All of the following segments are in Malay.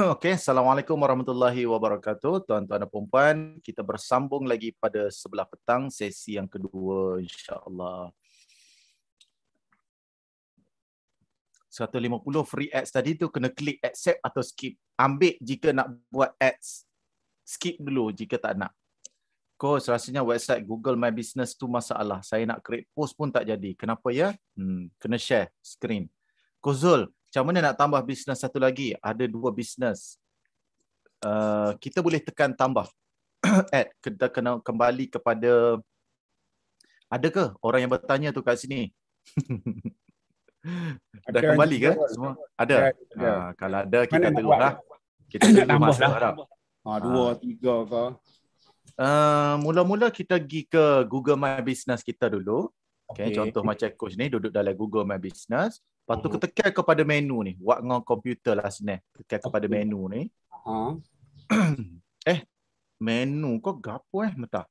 Okey, Assalamualaikum warahmatullahi wabarakatuh. Tuan-tuan dan puan kita bersambung lagi pada sebelah petang sesi yang kedua insya-Allah. 150 free ads tadi tu kena klik accept atau skip. Ambil jika nak buat ads. Skip dulu jika tak nak. Kos rasanya website Google My Business tu masalah. Saya nak create post pun tak jadi. Kenapa ya? Hmm, kena share screen. Kozul, macam mana nak tambah bisnes satu lagi ada dua bisnes uh, kita boleh tekan tambah add kita kena kembali kepada adakah orang yang bertanya tu kat sini ada kembali ke semua ada Ha, kalau ada kita teruslah kita nak tambah lah. ha dua ah. tiga ke Uh, mula-mula kita pergi ke Google My Business kita dulu. Okay, okay. contoh macam coach ni duduk dalam Google My Business. Lepas tu mm-hmm. ketekan kepada menu ni. Buat dengan komputer lah sebenarnya. Tekan kepada okay. menu ni. Uh-huh. eh, menu kau gapo eh, Metah?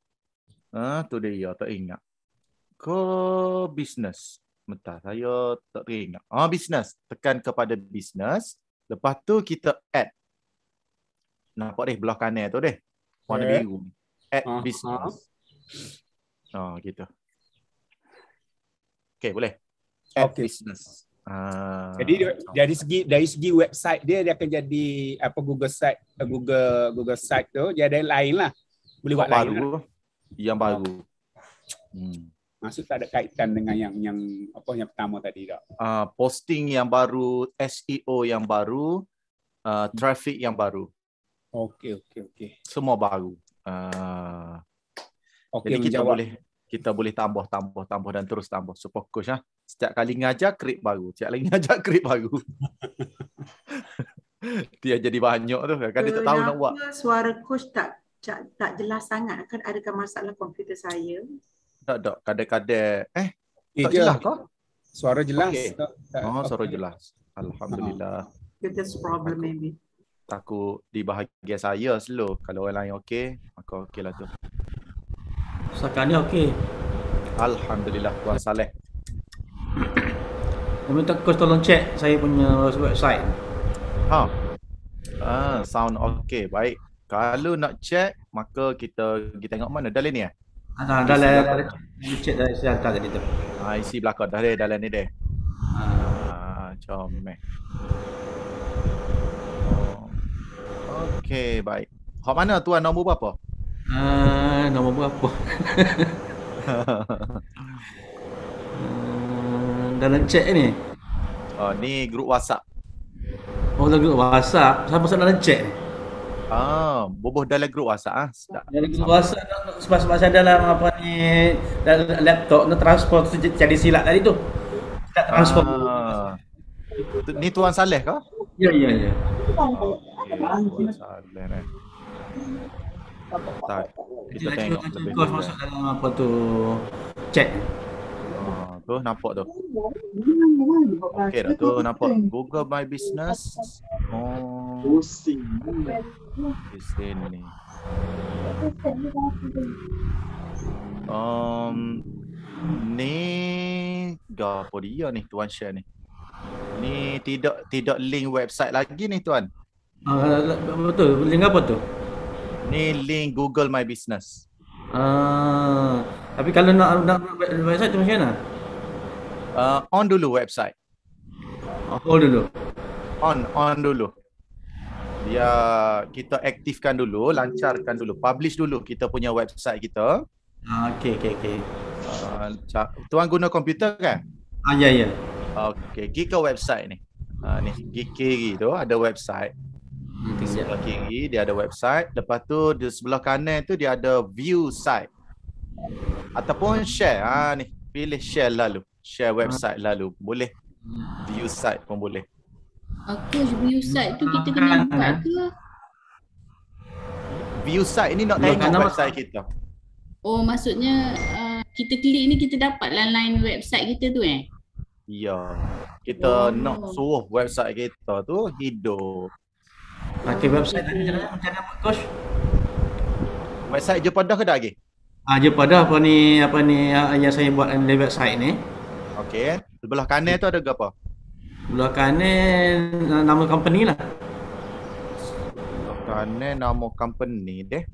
Ah, tu dia, ya, tak ingat. Kau business. Metah, saya tak teringat. Ah, business. Tekan kepada business. Lepas tu kita add. Nampak deh belah kanan tu deh. Warna okay. biru. Add uh-huh. business. Oh gitu. Okay, boleh. Add okay. business. Ah, jadi dari segi dari segi website dia dia akan jadi apa Google site eh, Google Google site tu dia ada yang lain lah boleh buat baru, lah. yang ah. baru hmm. maksud tak ada kaitan dengan yang yang apa yang pertama tadi tak uh, posting yang baru SEO yang baru uh, traffic yang baru okey okey okey semua baru uh, okay, jadi kita menjawab. boleh kita boleh tambah tambah tambah dan terus tambah super coach ah ha? setiap kali ngajar krip baru setiap kali ngajar krip baru dia jadi banyak tu kan dia tak tahu nak buat suara coach tak tak, tak jelas sangat kan ada adakah masalah komputer saya tak tak kadang-kadang eh, eh tak eh, jelas kau suara jelas okay. tak, tak, oh suara okay. jelas alhamdulillah there's problem maybe takut di bahagian saya slow kalau orang lain okey maka okeylah tu sekarang ni okey alhamdulillah puas saleh saya minta kau tolong check saya punya website. Ha. Ah, sound okay. Baik. Kalau nak cek, maka kita pergi tengok mana. Dalam ni eh? Ha, dalam. Dalam. Cek dari dalam saya hantar tadi tu. Ha, ah, isi belakang. Dalam, dalam ni deh. Ha. Ah. Ah, ha, jom eh. Okay, baik. Hak mana tuan? Nombor berapa? Uh, nombor berapa? dalam chat ni? Uh, ni grup WhatsApp. Oh, dalam grup WhatsApp. sama sebab dalam chat ni? Ah, boboh dalam grup WhatsApp ah. Sedap. Dalam grup WhatsApp sebab sebab saya dalam apa ni dalam laptop nak transport tu jadi silap tadi tu. Tak transport. Ah. Tu. Ni tuan Saleh ke? Ya ya ya. Saleh ni. Tak. Kita tengok kita masuk dalam apa tu chat. Ah, tu nampak tu. Okey tu nampak Google My Business. Oh. Pusing. Pusing ni. Um, ni gapo dia ni tuan share ni. Ni tidak tidak link website lagi ni tuan. Ah uh, betul link apa tu? Ni link Google My Business. Ah uh tapi kalau nak nak website tu macam mana? Uh, on dulu website. Uh, hold dulu. On on dulu. Ya, kita aktifkan dulu, lancarkan dulu, publish dulu kita punya website kita. Ah, okey, okey, okey. Uh, tuan guna komputer kan? Ah, ya, ya. Okey, pergi ke website ni. Ha, uh, ni, pergi kiri tu ada website. Di hmm, ya. sebelah kiri dia ada website. Lepas tu di sebelah kanan tu dia ada view site ataupun share ha ni pilih share lalu share website lalu boleh view site pun boleh aku view site tu kita kena buat eh. ke view site ni nak tengok nama website kita oh maksudnya uh, kita klik ni kita dapat line-line website kita tu eh ya kita oh. nak suruh website kita tu hidup Okay, website tu macam mana, coach? Website je pada ke dah lagi? Okay? Aja ah, pada apa ni apa ni ah, yang saya buat di website ni. Okey. Sebelah kanan tu ada apa? Sebelah kanan nama company lah. Sebelah kanan nama company deh.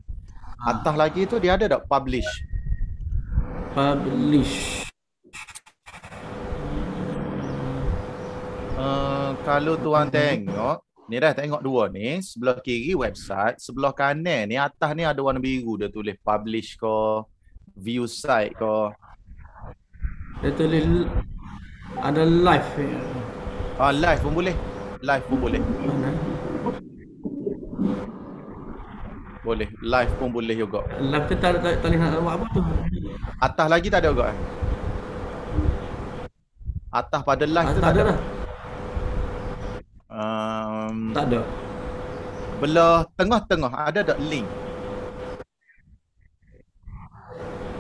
Ah. Atas ha. lagi tu dia ada tak publish? Publish. Uh, kalau tuan tengok Ni dah tengok dua ni. Sebelah kiri website. Sebelah kanan ni atas ni ada warna biru. Dia tulis publish ke. View site ke. Dia tulis ada live. Ah, live pun boleh. Live pun boleh. Boleh. Live pun boleh juga. Live tu tak, tak, tak, tak buat apa tu. Atas lagi tak ada juga eh? Atas pada live tu tak ada. Dah. Um, tak ada. Belah tengah-tengah ada tak link?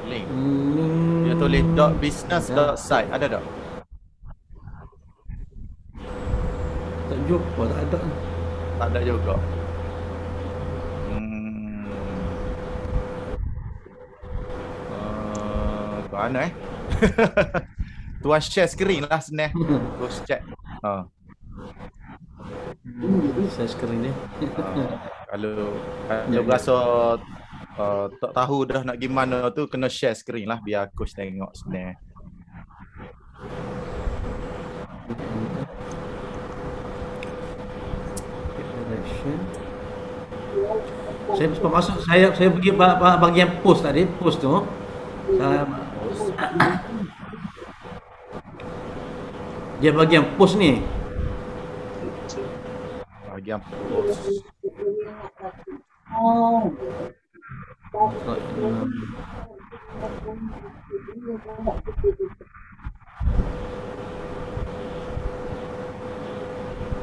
Link. Hmm. Dia tulis dot business ada. dot site. Ada tak? Tak jumpa. Tak ada. Tak ada juga. Hmm. Uh, mana eh? Tuas share screen lah sebenarnya. Tuas chat. Uh. Hmm, sunscreen ni. Ah, kalau kalau yeah, ya, ya. rasa Uh, ah, tak tahu dah nak pergi mana tu kena share screen lah biar coach tengok sebenarnya. Saya sebab masuk saya saya pergi bahagian post tadi, post tu. Saya ah, Dia bahagian post ni again. Oh.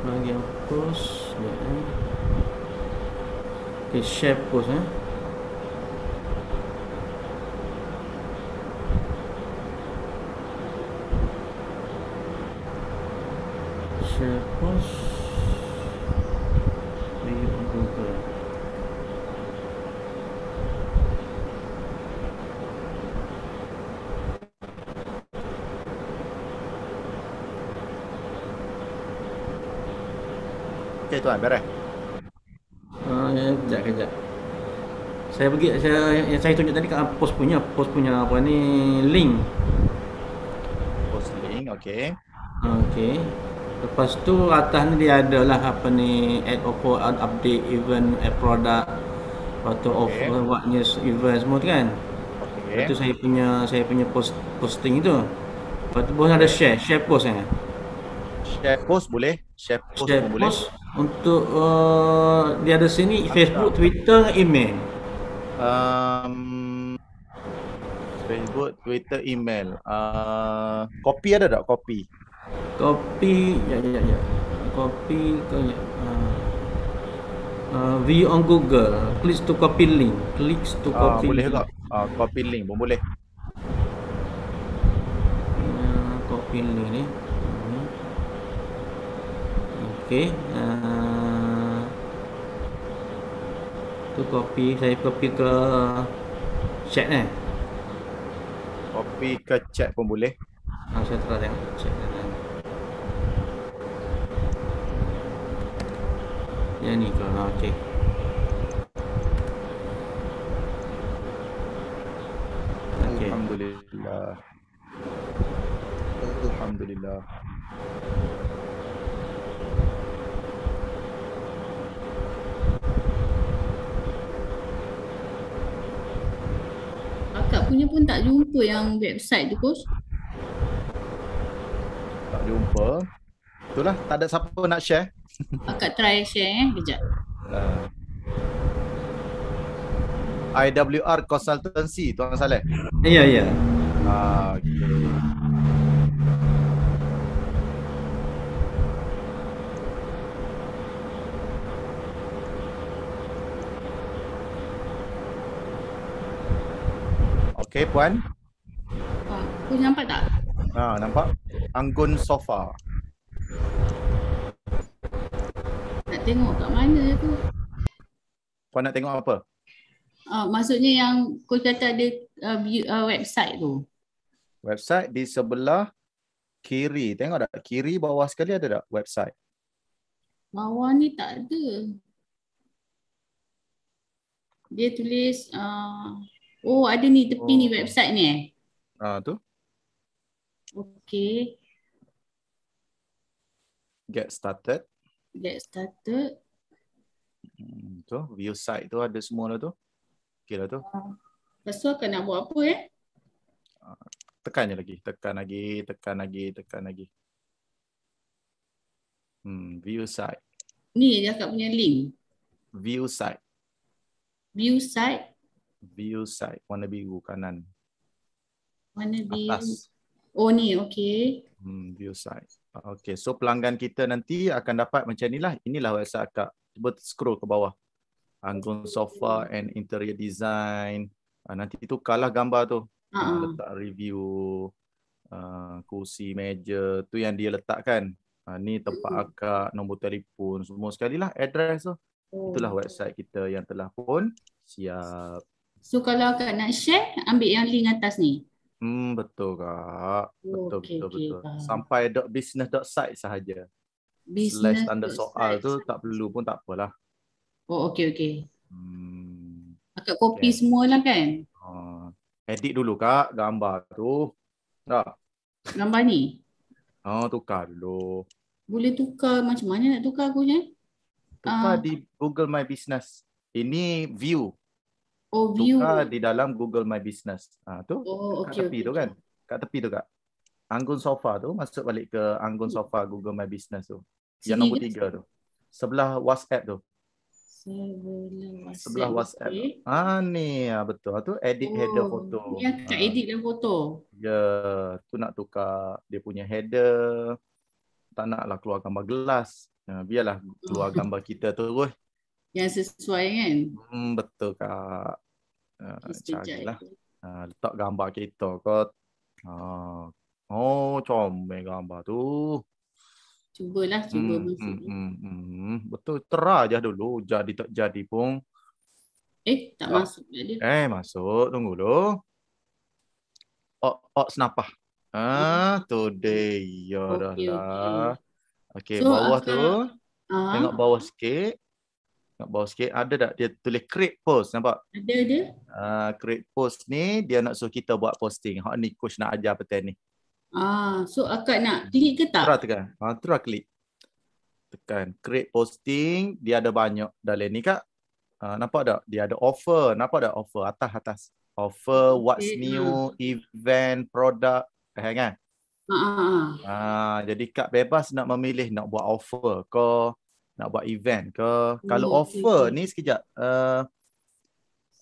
Lagi yang push yeah. Okay, shape push eh. ya, Shape push tuan beres. Eh. Ah, uh, ya, kejap kejap. Saya pergi saya saya tunjuk tadi kat ah, post punya post punya apa ni link. Post link, okey. Ah, okey. Lepas tu atas ni dia ada lah apa ni add offer, add update, event, add product Lepas okay. offer, what news, event semua tu kan okay. Itu saya punya saya punya post, posting itu. Lepas tu bos ada share, share post kan Share post boleh, share post, share pun post. boleh untuk uh, dia ada sini Facebook, Twitter, email. Um, Facebook, Twitter, email. Uh, kopi ada tak kopi? Kopi, ya ya ya. Kopi ke ya. Uh, uh, view on Google. Klik to copy link. Klik to ah, copy. Uh, boleh tak? Uh, ah, copy link boleh. Uh, copy link ni. Eh. Okey. Uh, tu copy saya copy ke chat eh. Copy ke chat pun boleh. Ha saya try tengok chat dalam. Yang ni ke ah, okey. Alhamdulillah. Alhamdulillah. punya pun tak jumpa yang website tu kos Tak jumpa. Itulah tak ada siapa nak share. Akak try share eh kejap. Uh, ah. IWR Consultancy Tuan Saleh. Ya yeah, ya. Yeah. Ah uh, okay. Okey, Puan. Puan oh, nampak tak? Ha, nampak. Anggun sofa. Nak tengok kat mana tu. Puan nak tengok apa? Uh, maksudnya yang kau kata ada uh, website tu. Website di sebelah kiri. Tengok tak? Kiri bawah sekali ada tak website? Bawah ni tak ada. Dia tulis... Uh... Oh, ada ni tepi oh. ni website ni eh? Ha, uh, tu. Okay. Get started. Get started. Hmm, tu, view site tu ada semua lah tu. Okay lah tu. Uh, lepas tu nak buat apa eh? Ah, tekan je lagi. Tekan lagi, tekan lagi, tekan lagi. Hmm, view site. Ni dia kat punya link. View site. View site view side warna biru kanan warna biru oh ni okey hmm view side okey so pelanggan kita nanti akan dapat macam inilah inilah website akak cuba scroll ke bawah anggun sofa and interior design uh, nanti tu kalah gambar tu uh-huh. letak review Uh, kursi, meja, tu yang dia letakkan. Uh, ni tempat hmm. akak, nombor telefon, semua sekali lah. Address tu. Oh. Itulah website kita yang telah pun siap. So kalau kak nak share, ambil yang link atas ni. Hmm betul kak. Oh, betul okay, betul okay, betul. Kak. Sampai dot business dot site sahaja. Business Slash tanda soal site. tu tak perlu pun tak apalah. Oh okey okey. Hmm. Akak copy semua lah kan? Uh, edit dulu kak gambar tu. Tak. Gambar ni? Oh uh, tukar dulu. Boleh tukar macam mana nak tukar aku ni? Tukar uh, di Google My Business. Ini view overview oh, tukar di dalam Google My Business. ha, tu. Oh, okay, kat tepi okay. tu kan. Kat tepi tu kak. Anggun sofa tu masuk balik ke anggun hmm. sofa Google My Business tu. Yang nombor tiga tu. Sebelah WhatsApp tu. Sebelah WhatsApp. Ah ha, ni ha, betul. Ha, tu edit oh, header foto. Ya, kat ha. edit dalam foto. Ya, tu nak tukar dia punya header. Tak lah keluar gambar gelas. Ya, biarlah oh. keluar gambar kita tu terus yang sesuai kan? Hmm, betul kak. Uh, uh, letak gambar kita kot. Uh, oh, comel gambar tu. Cubalah, cuba hmm, hmm, hmm, hmm, Betul, tera aja dulu. Jadi tak jadi pun. Eh, tak oh. masuk. Jadi. Eh, masuk. Tunggu dulu. Oh, oh senapah. Ah, today ya dah lah. Okey, bawah okay. tu. Uh-huh. Tengok bawah sikit. Nak bawah sikit. Ada tak dia tulis create post nampak? Ada, ada. Uh, create post ni dia nak suruh kita buat posting. Hak ni coach nak ajar petang ni. Ah, so akak nak klik ke tak? Terus tekan. Ha, terus klik. Tekan create posting. Dia ada banyak dalam ni kak. Uh, nampak tak? Dia ada offer. Nampak tak offer? Atas, atas. Offer, what's new, uh. event, product. Eh, kan? Ah, uh. uh, jadi kak bebas nak memilih nak buat offer ke nak buat event ke kalau offer mm, ni sekejap uh,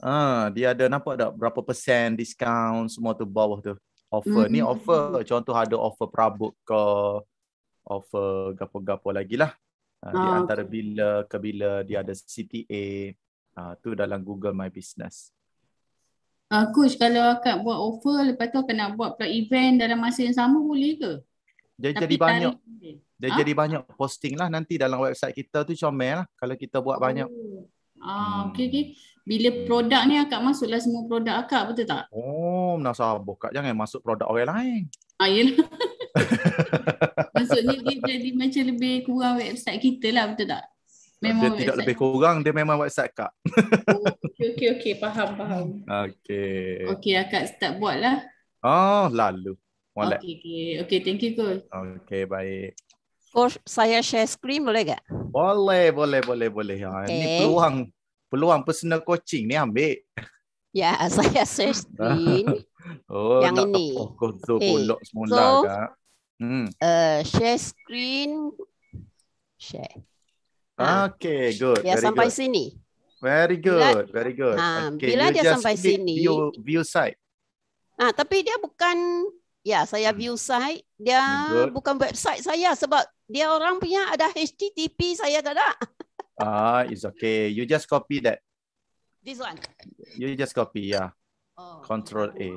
uh, dia ada nampak tak berapa persen discount semua tu bawah tu offer mm, ni mm-hmm, offer mm-hmm. contoh ada offer perabot ke offer gapo-gapo lagi lah uh, ah, di ah, antara okay. bila ke bila dia ada CTA uh, ah, tu dalam Google My Business uh, Coach kalau akak buat offer lepas tu akak nak buat pula event dalam masa yang sama boleh ke? Dia Tapi jadi banyak dia ha? jadi banyak posting lah nanti dalam website kita tu comel lah kalau kita buat oh. banyak. Ah, hmm. okey okey. Bila produk ni akak masuklah semua produk akak betul tak? Oh, nak sabar kak jangan masuk produk orang lain. Ah, yelah. Maksudnya dia jadi macam lebih kurang website kita lah betul tak? Memang dia website. tidak lebih kurang, dia memang website kak. Oh, okey okey okey, faham faham. Okey. Okey akak start buat lah. Oh, lalu. Okey okey, okay, thank you coach. Okey, bye. Coach, saya share screen boleh tak? Boleh, boleh, boleh, boleh. Ha, okay. Ini peluang, peluang personal coaching ni ambil. Ya, yeah, saya share screen. oh, yang ini. Oh, so, okay. so, Hmm. Uh, share screen. Share. Ha. Okay, good. Ya sampai good. sini. Very good. Bila, Very good. Ha, okay. Bila dia sampai sini. View, view side. Ah, ha, tapi dia bukan Ya, saya hmm. view site. Dia Good. bukan website saya sebab dia orang punya ada HTTP saya tak ada. Ah, uh, it's okay. You just copy that. This one. You just copy, yeah. Oh, Control A.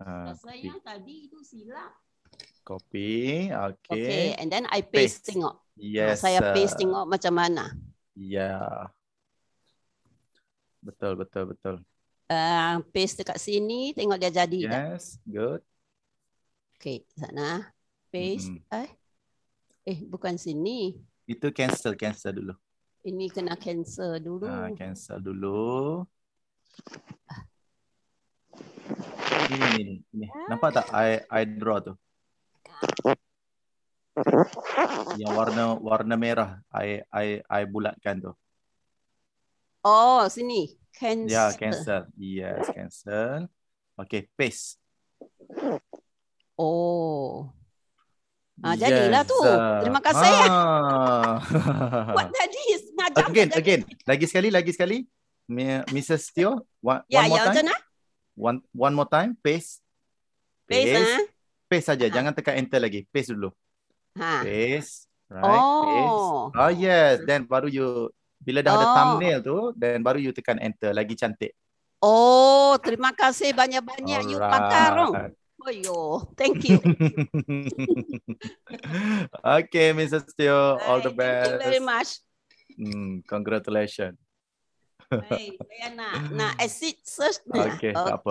Uh, saya tadi itu silap. Copy, okay. Okay, and then I paste, tengok. Yes. saya paste tengok macam mana. Yeah. Betul, betul, betul. Uh, paste dekat sini, tengok dia jadi. Yes, tak? good sikit sana. Paste. Mm-hmm. Eh? eh, bukan sini. Itu cancel, cancel dulu. Ini kena cancel dulu. Ha, cancel dulu. Ini, ini, ini. Ah. Nampak tak I, I draw tu? Yang warna warna merah I, I, I bulatkan tu. Oh, sini. Ya, cancel. Ya, yeah, cancel. Yes, cancel. Okay, paste. Oh. Ah, jadilah tu. Ah. Terima kasih. Ah. Buat tadi. Ngajar again, again. Lagi sekali, lagi sekali. Mrs. Teo, one, yeah, one more yeah, time. One, one more time. Paste. Paste. Paste, ha? paste saja. Ha. Jangan tekan enter lagi. Paste dulu. Ha. Paste. Right. Oh. Oh, yes. Then baru you... Bila dah oh. ada thumbnail tu, then baru you tekan enter. Lagi cantik. Oh, terima kasih banyak-banyak. You pakar. Right for you. Thank you. okay, Mrs. Steele, all the best. Thank you very much. Mm, congratulations. Hey, nak, nak exit search ni. Lah. Okay, apa.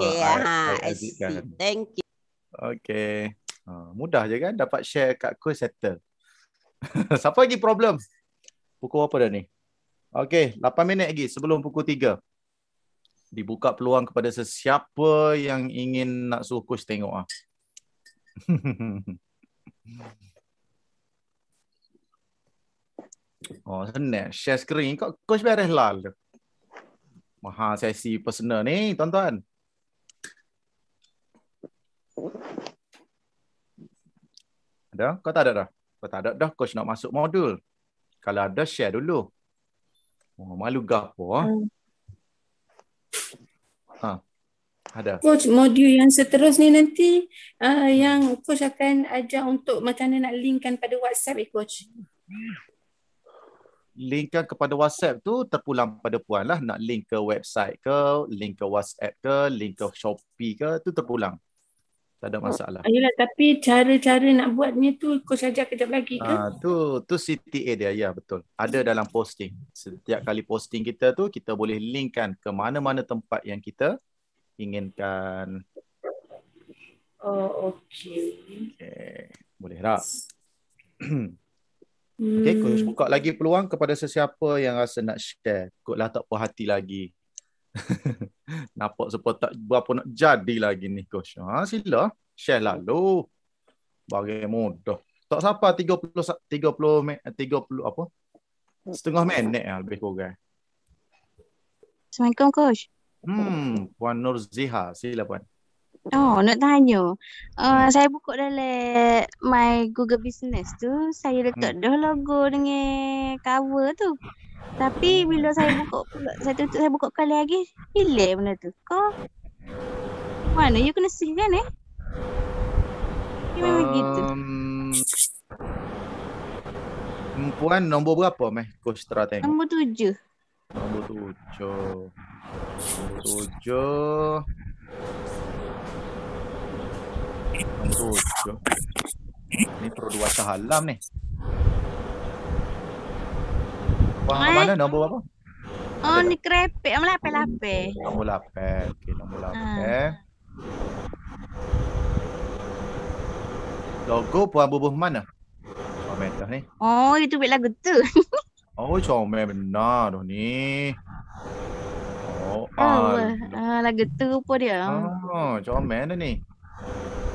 exit. Kan. Thank you. Okay. Uh, mudah je kan dapat share kat aku settle. Siapa lagi problem? Pukul apa dah ni? Okay, 8 minit lagi sebelum pukul 3 dibuka peluang kepada sesiapa yang ingin nak suruh coach tengok ah. oh, senang. Share screen. Kau coach beres lalu. Maha sesi personal ni, tuan-tuan. Ada? Kau tak ada dah? Kau tak ada dah coach nak masuk modul. Kalau ada, share dulu. Oh, malu gapo. Ah. Hmm. Ha. Ada. Coach modul yang seterusnya nanti uh, yang coach akan ajar untuk macam mana nak linkkan pada WhatsApp eh coach. Linkkan kepada WhatsApp tu terpulang pada puan lah nak link ke website ke, link ke WhatsApp ke, link ke Shopee ke tu terpulang tak ada oh, masalah. Ayolah, tapi cara-cara nak buatnya tu kau saja kejap lagi ke? Ah, tu tu CTA dia ya betul. Ada dalam posting. Setiap kali posting kita tu kita boleh linkkan ke mana-mana tempat yang kita inginkan. Oh okey. Okay. Boleh tak? Hmm. okay, kau buka lagi peluang kepada sesiapa yang rasa nak share. Kau lah tak puas hati lagi. Nampak sempat tak berapa nak jadi lagi ni coach. Ha sila share lalu. Bagi mudah. Tak siapa 30 30 minit 30 apa? Setengah minit lah lebih kurang. Assalamualaikum coach. Hmm, Puan Nur Ziha, sila puan. Oh, nak tanya. Uh, hmm. Saya buka dalam my Google Business tu, saya letak hmm. dah logo dengan cover tu. Tapi bila saya buka pulak, saya tutup, saya buka kali lagi, hilang benda tu. Kau mana? You kena sing kan eh? Dia memang um, gitu. Puan nombor berapa meh? Kostra tengok. Nombor tujuh. Nombor tujuh. Nombor tujuh. Nombor tujuh. Ini perlu dua halam lah, ni abang abang eh? mana nombor berapa? Oh ni kerepek nombor lapan lapan. Nombor lapan. Okey nombor lapan. Ha. Logo Puan Bubuh mana? Comel dah ni. Oh itu buat lagu tu. oh comel benar dah ni. Oh, oh ah, ah lagu tu pun dia. Oh ah, comel dah ni.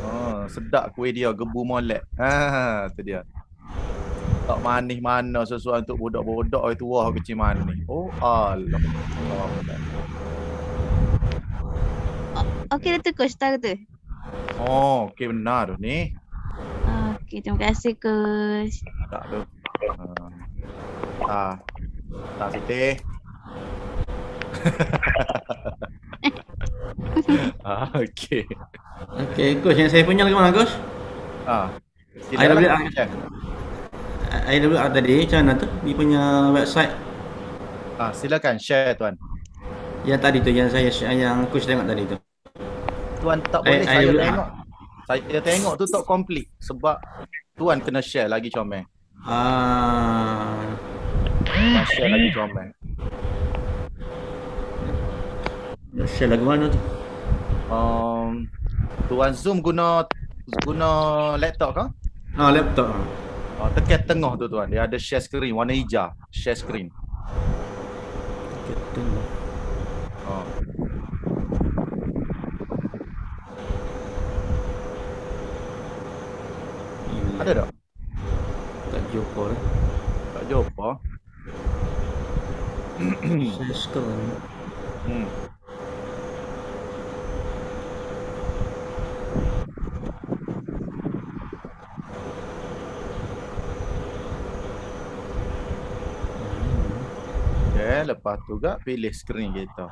Oh sedap kuih dia gebu molek. Ha tu dia tak manis mana sesuatu untuk budak-budak orang tua kecil mana Oh Allah. Allah. Okey Datuk Coach, tak kata. Oh, okey benar ni. Okey, terima kasih Coach. Tak ada. Uh, ah. Tak Siti. ah, okey. Okey, Coach yang saya punya lagi mana Coach? Ah. Saya boleh ah. IWR tadi macam mana tu ni punya website ah silakan share tuan Ya tadi tu yang saya yang aku tengok tadi tu tuan tak boleh I, saya IWR. tengok saya tengok tu tak complete sebab tuan kena share lagi comel ah share lagi comel share lagu mana tu um, tuan zoom guna guna laptop ke? Ha ah, laptop uh, ah, teket tengah tu tuan dia ada share screen warna hijau share screen teket tengah ah. ada tak tak jumpa eh. tak jumpa share screen hmm lepas tu juga pilih screen kita.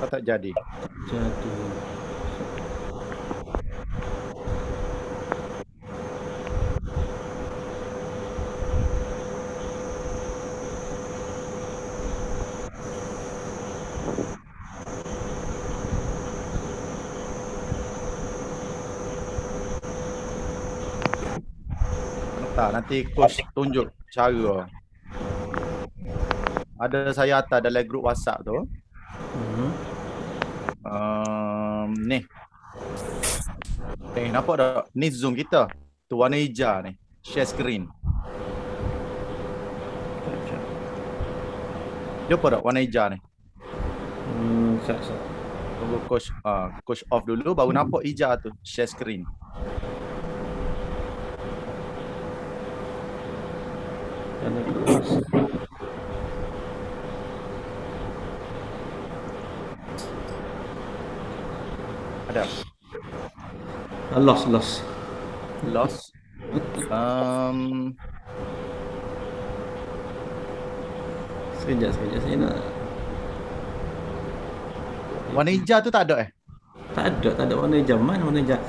Apa tak jadi? Jadi. lah. Nanti coach tunjuk cara. Ada saya hantar dalam grup WhatsApp tu. Hmm. Um, ni. Eh, nampak tak? Ni zoom kita. Tu warna hijau ni. Share screen. Jumpa tak warna hijau ni? Hmm, sekejap, sekejap. Tunggu coach, uh, coach off dulu baru hmm. nampak hijau tu. Share screen. ada a loss loss loss um sejak sejak saya nak warna hijau tu tak ada eh tak ada tak ada warna hijau mana warna hijau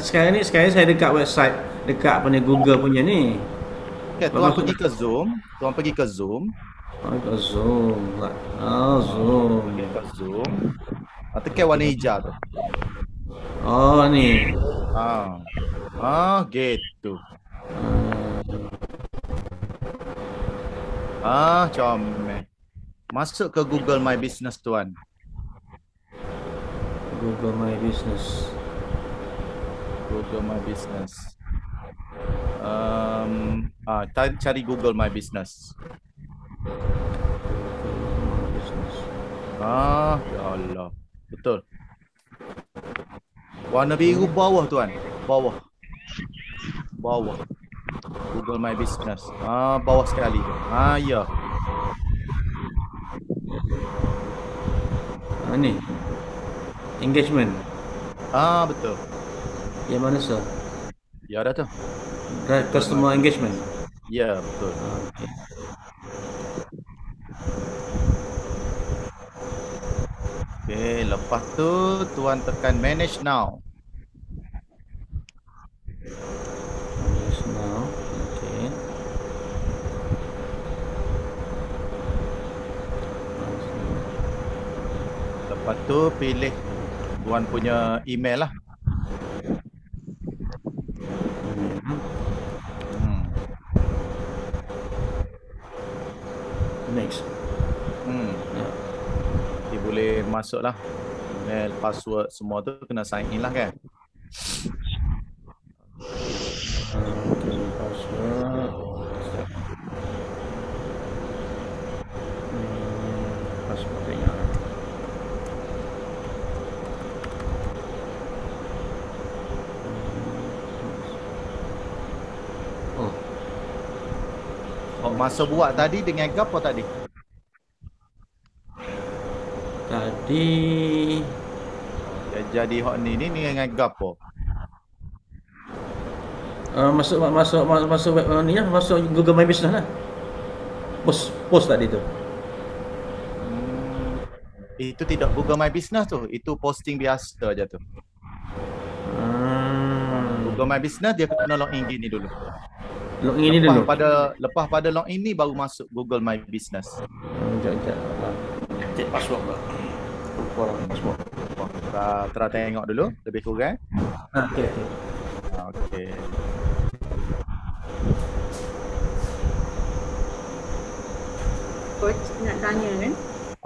sekarang ni sekarang saya dekat website dekat punya ni Google punya ni Okay, tuan Bagus. pergi ke Zoom. Tuan pergi ke Zoom. Ke Zoom. Lah. Ah, Zoom. Pergi ke Zoom. Atau ke warna hijau tu. Oh, ni. Ah. Ah, gitu. Ah. ah, comel. Masuk ke Google My Business, tuan. Google My Business. Google My Business. Um, uh, cari Google My Business. Ah, ya Allah. Betul. Warna biru bawah tuan. Bawah. Bawah. Google My Business. Ah, bawah sekali. Ah, ya. Ini. Engagement. Ah, betul. Yang mana, sir? Ya ada tu. Right, kan, customer engagement. Ya betul. Okay, lepas tu tuan tekan manage now. Okay. Lepas tu pilih tuan punya email lah. masuk lah email password semua tu kena sign in lah kan hmm, hmm, hmm. password Oh. Oh, masa buat tadi dengan gapo tadi? Jadi jadi hot ni ni ni dengan gapo? Uh, ah, masuk masuk masuk masuk web uh, ni lah, masuk Google My Business lah. Post post tadi tu. Hmm, itu tidak Google My Business tu, itu posting biasa aja tu. Hmm. Google My Business dia kena login gini dulu. Login ini dulu. Pada lepas pada login ni baru masuk Google My Business. Hmm, jap jap. Cek password lah semua. Try tengok dulu lebih kurang. Ah, okey ah, okey. Coach nak tanya kan?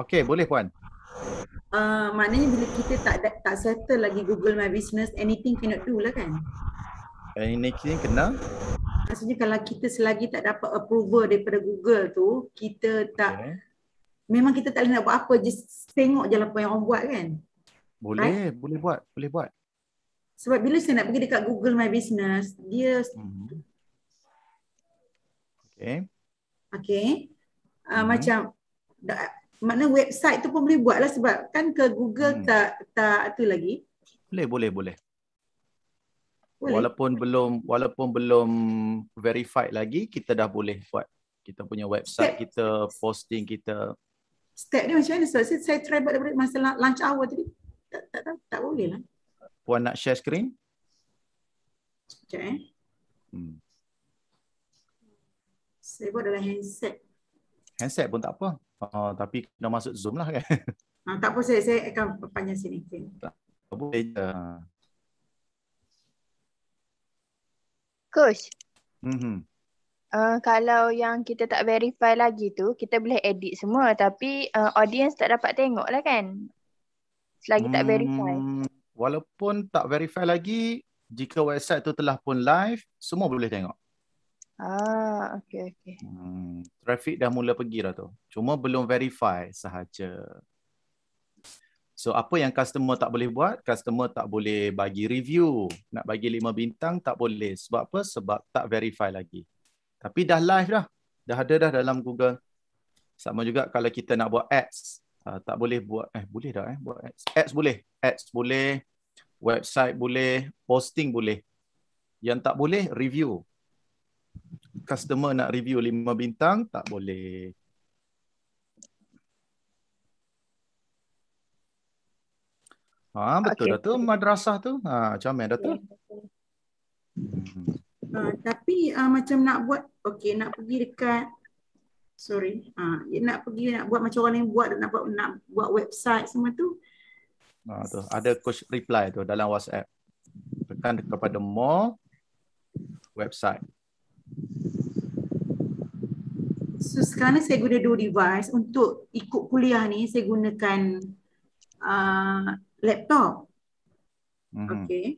Okey, boleh puan. Uh, maknanya bila kita tak tak settle lagi Google My Business, anything cannot do lah kan? Anything kena? Maksudnya kalau kita selagi tak dapat approval daripada Google tu, kita tak okay memang kita tak boleh nak buat apa just tengok je lah apa yang orang buat kan boleh right? boleh buat boleh buat sebab bila saya nak pergi dekat Google My Business dia mm-hmm. okay okay uh, mm-hmm. macam da- makna website tu pun boleh buat lah sebab kan ke Google mm. tak tak tu lagi boleh boleh boleh boleh. Walaupun belum walaupun belum verified lagi kita dah boleh buat kita punya website kita posting kita step dia macam mana so, saya, saya try buat balik masa lunch hour tadi tak tak tak, tak boleh lah puan nak share screen okey eh. hmm. saya buat dalam handset handset pun tak apa uh, tapi kena masuk zoom lah kan uh, tak apa saya saya akan panjang sini okay. tak boleh je coach mm -hmm. hmm. Eh, kalau yang kita tak verify lagi tu kita boleh edit semua tapi uh, audience tak dapat tengok lah kan selagi hmm, tak verify hmm, walaupun tak verify lagi jika website tu telah pun live semua boleh tengok ah okay, okay. hmm, traffic dah mula pergi dah tu cuma belum verify sahaja So apa yang customer tak boleh buat? Customer tak boleh bagi review. Nak bagi lima bintang tak boleh. Sebab apa? Sebab tak verify lagi. Tapi dah live dah. Dah ada dah dalam Google. Sama juga kalau kita nak buat ads. Uh, tak boleh buat. Eh, boleh dah eh. Buat ads. Ads boleh. Ads boleh. Website boleh. Posting boleh. Yang tak boleh, review. Customer nak review lima bintang, tak boleh. Ha, betul okay. dah tu madrasah tu. Ha, macam mana dah tu? Hmm. Ah, tapi uh, macam nak buat okay, nak pergi dekat sorry uh, nak pergi nak buat macam orang yang buat nak buat nak buat website semua tu ha tu ada coach reply tu dalam WhatsApp tekan kepada more website So sekarang saya guna dua device untuk ikut kuliah ni saya gunakan uh, laptop. Mm-hmm. Okay.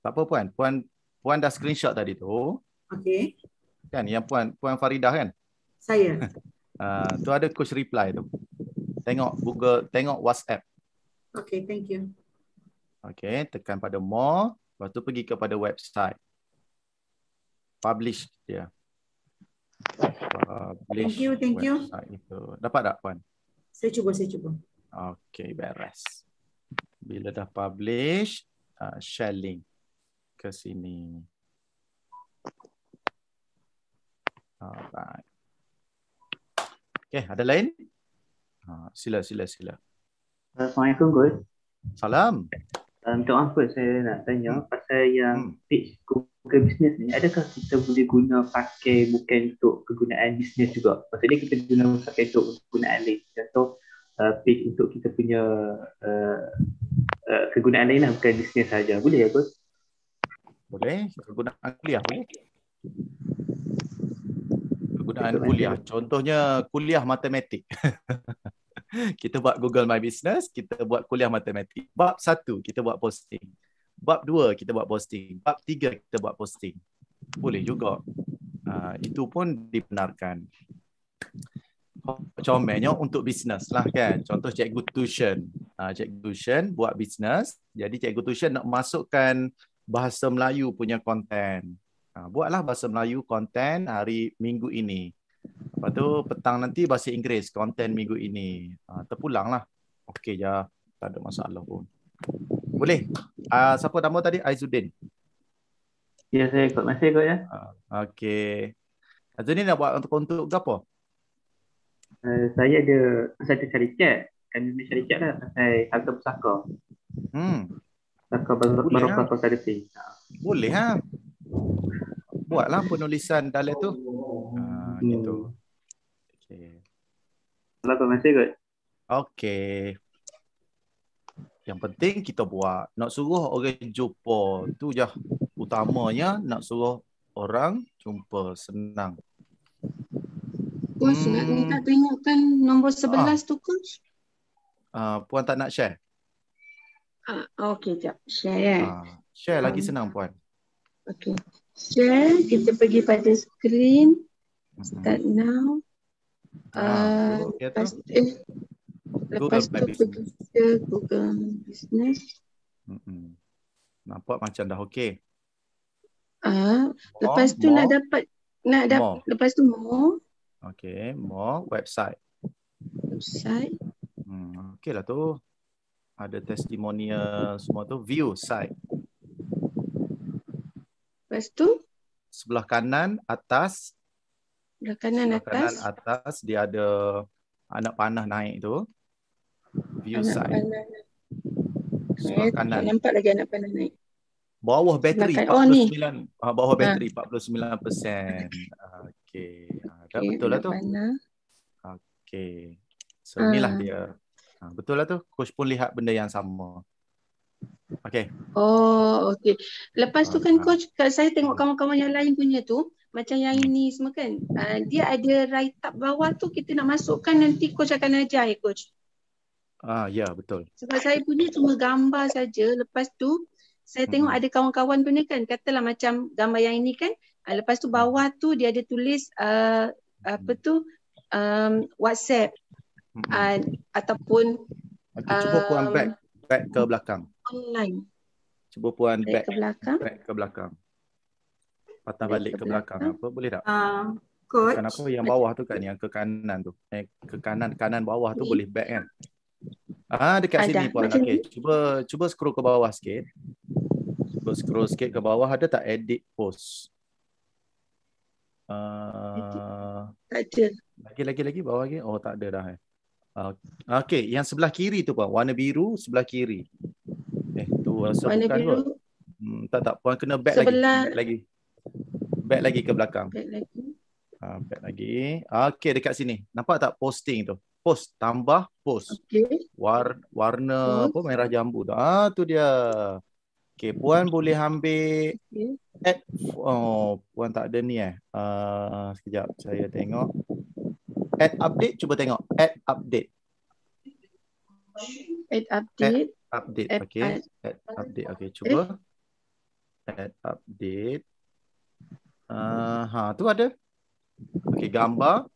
Tak apa puan, puan puan dah screenshot tadi tu. Okey. Kan yang puan puan Faridah kan? Saya. Uh, tu ada coach reply tu. Tengok Google, tengok WhatsApp. Okey, thank you. Okey, tekan pada more, lepas tu pergi kepada website. Publish dia. Yeah. Publish thank you, thank you. Itu. Dapat tak puan? Saya cuba, saya cuba. Okey, beres. Bila dah publish, uh, share link ke sini. Alright. Okay, ada lain? Ha, sila, sila, sila. Assalamualaikum, Gul. Salam. Um, untuk apa saya nak tanya hmm. pasal yang hmm. pitch Google Business ni, adakah kita boleh guna pakai bukan untuk kegunaan bisnes juga? Maksudnya kita guna pakai untuk kegunaan lain. Contoh, uh, pitch untuk kita punya uh, uh, kegunaan lain lah, bukan bisnes saja. Boleh ya, Gul? Boleh. Kegunaan kuliah boleh. Kegunaan kuliah. Contohnya kuliah matematik. kita buat Google My Business, kita buat kuliah matematik. Bab satu, kita buat posting. Bab dua, kita buat posting. Bab tiga, kita buat posting. Boleh juga. Uh, itu pun dibenarkan. Comelnya untuk bisnes lah kan. Contoh cikgu tuition. Uh, cikgu tuition buat bisnes. Jadi cikgu tuition nak masukkan bahasa Melayu punya konten. Ha, buatlah bahasa Melayu konten hari minggu ini. Lepas tu petang nanti bahasa Inggeris konten minggu ini. Ha, terpulanglah. Okey je. Tak ada masalah pun. Boleh. Uh, siapa nama tadi? Aizuddin. Ya, saya ikut. Masih ikut ya. Uh, Okey. Aizuddin nak buat untuk untuk apa? Uh, saya ada satu syarikat. Kami punya syarikat lah. Saya harga pusaka. Hmm. Barokah Kadipi. Boleh ha. Buatlah penulisan dalil tu. Ha gitu. Okey. Selamat Okey. Yang penting kita buat. Nak suruh orang jumpa tu je. Utamanya nak suruh orang jumpa senang. Coach, hmm. nak minta tengokkan nombor 11 ah. tu, Coach? Uh, Puan tak nak share? Ah, okay, jap. Share. Eh. Ah, share lagi um. senang puan. Okay. Share, kita pergi pada screen. Hmm. Start now. ah, ah okay, lepas tu, eh, lepas tu pergi ke Google Business. Mm-mm. Nampak macam dah okay. Ah, more, lepas tu more, nak dapat, nak dapat, more. lepas tu mau. Okay, mau website. Website. Hmm, okay lah tu ada testimonial semua tu view side. Lepas tu sebelah kanan atas sebelah kanan sebelah atas kanan atas dia ada anak panah naik tu view anak side. Panah. Sebelah eh, kanan. Nampak lagi anak panah naik. Bawah bateri Oh 49 oh, ah, bawah ah. bateri ha. 49%. Ah, Okey. Okay. Ha, betul lah tu. Okey. So inilah ha. dia. Ha, betul lah tu. Coach pun lihat benda yang sama. Okay. Oh, okay. Lepas tu kan ha. coach, saya tengok hmm. kawan-kawan yang lain punya tu, macam yang hmm. ini semua kan, ah, dia ada right up bawah tu kita nak masukkan nanti coach akan ajar ya coach? Ah, ya betul. Sebab saya punya cuma gambar saja. Lepas tu saya tengok hmm. ada kawan-kawan punya kan, katalah macam gambar yang ini kan, ah, lepas tu bawah tu dia ada tulis uh, apa tu um, WhatsApp and ataupun okay, cuba um, puan back back ke belakang online cuba puan back, back ke belakang back ke belakang patah back balik ke belakang. belakang apa boleh tak uh, coach kan yang bawah tu kan yang ke kanan tu eh ke kanan kanan bawah tu okay. boleh back kan ah dekat ada. sini puan okey cuba cuba scroll ke bawah sikit cuba scroll sikit ke bawah ada tak edit post Uh, tak ada. Lagi lagi lagi bawah lagi. Oh tak ada dah. Eh. Uh, okay, yang sebelah kiri tu puan, warna biru sebelah kiri. Eh, tu rasa warna biru. Hmm, tak tak puan kena back sebelah... lagi. Back lagi. Back lagi ke belakang. Back lagi. uh, back lagi. Okay, dekat sini. Nampak tak posting tu? Post tambah post. Okay. War, warna apa merah jambu tu. Ah, tu dia. Okay, puan boleh ambil okay. oh, puan tak ada ni eh. Uh, sekejap saya tengok add update cuba tengok add update. Add update. Add update. Okay. Add update. Okay. Cuba. Add update. Ah, uh, ha, tu ada. Okay, gambar.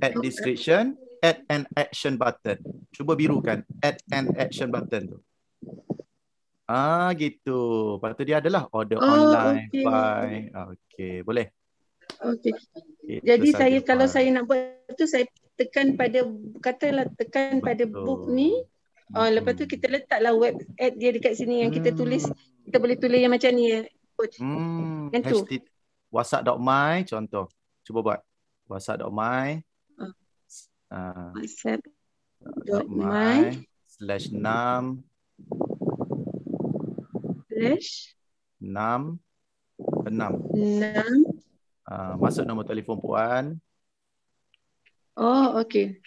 Add description. Add an action button. Cuba biru kan. Add an action button tu. Ah, gitu. Patut dia adalah order oh, online. Okay. Bye. Okay, boleh. Okey. Okay, Jadi saya depan. kalau saya nak buat tu saya tekan pada katalah tekan Betul. pada book ni. Oh hmm. lepas tu kita letaklah web ad dia dekat sini yang kita hmm. tulis kita boleh tulis yang macam ni ya. Coach. Eh. Hmm. Yang tu. whatsapp.my contoh. Cuba buat. whatsapp.my ah. ah. whatsapp.my slash 6 slash 6 6 6 Ah, masuk nombor telefon puan. Oh, okey.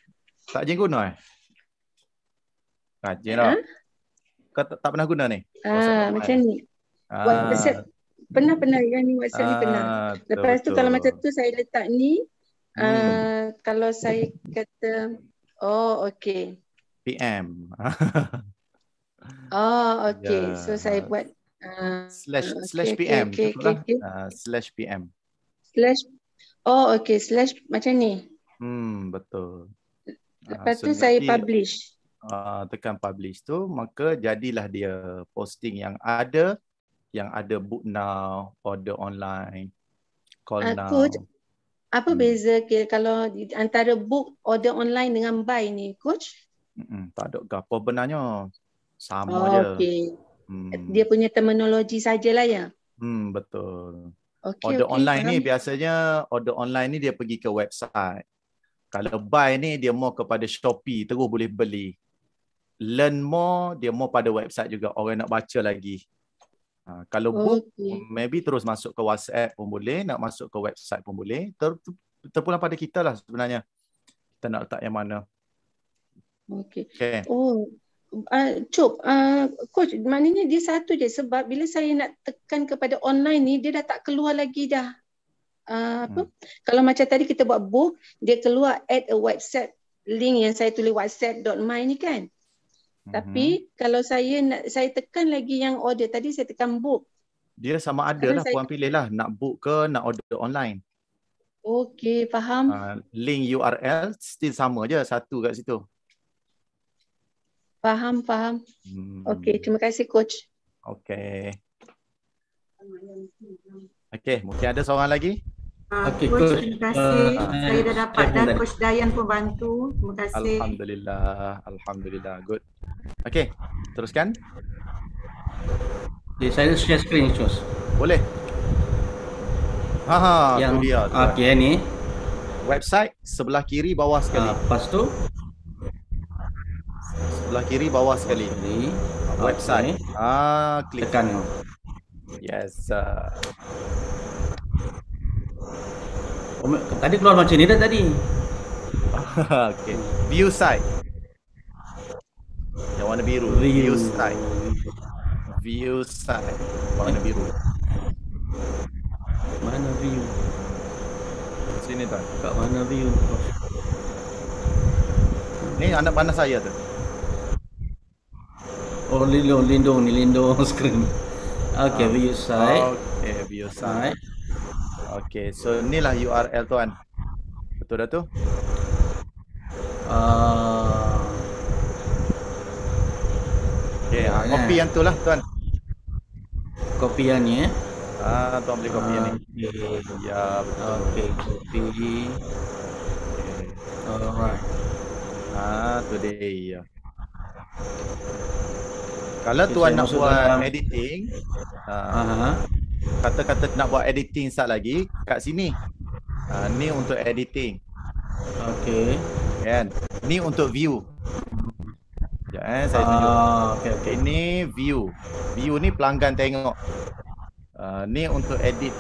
Tak jeng guna eh? Tak jeng lah. Kau tak, tak pernah guna ni? Ah, macam ni. Ah. Pernah-pernah yang ni WhatsApp ni pernah. Ah, Lepas betul. tu kalau macam tu saya letak ni. Hmm. Uh, kalau saya kata, oh okey. PM. oh okey. Yeah. So saya buat. Uh, slash okay, slash PM. Okay, okay, lah. okay. Uh, slash PM. Slash. Oh, okay. Slash macam ni. Hmm, betul. Ah, Lepas so, tu nanti, saya publish. Uh, tekan publish tu, maka jadilah dia posting yang ada, yang ada book now, order online, call uh, now. Coach, apa hmm. beza ke kalau antara book order online dengan buy ni, coach? Hmm, tak ada gapo benarnya. Sama oh, je. Okay. Hmm. Dia punya terminologi sajalah ya. Hmm, betul okay, order okay, online ni biasanya order online ni dia pergi ke website. Kalau buy ni dia mau kepada Shopee terus boleh beli. Learn more dia mau pada website juga orang nak baca lagi. Uh, kalau book okay. maybe terus masuk ke WhatsApp pun boleh, nak masuk ke website pun boleh. Ter- terpulang pada kita lah sebenarnya. Kita nak letak yang mana. Okay. okay. Oh, uh, ah, Cuk, uh, ah, coach maknanya dia satu je sebab bila saya nak tekan kepada online ni dia dah tak keluar lagi dah. Uh, apa? Hmm. Kalau macam tadi kita buat book, dia keluar add a website link yang saya tulis whatsapp.my ni kan. Mhm. Tapi kalau saya nak saya tekan lagi yang order tadi saya tekan book. Dia sama ada lah puan pilih lah nak book ke nak order online. Okey, faham. Uh, link URL still sama je satu kat situ. Faham, faham. Hmm. Okey, terima kasih coach. Okey. Okey, mungkin ada seorang lagi? Uh, ah, okay, coach, coach, terima kasih. Uh, saya dah dapat dan dah. coach Dayan pun bantu. Terima kasih. Alhamdulillah. Alhamdulillah. Good. Okey, teruskan. Okay, saya share screen coach. Boleh. Ha yang dia. Ah, okay, eh, ni. Website sebelah kiri bawah sekali. Uh, lepas tu, sebelah kiri bawah sekali. Ini website. Ah, klikkan Tekan. Yes. Uh. Oh, tadi keluar macam ni dah tadi. okay. View site. Yang warna biru. View, View site. View site. Warna eh. biru. Mana view? Sini tak? Kat mana view? Ni anak panas saya tu. Oh, lindung, lindung ni, lindung screen. Okay, view ah, um, side. Okay, view side. Okay, so ni lah URL tuan. Betul dah tu? Uh, okay, ah, kopi yang tu lah tuan. Kopi yang ni eh. Ah, tuan beli kopi uh, yang ni. Ah, okay. Ya, betul. Okay, kopi. Okay. Alright. Ah, today. Ya. Kalau okay, tuan nak buat dalam... editing, ah, kata-kata uh, nak buat editing sat lagi kat sini. Uh, ni untuk editing. Okey. Kan? Ni untuk view. Ya, eh, saya tunjuk. Ah, okay, okay. Ini view. View ni pelanggan tengok. Uh, ni untuk edit.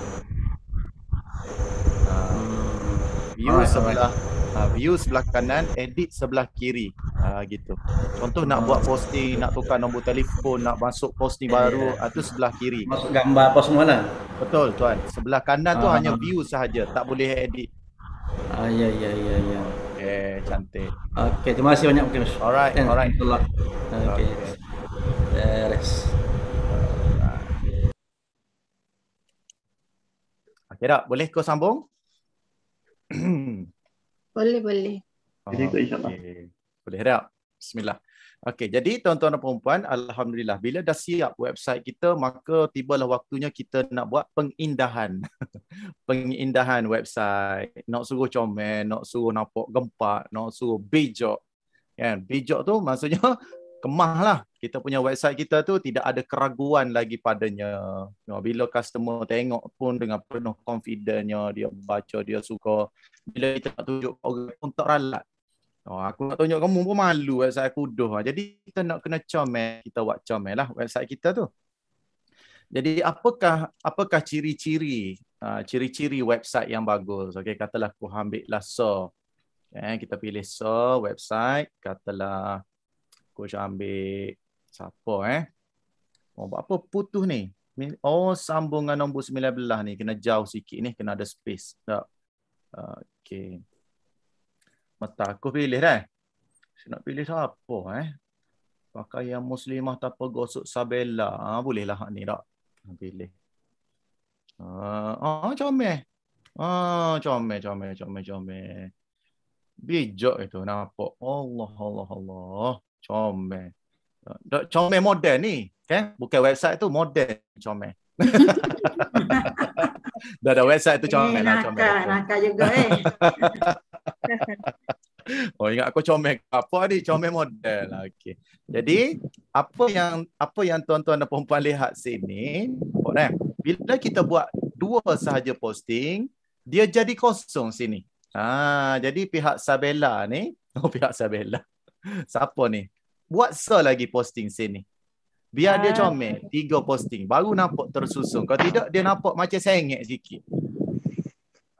Uh, view right, sebelah. Right uh, view sebelah kanan, edit sebelah kiri. Uh, gitu. Contoh nak buat posting, nak tukar nombor telefon, nak masuk posting yeah. baru, itu eh. uh, sebelah kiri. Masuk gambar apa semua lah. Betul tuan. Sebelah kanan tu ah, hanya ah. view sahaja, tak boleh edit. Ah uh, ya ya ya ya. Eh okay, cantik. Okey, terima kasih banyak mungkin. Alright, And alright. Okey. Okay. Beres. Eh, Okey dah, boleh kau sambung? Boleh, boleh. Jadi oh, insyaAllah. Boleh harap. Bismillah. Okey, jadi tuan-tuan dan perempuan, Alhamdulillah. Bila dah siap website kita, maka tibalah waktunya kita nak buat pengindahan. pengindahan website. Nak suruh comel, nak suruh nampak gempak, nak suruh bijak. Kan? Bijak tu maksudnya kemah lah. Kita punya website kita tu tidak ada keraguan lagi padanya. Bila customer tengok pun dengan penuh confidence dia baca, dia suka. Bila kita nak tunjuk orang pun tak ralat. Oh, aku nak tunjuk kamu pun malu website aku dah. Jadi kita nak kena comel, kita buat comel lah website kita tu. Jadi apakah apakah ciri-ciri uh, ciri-ciri website yang bagus? Okay katalah aku ambil lah so. Okay, eh, kita pilih so website, katalah coach ambil siapa eh? Oh, buat apa putus ni? Oh, sambungan nombor 19 ni kena jauh sikit ni, kena ada space. Tak. Ah, okey. Mata aku pilih dah. Saya nak pilih siapa eh? Pakai yang muslimah tak apa gosok sabella. Ha, boleh lah ni tak. Pilih. Ah, uh, comel. Ah, comel, comel, comel, comel. Bijak itu nampak. Allah, Allah, Allah. Comel. Comel model ni. Kan? Bukan website tu, model comel. Dah ada website tu comel. Eh, lah, comel. Nakal, juga eh. oh, ingat aku comel. Apa ni? Comel model. Lah, okay. Jadi, apa yang apa yang tuan-tuan dan perempuan lihat sini, eh? bila kita buat dua sahaja posting, dia jadi kosong sini. Ah, jadi pihak Sabella ni, oh, pihak Sabella. Siapa ni? Buat sir lagi posting sini. Biar dia ah. comel. Tiga posting. Baru nampak tersusun. Kalau tidak, dia nampak macam sengit sikit.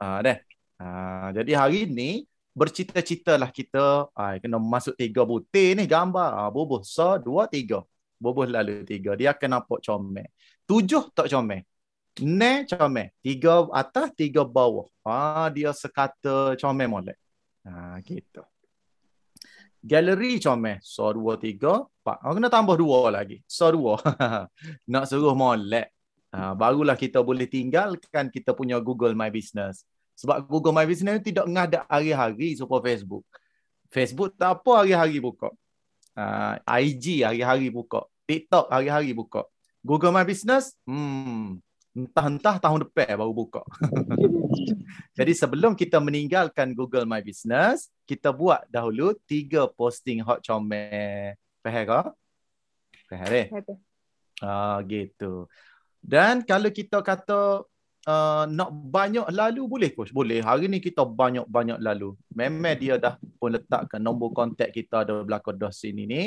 Uh, dah. Uh, jadi hari ni, bercita cita lah kita. Uh, kena masuk tiga butir ni gambar. Uh, bubuh sir, dua, tiga. Bubuh lalu tiga. Dia akan nampak comel. Tujuh tak comel. Ne comel. Tiga atas, tiga bawah. uh, dia sekata comel molek. Ah, uh, gitu galeri comel. So, dua, tiga, empat. Orang kena tambah dua lagi. So, dua. Nak suruh molek. Uh, barulah kita boleh tinggalkan kita punya Google My Business. Sebab Google My Business tidak ngada hari-hari supaya Facebook. Facebook tak apa hari-hari buka. Uh, ha, IG hari-hari buka. TikTok hari-hari buka. Google My Business, hmm, entah-entah tahun depan baru buka. Jadi sebelum kita meninggalkan Google My Business, kita buat dahulu tiga posting hot comel. Faham ke? Faham eh? ke? Ah, gitu. Dan kalau kita kata uh, nak banyak lalu boleh coach? Boleh. Hari ni kita banyak-banyak lalu. Memang dia dah pun letakkan nombor kontak kita ada belakang dos sini ni.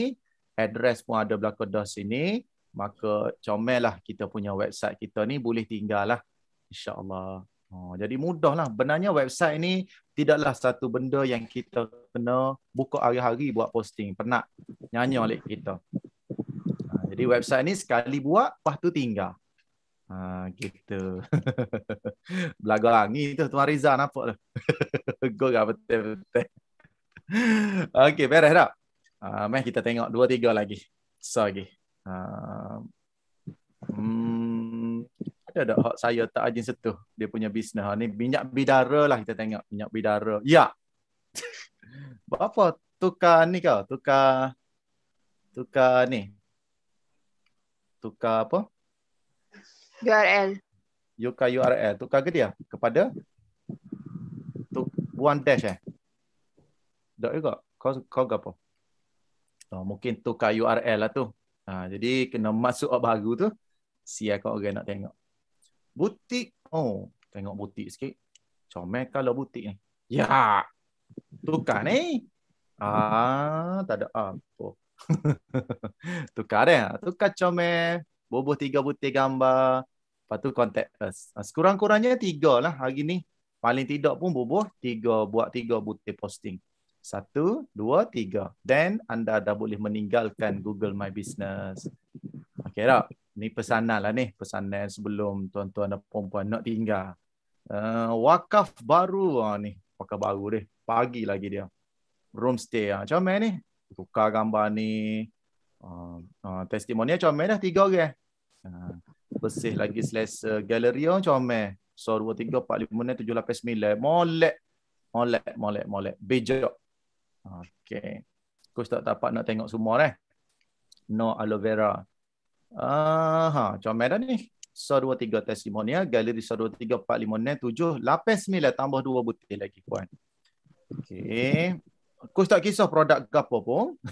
Address pun ada belakang dos sini maka comel lah kita punya website kita ni boleh tinggal lah. InsyaAllah. Oh, jadi mudahlah. Benarnya website ni tidaklah satu benda yang kita kena buka hari-hari buat posting. Pernah Nyanyi oleh kita. Ha, jadi website ni sekali buat, lepas tu tinggal. Ha, gitu. Belaga angin tu Tuan Rizal nampak lah. Gue gak betul-betul. Okay, beres dah. Ha, mari kita tengok dua tiga lagi. So, okay. Ah, hmm, ada dah hak saya tak ajin setuh dia punya bisnes ha, ni minyak bidara lah kita tengok minyak bidara. Ya. Apa tukar ni kau? Tukar tukar ni. Tukar apa? URL. Yuka URL. Tukar ke dia? Kepada? Tuk buang dash eh? Dok juga. Kau, kau gapo? Oh, mungkin tukar URL lah tu. Ha, jadi kena masuk awak baru tu, siap kau orang nak tengok. Butik. Oh, tengok butik sikit. Comel kalau butik ni. Ya. Tukar ni. Ah, tak ada apa. tukar dah. Tukar comel. Bubuh tiga butik gambar. Lepas tu kontak us. Ah, sekurang-kurangnya tiga lah hari ni. Paling tidak pun bubuh tiga. Buat tiga butik posting. Satu, dua, tiga. Then anda dah boleh meninggalkan Google My Business. Okay tak? Ni pesanan lah ni. Pesanan sebelum tuan-tuan dan perempuan nak tinggal. Uh, wakaf baru lah ni. Wakaf baru deh. Pagi lagi dia. Room stay lah. Macam mana ni? Tukar gambar ni. Uh, ah, uh, ah, testimoni macam mana dah? Tiga orang. Uh, bersih lagi selesa. Galeri macam mana? So, dua, tiga, empat, lima, enam, tujuh, lapis sembilan. Molek. Molek, molek, molek. Bejok. Okay. Coach tak dapat nak tengok semua eh. No aloe vera. Aha, comel dah ni. So tiga testimonial, galeri so 23 4 5 6 7 8 9 tambah dua butir lagi puan. Okay, Coach tak kisah produk gapo pun.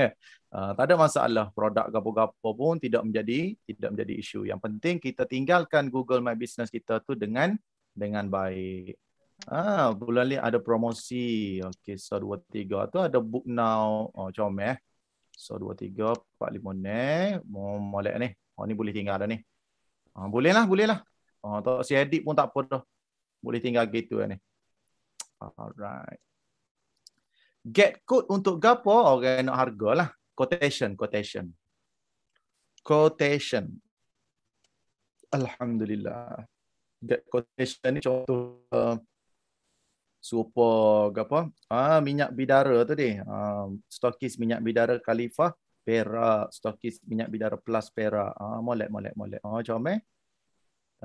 yeah. Ya. uh, tak ada masalah produk gapo-gapo pun tidak menjadi tidak menjadi isu. Yang penting kita tinggalkan Google My Business kita tu dengan dengan baik. Ah, bulan ni ada promosi. Okey, so 2 3. Tu ada book now. Oh, jom eh. So 2 3 4 5 eh. Mau molek ni. Oh, ni boleh tinggal dah ni. Ah, boleh lah, boleh lah. Oh, tak si edit pun tak apa dah. Boleh tinggal gitu eh, ni. Alright. Get code untuk gapo? Okey, oh, nak hargalah. Quotation, quotation. Quotation. Alhamdulillah. Get quotation ni contoh uh, serupa apa ah minyak bidara tu deh ah, stokis minyak bidara khalifah perak stokis minyak bidara plus perak ah molek molek molek oh macam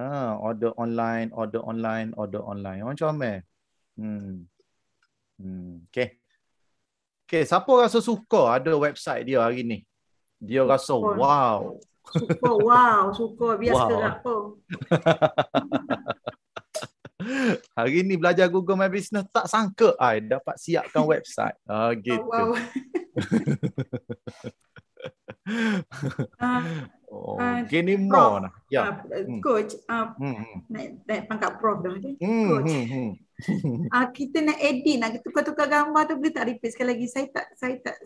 ah order online order online order online oh macam hmm hmm okay, okay, siapa rasa suka ada website dia hari ni dia suka. rasa wow suka wow suka biasa wow. apa lah, Hari ni belajar Google My Business tak sangka ai dapat siapkan website. Ah oh, gitu. Oh, wow. oh, uh, gini pro. nah. Ya. Uh, coach, uh, hmm. naik, naik pangkat prof dah. Okay? Hmm, coach. Hmm, hmm. Uh, kita nak edit, nak tukar-tukar gambar tu boleh tak repeat sekali lagi? Saya tak, saya tak.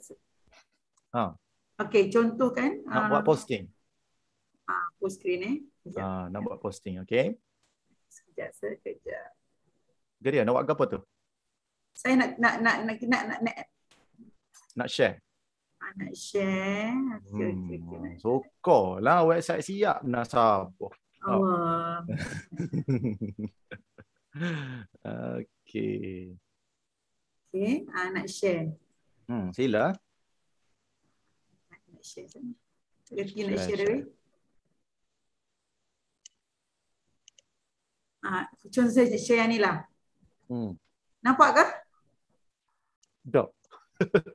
Ha. Okay, contoh kan. Nak uh, buat posting. Ah, uh, post screen eh. Ah, uh, nak buat posting, okay. Sekejap, sekejap. Gerian, nak buat apa tu? Saya nak nak nak nak nak nak nak nak share. Ah, nak share. Okay, hmm. okay, okay. lah website siap nak sapa. Oh. okay. Okay, uh, ah, nak share. Hmm, sila. Nak share. Kita nak share dulu. Ah, uh, contoh saya share ni lah. Hmm. Nampak ke? Dok.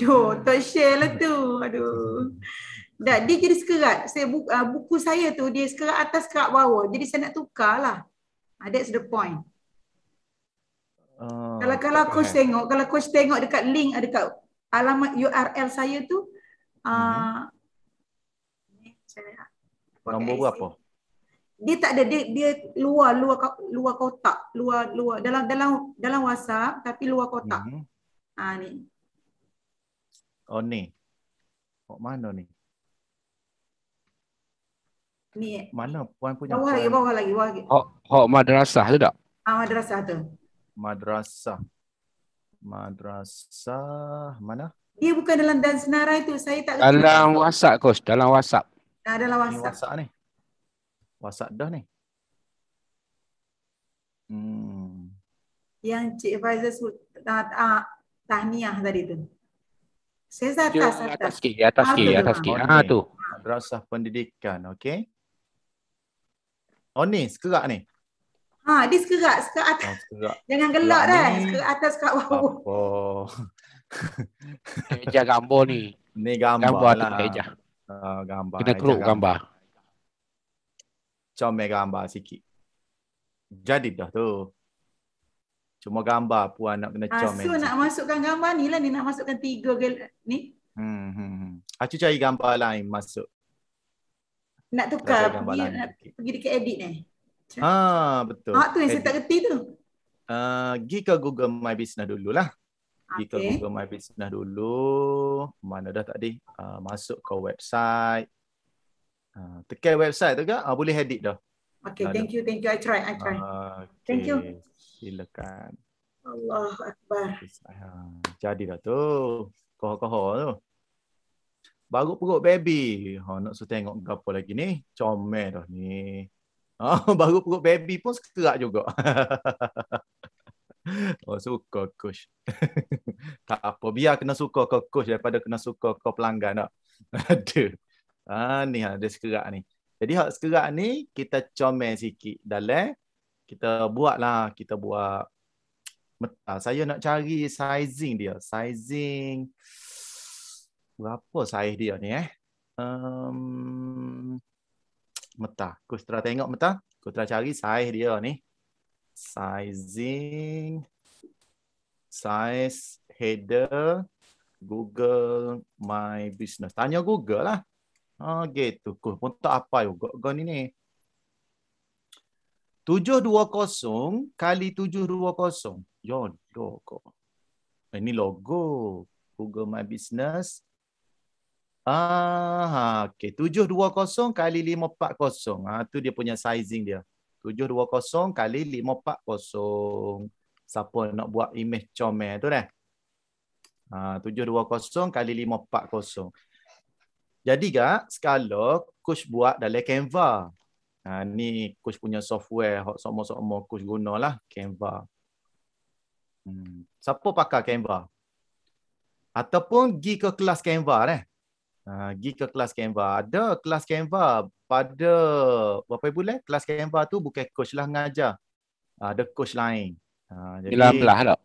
Dok, tak share lah tu. Aduh. Tak, dia jadi sekerat. Saya buku, uh, ah, buku saya tu, dia sekerat atas, sekerat bawah. Jadi saya nak tukar lah. Uh, that's the point. Uh, kalau kalau coach tengok, kalau coach tengok dekat link, ada dekat alamat URL saya tu, uh, hmm. nombor berapa? Saya dia tak ada dia, dia luar luar luar kotak luar luar dalam dalam dalam WhatsApp tapi luar kotak. Mm-hmm. Ha ni. Oh ni. Kok oh, mana ni? Ni. Mana puan punya? Bawah lagi bawah lagi bawah lagi. Hok hok madrasah tu tak? Ah madrasah tu. Madrasah. Madrasah mana? Dia bukan dalam dan senarai tu. Saya tak Dalam WhatsApp kos, dalam WhatsApp. Ah dalam WhatsApp. Ini WhatsApp ni. WhatsApp dah ni. Hmm. Yang Cik Faizal sebut uh, uh, tahniah tadi tu. Saya atas, atas. Ah, atas sikit, atas sikit, atas, atas sikit. Ha, tu. Madrasah pendidikan, okey. Oh ni, sekerak ni. Ha, dia sekerak, sekerak atas. Oh, sekerak. Jangan gelak dah. Sekerak atas, sekerak bawah. Oh. Eja gambar ni. Ni gambar, gambar lah. Eja. Uh, gambar. Kena keruk gambar. gambar comel gambar sikit. Jadi dah tu. Cuma gambar puan nak kena ah, comel. Asu nak sikit. masukkan gambar ni lah. Ni nak masukkan tiga gel- ni. Hmm, hmm, hmm. Ah, cari gambar lain masuk. Nak tukar pergi, nak sikit. pergi dekat edit ni. Ha, ah, betul. Ah, tu yang edit. saya tak reti tu. Uh, pergi ke Google My Business dululah. Pergi okay. ke Google My Business dulu. Mana dah tadi? Uh, masuk ke website. Uh, tekan website tu ke? Uh, boleh edit dah. Okay, thank you, thank you. I try, I try. Okay. Ah, thank you. Silakan. Allah Akbar. Ah, Jadi dah tu. Kohor-kohor tu. Baru perut baby. Ha, nak suruh tengok gapo lagi ni. Comel dah ni. Ha, oh, baru perut baby pun sekerak juga. oh, suka kush tak apa. Biar kena suka kush. coach daripada kena suka kau pelanggan tak. Aduh. Ha ni ha dia sekerat ni. Jadi hak sekerat ni kita comel sikit dalam kita buat lah kita buat meta. Ha, saya nak cari sizing dia. Sizing berapa saiz dia ni eh? Um, meta. Kau setelah tengok meta, kau setelah cari saiz dia ni. Sizing size header Google My Business. Tanya Google lah. Oh gitu. Kau pun tak apa yo. Gok gok ni ni. 720 kali 720. Yo, do ko. Ini eh, logo Google My Business. Ah, okey. 720 kali 540. Ah, tu dia punya sizing dia. 720 kali 540. Siapa nak buat image comel tu dah? Eh? Ah, 720 kali 540. Jadi gak skala coach buat dalam Canva. Ha, ni coach punya software hok semua-semua coach gunalah Canva. Hmm. Siapa pakai Canva? Ataupun gi ke kelas Canva eh. Ha, pergi ke kelas Canva. Ada kelas Canva pada berapa bulan? Kelas Canva tu bukan coach lah ngajar. Ha, ada coach lain. Ha, jadi, 19 tak? Lah.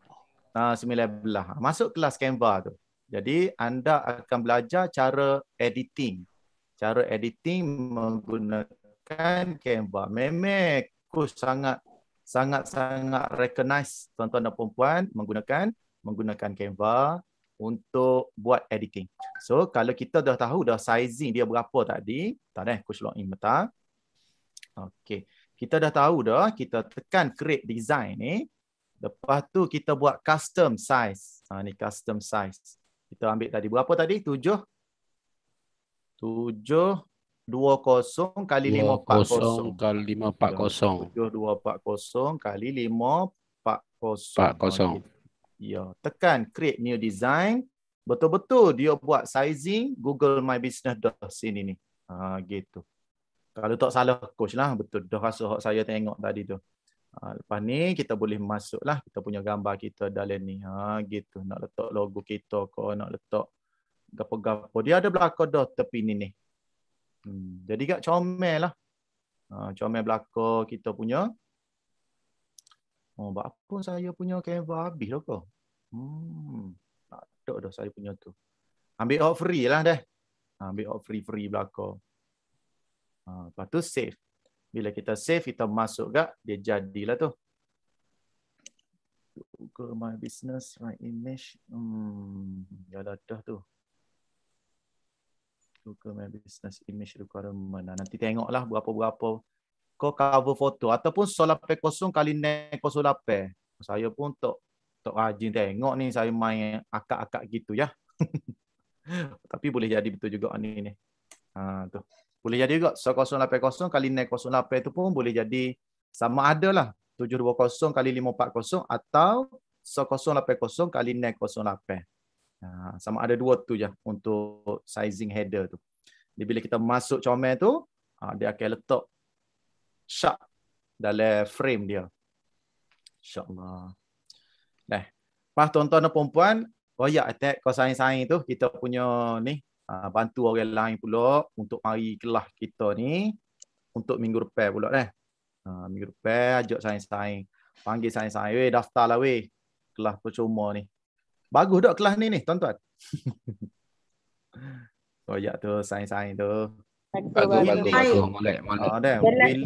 Ha, 19. Ha, masuk kelas Canva tu. Jadi anda akan belajar cara editing. Cara editing menggunakan Canva. Memek kurs sangat sangat sangat recognize tuan-tuan dan puan-puan menggunakan menggunakan Canva untuk buat editing. So kalau kita dah tahu dah sizing dia berapa tadi, tak eh kurs login meta. Okey. Kita dah tahu dah kita tekan create design ni. Lepas tu kita buat custom size. Ha ni custom size kita ambil tadi berapa tadi 7 7 20 kali 5 40 kali 5 40 7 2 40 kali 5 40 40 ya tekan create new design betul-betul dia buat sizing google my business dah sini ni ha gitu kalau tak salah coach lah betul dah rasa saya tengok tadi tu Ha, lepas ni kita boleh masuk lah kita punya gambar kita dalam ni. Ha gitu nak letak logo kita ke nak letak gapo-gapo. Dia ada belako dah tepi ni ni. Hmm, jadi gak comel lah. Ha comel belako kita punya. Oh, buat apa saya punya Canva habis dah ke? Hmm. Tak ada dah saya punya tu. Ambil off free lah deh. Ha, ambil off free free belako. Ha, lepas tu save. Bila kita save, kita masuk ke, dia jadilah tu. Google My Business, My Image. Hmm, ya dah tu. Google My Business Image mana? Nanti tengoklah berapa-berapa kau cover foto ataupun solape kosong kali ne kosong lape. Saya pun tak tak rajin tengok ni saya main akak-akak gitu ya. Tapi boleh jadi betul juga ni ni. Ha tu. Boleh jadi juga 0080 kali 908 itu pun boleh jadi sama ada lah 720 kali 540 atau 0080 kali 908. sama ada dua tu je untuk sizing header tu. Jadi bila kita masuk comel tu, ha, dia akan letak sharp dalam frame dia. InsyaAllah. Nah, Lepas tuan-tuan dan perempuan, royak attack kau sain-sain tu, kita punya ni, Ha, bantu orang lain pula untuk mari kelas kita ni untuk minggu depan pula eh. Uh, minggu depan ajak sain-sain. Panggil sain-sain. Weh, lah. weh. Kelas percuma ni. Bagus tak kelas ni ni, tuan-tuan? Projek tu, sain-sain tu. Bagus, bagus. bagus. Oh, ha, dah. Willing,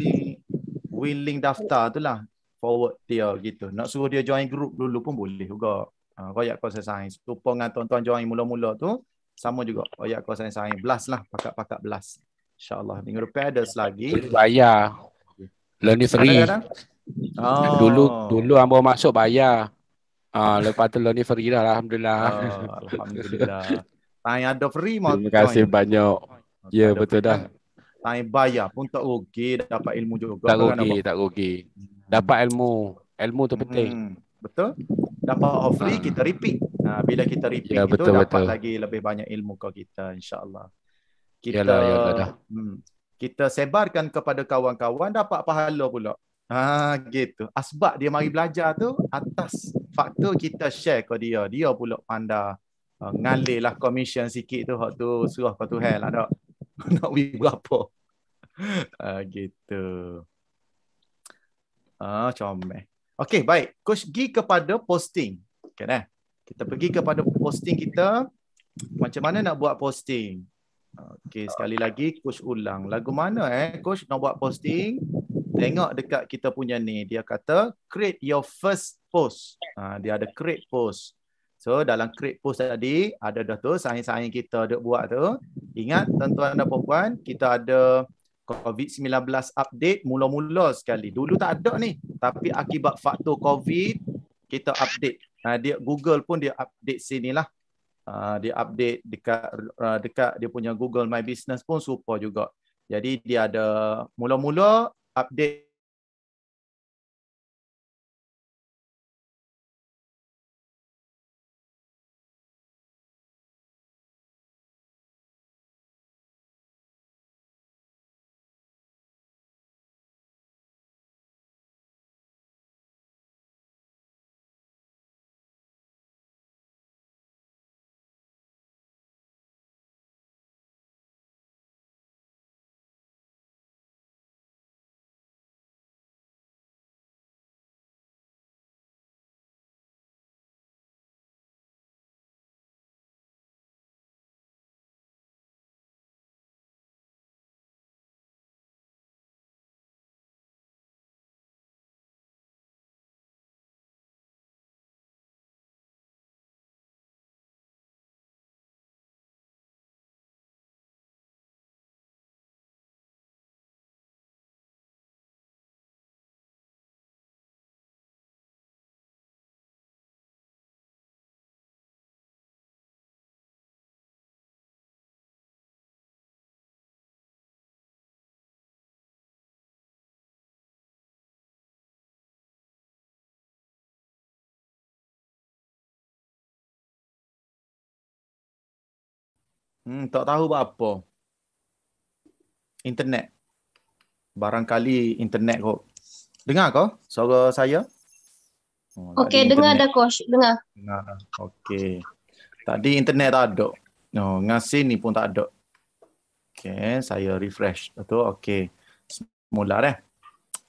willing daftar tu lah. Forward dia gitu. Nak suruh dia join group dulu pun boleh juga. Uh, Royak kau sain-sain. Supaya dengan tuan-tuan join mula-mula tu, sama juga ayat oh, kuasa yang sama belas lah pakat-pakat belas insyaallah minggu depan ada lagi bayar learn is free oh. dulu dulu hamba masuk bayar ah uh, lepas tu learn is free lah alhamdulillah oh, alhamdulillah tanya ada free mau terima kasih banyak ya betul dah tanya bayar pun tak rugi dapat ilmu juga tak rugi tak rugi hmm. dapat ilmu ilmu tu penting hmm betul dapat of free ah. kita repeat uh, bila kita repeat ya, itu betul, dapat lagi lebih banyak ilmu kau kita insya Allah kita yalah, yalah, hmm, kita sebarkan kepada kawan-kawan dapat pahala pula ha gitu asbab dia mari belajar tu atas faktor kita share ke dia dia pula pandai Uh, ngalir lah komisen sikit tu hak tu suruh kau Tuhan lah dak nak wi berapa uh, gitu ah uh, comel Okey, baik. Coach pergi kepada posting. Okay, nah. Kita pergi kepada posting kita. Macam mana nak buat posting? Okey, sekali lagi coach ulang. Lagu mana eh coach nak buat posting? Tengok dekat kita punya ni. Dia kata create your first post. Ha, dia ada create post. So dalam create post tadi ada dah tu Sahing-sahing kita ada buat tu. Ingat tuan-tuan dan puan-puan, kita ada COVID-19 update mula-mula sekali. Dulu tak ada ni. Tapi akibat faktor COVID, kita update. Nah dia Google pun dia update sini lah. Uh, ah, dia update dekat uh, dekat dia punya Google My Business pun super juga. Jadi dia ada mula-mula update Hmm, tak tahu buat apa. Internet. Barangkali internet kot. Dengar kau suara saya? Oh, Okey, dengar dah coach. Dengar. Dengar. Okey. Tadi internet tak ada. No, oh, ngasih ni pun tak ada. Okay, saya refresh. Betul? okay. Semula eh.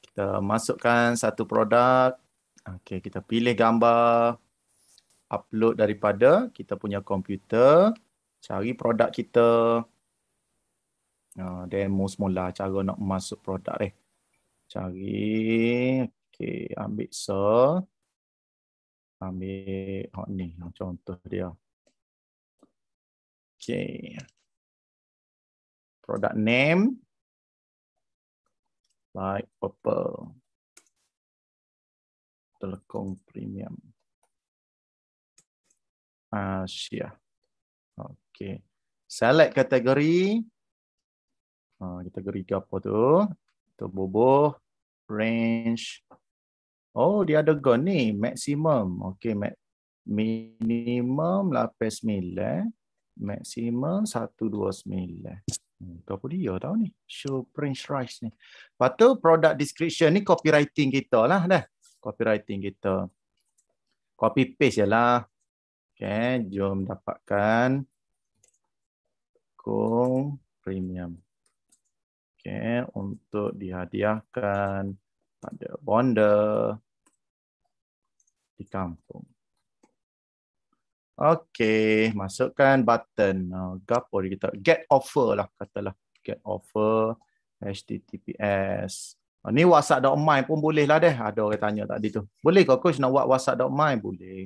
Kita masukkan satu produk. Okay, kita pilih gambar. Upload daripada kita punya komputer cari produk kita uh, demo semula cara nak masuk produk eh cari okey ambil so, ambil oh, ni ah, contoh dia okey product name like purple telekom premium Asia. Uh, Okay. Select kategori. Ha, kategori ke apa tu? Tu boboh. Range. Oh, dia ada gun ni. Maximum. Okay, ma minimum 8.9. Maximum satu dua 1.2.9. Kau pun dia tau ni. Show print rice ni. Lepas tu product description ni copywriting kita lah dah. Copywriting kita. Copy paste je lah. Okay, jom dapatkan. Tekong Premium. Okay, untuk dihadiahkan pada bonder di kampung. Okay, masukkan button. Oh, gapori kita get offer lah katalah. Get offer, HTTPS. Oh, ni WhatsApp.my pun boleh lah deh. Ada orang tanya tadi tu. Boleh ke coach nak buat WhatsApp.my? Boleh. Boleh.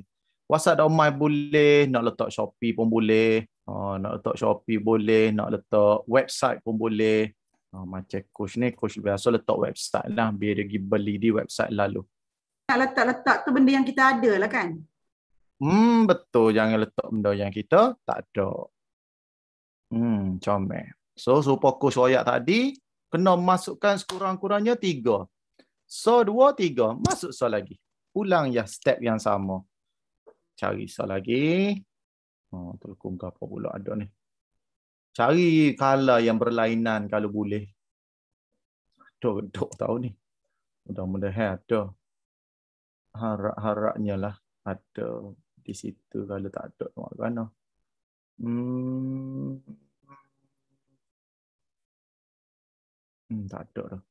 WhatsApp dah online boleh, nak letak Shopee pun boleh. Uh, nak letak Shopee boleh, nak letak website pun boleh. Uh, macam coach ni, coach biasa letak website lah. Biar dia beli di website lalu. Nak letak-letak tu benda yang kita ada lah kan? Hmm, betul. Jangan letak benda yang kita tak ada. Hmm, comel. So, super coach royak tadi, kena masukkan sekurang-kurangnya tiga. So, dua, tiga. Masuk so lagi. Ulang ya step yang sama cari sah lagi. Oh, telukung ke apa pula ada ni. Cari color yang berlainan kalau boleh. Duk-duk tahu ni. Mudah-mudahan eh, ada. Harap-harapnya lah ada di situ kalau tak ada tengok mana. Hmm. hmm tak ada dah.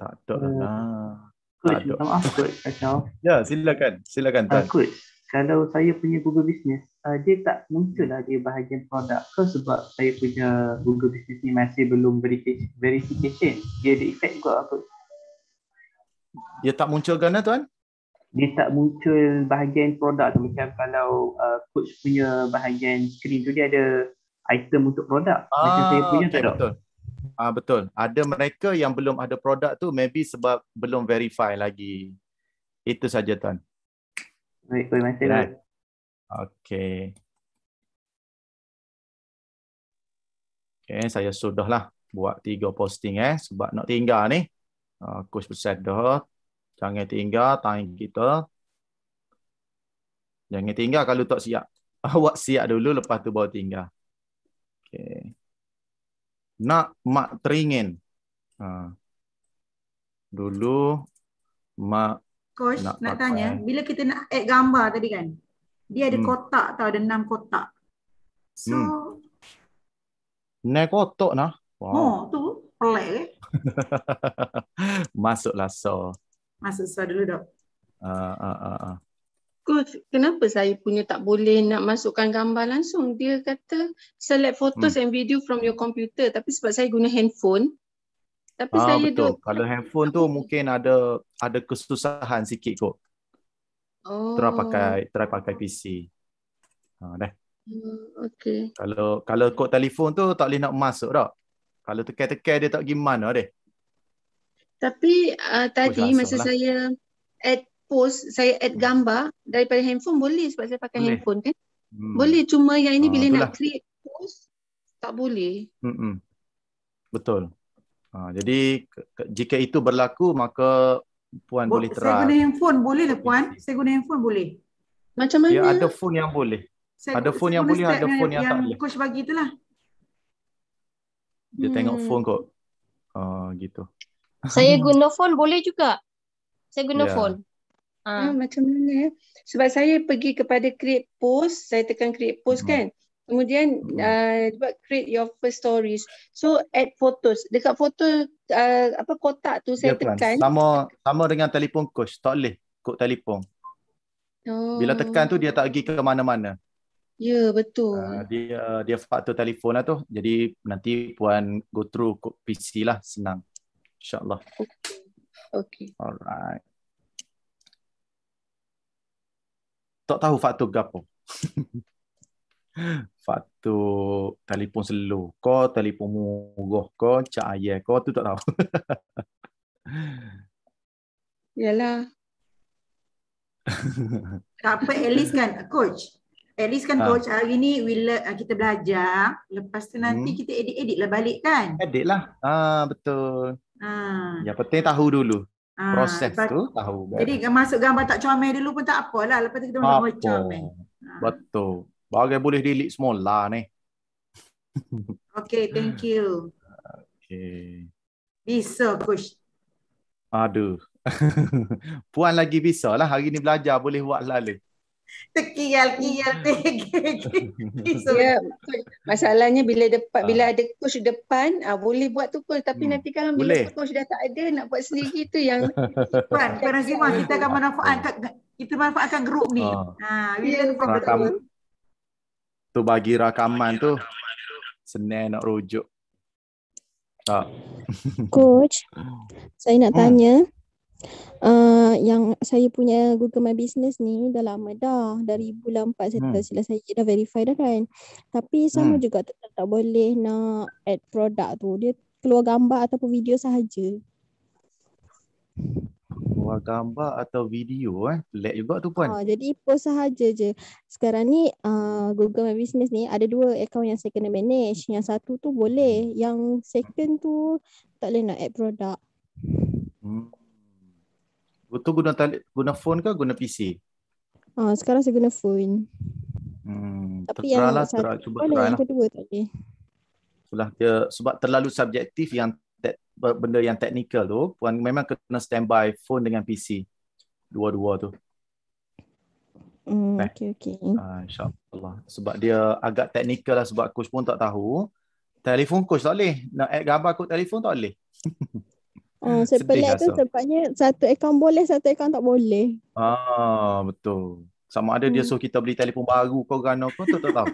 Tak ada hmm. lah. Hmm. Coach, minta maaf Coach, kacau. Ya, silakan. Silakan ah, Tuan. Uh, Coach, kalau saya punya Google Business, uh, dia tak muncul lah di bahagian produk ke sebab saya punya Google Business ni masih belum verification. Dia ada effect juga aku. Dia tak muncul kan lah, Tuan? Dia tak muncul bahagian produk tu. Macam kalau uh, Coach punya bahagian screen tu dia ada item untuk produk. Ah, Macam saya punya okay, tak ada. Ah uh, betul. Ada mereka yang belum ada produk tu maybe sebab belum verify lagi. Itu saja tuan. Baik, terima kasih. Right. Okey. Okey, saya sudahlah buat tiga posting eh sebab nak tinggal ni. Ah uh, coach besar dah. Jangan tinggal tangan kita. Jangan tinggal kalau tak siap. Awak siap dulu lepas tu baru tinggal. Okey nak mak teringin. Ha. Dulu mak Coach, nak, nak tanya, pakai. bila kita nak add gambar tadi kan, dia ada hmm. kotak tau, ada enam kotak. So, hmm. Nek kotak nah. Wow. Oh, tu pelik. Eh? Masuklah so. Masuk so dulu dok. uh, uh, uh, Uh coach kenapa saya punya tak boleh nak masukkan gambar langsung dia kata select photos hmm. and video from your computer tapi sebab saya guna handphone tapi ah, saya betul. Dia... kalau handphone tu mungkin ada ada kesusahan sikit kot oh. try pakai try pakai PC ha dah hmm, Okay. Kalau kalau kot telefon tu tak boleh nak masuk dah. Kalau tekan-tekan dia tak gimana mana dia. Tapi uh, tadi masa lah. saya add post saya add hmm. gambar daripada handphone boleh sebab saya pakai boleh. handphone kan hmm. boleh cuma yang ini ah, bila itulah. nak create post tak boleh hmm betul ha, jadi jika itu berlaku maka puan Bo- boleh terang saya guna handphone boleh lah puan saya guna handphone boleh macam ya, mana ya ada phone yang boleh saya, ada phone yang boleh ada phone yang, yang tak boleh coach bagi itulah dia hmm. tengok phone kot uh, ah, gitu saya guna phone boleh juga saya guna yeah. phone Ha. Ha, macam mana? Eh? Sebab saya pergi kepada create post, saya tekan create post hmm. kan. Kemudian hmm. uh, create your first stories. So add photos. Dekat foto uh, apa kotak tu saya yeah, tekan. Plan. Sama sama dengan telefon coach, tak boleh kod telefon. Oh. Bila tekan tu dia tak pergi ke mana-mana. Ya, yeah, betul. Uh, dia dia faktor telefon lah tu. Jadi nanti puan go through PC lah senang. InsyaAllah. Okay. okay. Alright. tak tahu faktor gapo. faktor telefon slow ke, telefon murah cak cahaya ko tu tak tahu. Yalah. tak apa, at least kan coach. At least kan ha. coach ha. hari ni we ah, kita belajar, lepas tu nanti hmm. kita edit-edit lah balik kan? Edit lah. Ah betul. Ah. Ha. penting tahu dulu. Ah, proses lepas, tu tahu kan? jadi masuk gambar tak comel dulu pun tak apalah lepas tu kita mula comel eh. ah. betul bagai boleh delete semula ni okey thank you okey bisa coach aduh puan lagi bisa lah hari ni belajar boleh buat lalai terkial kial hmm. ya, masalahnya bila depan ah. bila ada coach depan ah boleh buat tu pun tapi hmm. nanti kalau bila coach dah tak ada nak buat sendiri tu yang pan, kena siapa kita akan manfaatkan hmm. kita manfaatkan grup ni Ah, ah. ah, tu bagi rakaman tu senang nak rujuk tak coach saya nak tanya Uh, yang saya punya Google My Business ni dah lama dah dari bulan 4 hmm. saya sila saya dah verify dah kan tapi sama hmm. juga tetap tak boleh nak add produk tu dia keluar gambar atau video sahaja keluar gambar atau video eh lag juga tu pun uh, jadi post sahaja je sekarang ni uh, Google My Business ni ada dua account yang saya kena manage yang satu tu boleh yang second tu tak boleh nak add produk hmm. Betul guna tali, guna phone ke guna PC? Ah, sekarang saya guna phone. Hmm, Tapi yang lah, satu terang, cuba terang yang lah. kedua tak boleh. Itulah dia sebab terlalu subjektif yang te- benda yang teknikal tu puan memang kena standby phone dengan PC dua-dua tu. Hmm, eh. okey. okay, okay. Uh, InsyaAllah. Sebab dia agak teknikal lah sebab coach pun tak tahu. Telefon coach tak boleh. Nak add gambar kot telefon tak boleh. Ah, uh, saya pelik tu sebabnya satu akaun boleh, satu akaun tak boleh. Ah, betul. Sama ada hmm. dia suruh kita beli telefon baru kau kerana apa tak tahu.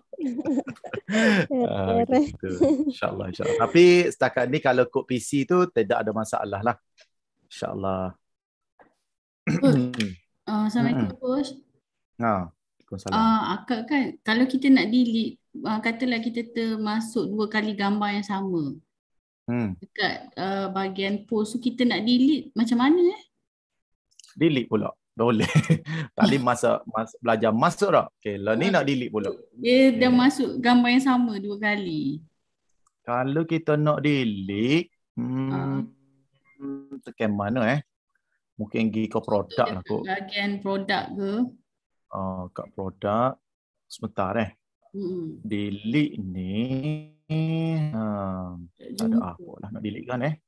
ah, InsyaAllah, insyaAllah. Tapi setakat ni kalau kod PC tu tidak ada masalah lah. InsyaAllah. Oh, uh, Assalamualaikum, Bos. Hmm. Ha, Assalamualaikum. Ah, akak kan, kalau kita nak delete, uh, katalah kita termasuk dua kali gambar yang sama hmm. dekat uh, bahagian post tu kita nak delete macam mana eh? Delete pula. Boleh. Tadi masa, masa, belajar masuk tak? Okay, learn ni nak delete pula. Dia okay. dah hmm. masuk gambar yang sama dua kali. Kalau kita nak delete, hmm, uh. Ah. tekan mana eh? Mungkin pergi ke produk lah kot. Bahagian produk ke? Oh, kat produk. Sebentar eh. Hmm. Delete ni. Ha. ada apa lah nak delete kan eh.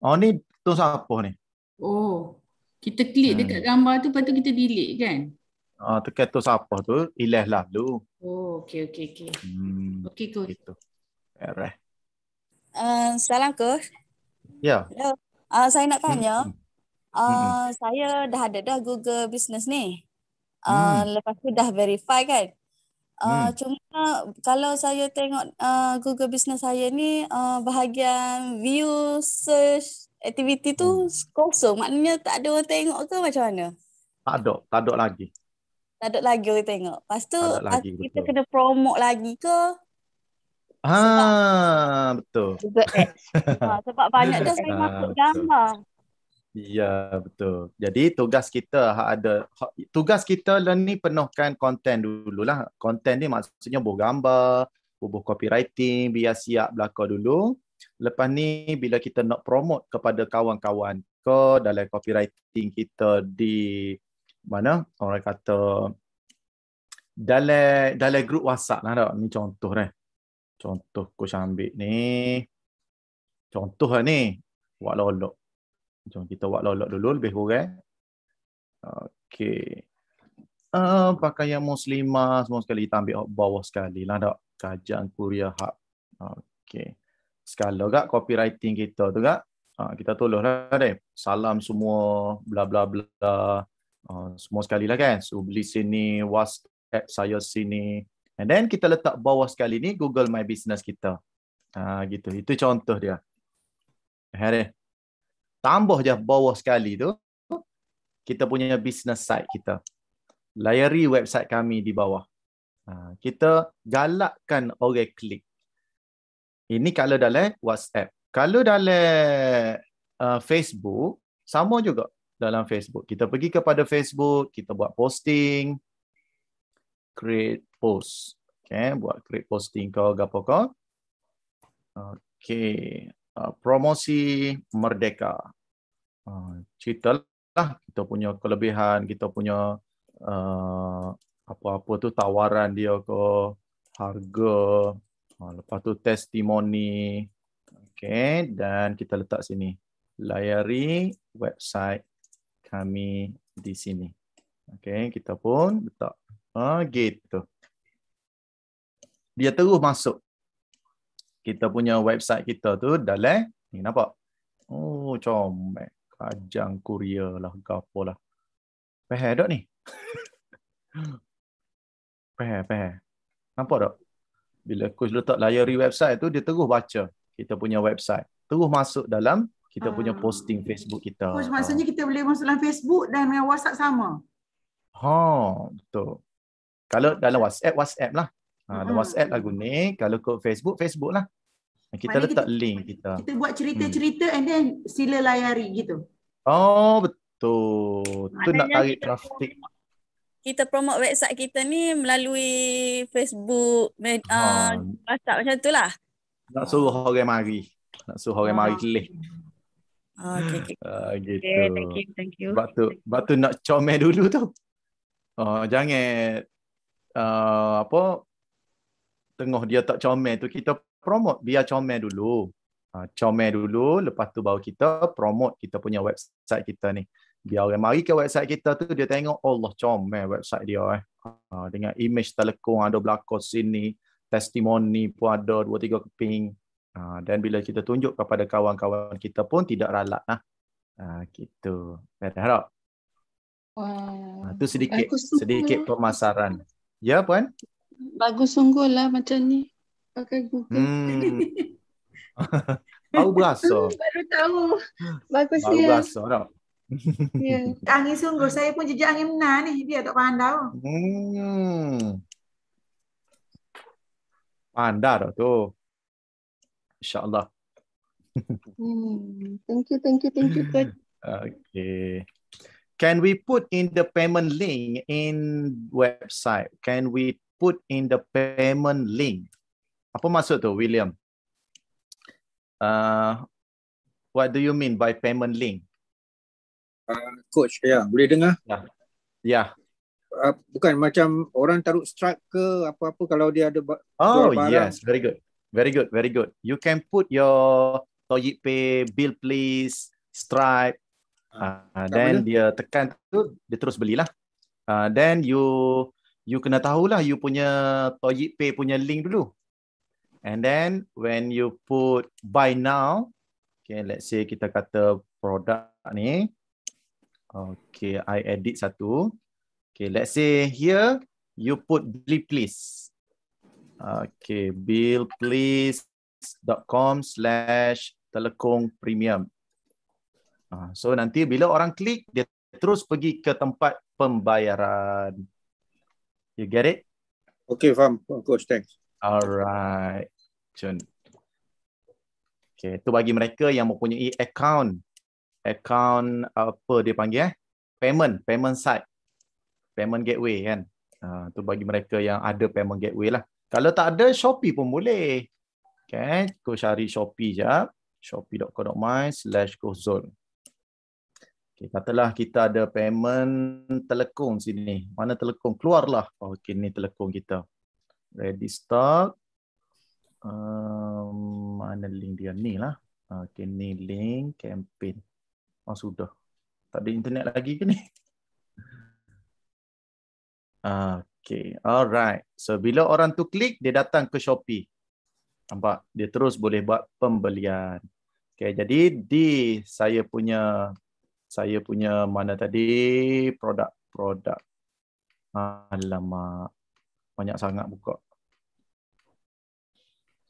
Oh ni tu siapa ni? Oh. Kita klik ha. dekat gambar tu lepas tu kita delete kan? Ah oh, uh, tekan tu siapa tu? Ilah lah dulu. Oh okey okey okey. Hmm. Okey coach. Gitu. Eh. Um, salam coach. Ya. Yeah. Eh, saya nak hmm, tanya. Hmm. Uh, hmm. saya dah ada dah Google Business ni. Uh, hmm. lepas tu dah verify kan? Hmm. Uh, hmm. Cuma kalau saya tengok uh, Google Business saya ni uh, bahagian view search activity tu hmm. kosong. Maknanya tak ada orang tengok ke macam mana? Tak ada, tak ada lagi. Tak ada lagi orang tengok. Pastu lagi, kita betul. kena promote lagi ke? Ha, betul. Google ah, sebab banyak dah saya ha, masuk gambar. Ah, Ya betul. Jadi tugas kita ha, ada ha, tugas kita lah ni penuhkan konten dululah. Konten ni maksudnya buku gambar, buku copywriting, biar siap belakang dulu. Lepas ni bila kita nak promote kepada kawan-kawan ke dalam copywriting kita di mana orang kata dalam dalam group WhatsApp lah tak? Ni contoh ni. Contoh aku ambil ni. Contoh lah ni. Buat lolok. Jom kita buat lolok dulu lebih kurang. Okey. Uh, pakaian muslimah semua sekali kita ambil bawah sekali lah tak kajian kuria hak okey sekali gak copywriting kita tu gak uh, kita tolonglah deh salam semua bla bla bla uh, semua sekali lah kan so beli sini whatsapp saya sini and then kita letak bawah sekali ni google my business kita uh, gitu itu contoh dia deh tambah je bawah sekali tu kita punya business site kita layari website kami di bawah ha, kita galakkan orang klik ini kalau dalam WhatsApp kalau dalam uh, Facebook sama juga dalam Facebook kita pergi kepada Facebook kita buat posting create post okay buat create posting kau gapo kau okay uh, promosi merdeka Ah, cerita lah kita punya kelebihan, kita punya uh, apa-apa tu tawaran dia ke harga, uh, lepas tu testimoni. Okay, dan kita letak sini. Layari website kami di sini. Okay, kita pun letak. Uh, gitu. Dia terus masuk. Kita punya website kita tu dalam. Ni nampak? Oh, comel. Kajang Korea lah, gapo lah. Pehe dok ni. pehe, pehe. Nampak dok? Bila coach letak layari website tu, dia terus baca kita punya website. Terus masuk dalam kita punya uh, posting Facebook kita. Coach, maksudnya kita boleh masuk dalam Facebook dan dengan WhatsApp sama? Ha, betul. Kalau dalam WhatsApp, WhatsApp lah. Ha, dalam uh. WhatsApp lagu ni. Kalau ke Facebook, Facebook lah. Kita Maksudnya letak kita, link kita. Kita buat cerita-cerita hmm. and then sila layari gitu. Oh, betul. Tu nak tarik kita traffic. kita promote website kita ni melalui Facebook, med, ha. uh, ah, WhatsApp macam tu lah. Nak suruh orang mari. Nak suruh orang ha. mari kelih. Ah. Ah, okay, okay. Uh, gitu. okay, thank you, thank you. Sebab tu, nak comel dulu tu. Oh, uh, jangan uh, apa tengah dia tak comel tu kita promote biar comel dulu ha, comel dulu lepas tu baru kita promote kita punya website kita ni biar orang mari ke website kita tu dia tengok oh, Allah comel website dia eh ha, dengan image telekong ada belakang sini testimoni pun ada dua tiga keping ha, dan bila kita tunjuk kepada kawan-kawan kita pun tidak ralat lah ha, gitu saya harap Wow. Ha, tu sedikit sedikit pemasaran. Ya puan? Bagus sungguh lah macam ni pakai Google. Hmm. Baru berasa. Baru tahu. Bagus Baru dia. Baru berasa tau. Ya. Angin sungguh. Saya pun jejak angin menang ni. Dia tak pandai. Hmm. Pandai tau tu. InsyaAllah. Hmm. Thank you, thank you, thank you. Coach. Okay. Can we put in the payment link in website? Can we put in the payment link? Apa maksud tu William? Uh, what do you mean by payment link? Uh, coach, ya, yeah. boleh dengar? Ya. Yeah. Yeah. Uh, bukan macam orang taruh strike ke apa-apa kalau dia ada Oh, yes, very good. Very good, very good. You can put your toilet pay, bill please, stripe. Uh, ah, ah, then mana? dia tekan tu, dia terus belilah. Uh, then you you kena tahulah you punya toilet pay punya link dulu. And then when you put buy now, okay, let's say kita kata produk ni. Okay, I edit satu. Okay, let's say here you put bill please. Okay, billplease.com slash telekong premium. Ah, so nanti bila orang klik, dia terus pergi ke tempat pembayaran. You get it? Okay, faham. Coach, thanks. Alright merchant. Okay, itu bagi mereka yang mempunyai account. Account apa dia panggil eh? Payment, payment site. Payment gateway kan. Itu ha, uh, bagi mereka yang ada payment gateway lah. Kalau tak ada, Shopee pun boleh. Okay, kau cari Shopee jap. Shopee.co.my slash gozol. Okay, katalah kita ada payment telekong sini. Mana telekong? Keluarlah. Oh, okay, ni telekong kita. Ready stock. Ehm, mana link dia ni lah. Okay, ni link campaign. Oh, sudah. Tak ada internet lagi ke ni? Okay, alright. So, bila orang tu klik, dia datang ke Shopee. Nampak? Dia terus boleh buat pembelian. Okay, jadi di saya punya saya punya mana tadi produk-produk. Alamak. Banyak sangat buka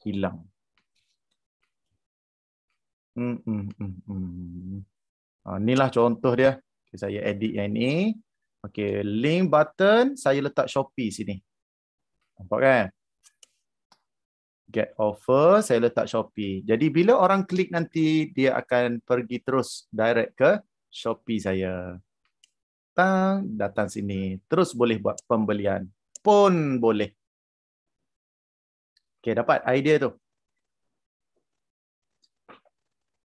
hilang. Hmm, hmm, hmm, hmm. Ah, Ini lah contoh dia. Okay, saya edit yang ini. Okay, link button saya letak Shopee sini. Nampak kan? Get offer, saya letak Shopee. Jadi bila orang klik nanti, dia akan pergi terus direct ke Shopee saya. Tang datang sini. Terus boleh buat pembelian. Pun boleh. Okay, dapat idea tu.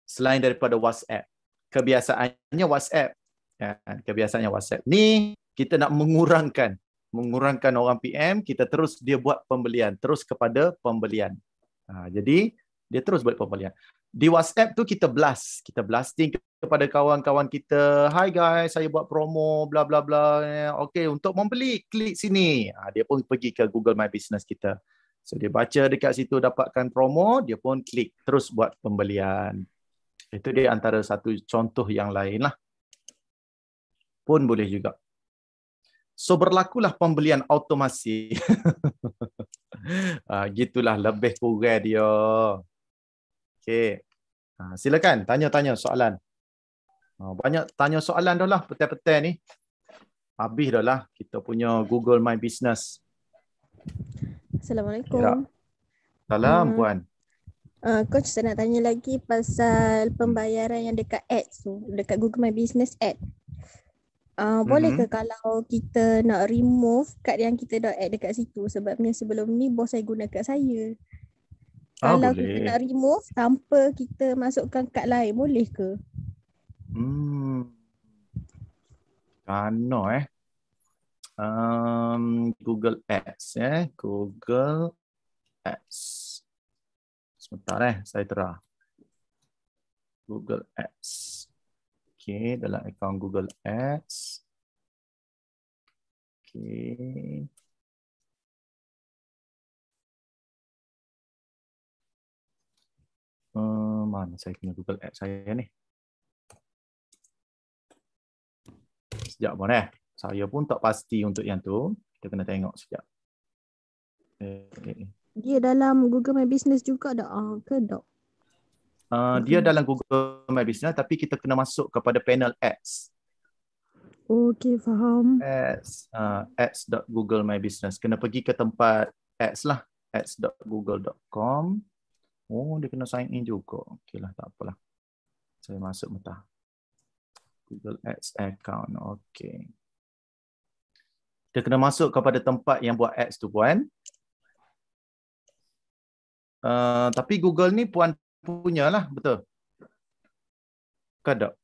Selain daripada WhatsApp. Kebiasaannya WhatsApp. Ya, kebiasaannya WhatsApp. Ni kita nak mengurangkan. Mengurangkan orang PM, kita terus dia buat pembelian. Terus kepada pembelian. Ha, jadi, dia terus buat pembelian. Di WhatsApp tu kita blast. Kita blasting kepada kawan-kawan kita. Hi guys, saya buat promo, bla bla bla. Okay, untuk membeli, klik sini. Ha, dia pun pergi ke Google My Business kita. So dia baca dekat situ dapatkan promo, dia pun klik terus buat pembelian. Itu dia antara satu contoh yang lain lah. Pun boleh juga. So berlakulah pembelian automasi. Ah, gitulah lebih kurang dia. Okay. Ah, silakan tanya-tanya soalan. Ah, banyak tanya soalan dah lah petai-petai ni. Habis dah lah kita punya Google My Business. Assalamualaikum. Ya. Salam uh, Puan. Uh, Coach saya nak tanya lagi pasal pembayaran yang dekat ads tu, dekat Google My Business ad. Uh, boleh mm-hmm. ke kalau kita nak remove kad yang kita dah add dekat situ sebabnya sebelum ni bos saya guna kad saya. Ah, kalau boleh. kita nak remove tanpa kita masukkan kad lain boleh ke? Hmm. Kano eh um, Google Ads ya yeah. Google Ads sebentar eh saya terah Google Ads okay dalam akaun Google Ads okay Uh, mana saya kena Google Ads saya ni. sejak mana? eh saya pun tak pasti untuk yang tu. Kita kena tengok sekejap. Okay. Eh, dia dalam Google My Business juga ada uh, ke tak? Uh, ah, dia dalam Google My Business tapi kita kena masuk kepada panel ads. Okey, faham. Ads, uh, ah, Business. Kena pergi ke tempat ads lah. Ads. Google. Com. Oh, dia kena sign in juga. Okeylah, tak apalah. Saya masuk mentah. Google Ads account. Okey. Dia kena masuk kepada tempat yang buat ads tu puan. Uh, tapi Google ni puan punya lah betul. Kadak.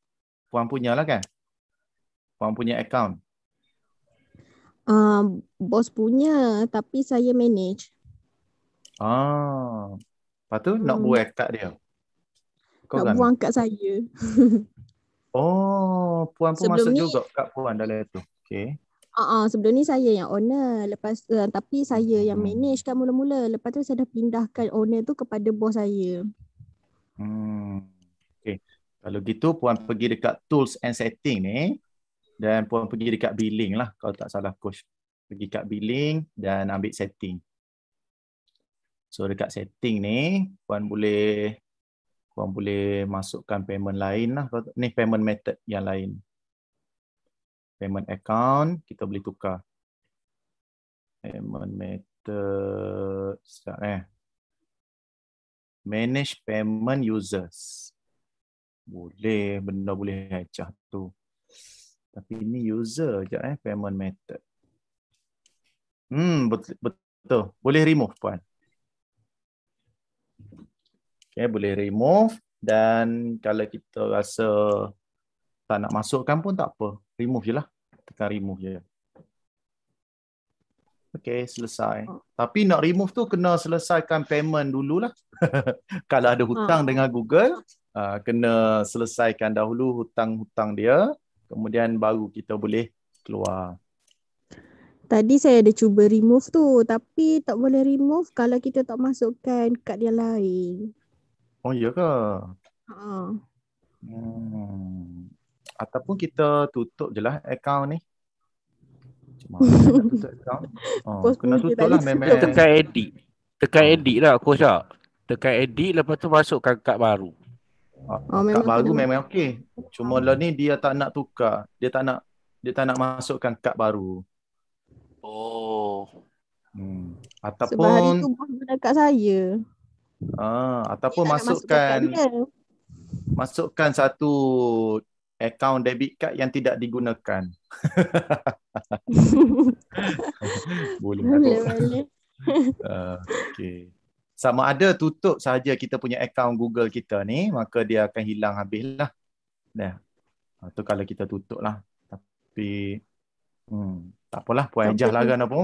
Puan punya lah kan. Puan punya account. Uh, bos punya tapi saya manage. Ah. Lepas tu hmm. nak buat kad dia. Kau nak kan? buang kat saya. oh, puan pun Sebelum masuk ni... juga kad puan dalam tu, Okay. Ah uh-uh, sebelum ni saya yang owner lepas uh, tapi saya yang hmm. manage kan mula-mula lepas tu saya dah pindahkan owner tu kepada bos saya. Hmm. Okey. Kalau gitu puan pergi dekat tools and setting ni dan puan pergi dekat billing lah kalau tak salah coach. Pergi kat billing dan ambil setting. So dekat setting ni puan boleh puan boleh masukkan payment lain lah ni payment method yang lain payment account kita boleh tukar payment method sekejap eh manage payment users boleh benda boleh hecah tu tapi ini user je eh payment method hmm betul, betul. boleh remove puan Okay boleh remove dan kalau kita rasa tak nak masukkan pun tak apa. Remove je lah. Tekan remove je. Okay, selesai. Oh. Tapi nak remove tu kena selesaikan payment dululah. Kalau ada hutang ha. dengan Google, ah, kena selesaikan dahulu hutang-hutang dia. Kemudian baru kita boleh keluar. Tadi saya ada cuba remove tu tapi tak boleh remove kalau kita tak masukkan kad yang lain. Oh iya ke? Ha. Hmm ataupun kita tutup je lah account ni. Cuma tutup account. Oh, kena tutup lah memang. edit. Tekan edit lah coach lah. Tekan edit lepas tu masukkan kad baru. Ah, oh, kad baru memang okey. Cuma oh. lah ni dia tak nak tukar. Dia tak nak dia tak nak masukkan kad baru. Oh. Hmm. Ataupun Sebab hari tu guna kad saya. Ah, ataupun dia masukkan masukkan, masukkan satu account debit card yang tidak digunakan. boleh boleh. boleh. uh, ah, okay. Sama ada tutup saja kita punya account Google kita ni, maka dia akan hilang habis lah. Nah, itu ah, kalau kita tutup lah. Tapi, hmm, tak pula, puan Tapi, ajar lah kan apa.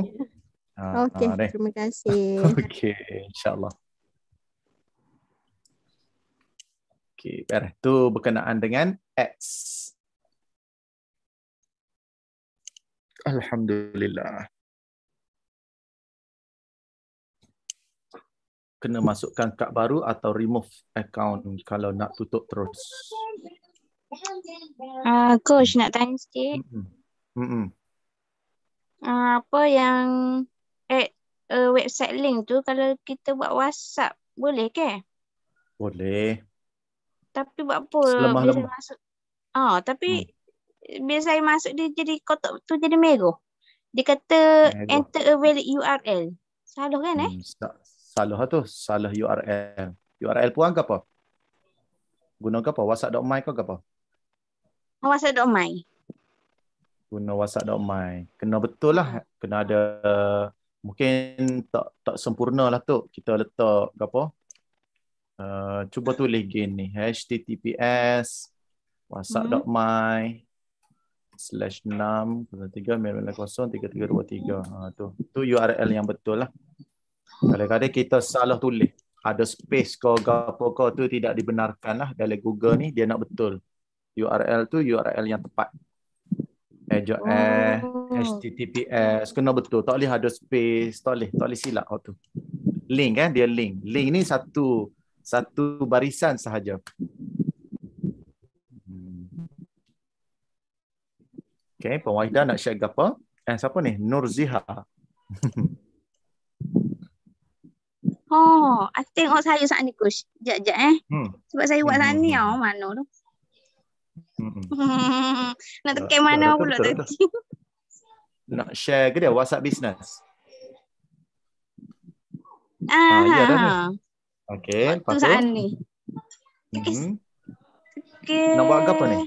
Ah, okey, ha, terima kasih. Okey, insyaAllah. Okay, Okey, tu berkenaan dengan X. Alhamdulillah. Kena masukkan kad baru atau remove account kalau nak tutup terus. Uh, coach nak tanya sikit. Mm-hmm. Mm-hmm. Uh, apa yang eh, uh, website link tu kalau kita buat WhatsApp boleh ke? Boleh. Tapi buat apa? Selemah bila masuk Ah, oh, tapi hmm. bila saya masuk dia jadi kotak tu jadi merah. Dia kata merah. enter a valid URL. Salah kan eh? Hmm, salah tu, salah URL. URL puan ke apa? Guna ke apa? WhatsApp.my ke apa? WhatsApp.my. Guna WhatsApp.my. Kena betul lah. Kena ada mungkin tak tak sempurna lah tu. Kita letak ke apa? Uh, cuba tulis gini. HTTPS whatsapp.my hmm. slash 603 Maryland kosong 3323 ha, tu. tu URL yang betul lah kadang-kadang kita salah tulis ada space kau apa kau tu tidak dibenarkan lah dari Google ni dia nak betul URL tu URL yang tepat ejoeh eh, oh. https kena betul tak boleh ada space tak boleh tak boleh silap oh, tu link kan eh? dia link link ni satu satu barisan sahaja Okay, Puan Wahidah nak share apa? Eh, siapa ni? Nur Ziha. oh, saya tengok saya saat ni, Kush. Sekejap, sekejap eh. Hmm. Sebab saya buat hmm. sana ni, oh, mana tu. Hmm. nak tekan mana pula tadi. nak share ke dia WhatsApp business? Ah, ah ya, dah ni. Ah. Okay, lepas tu. Waktu saat ni. Hmm. Okay. Nak buat apa ni?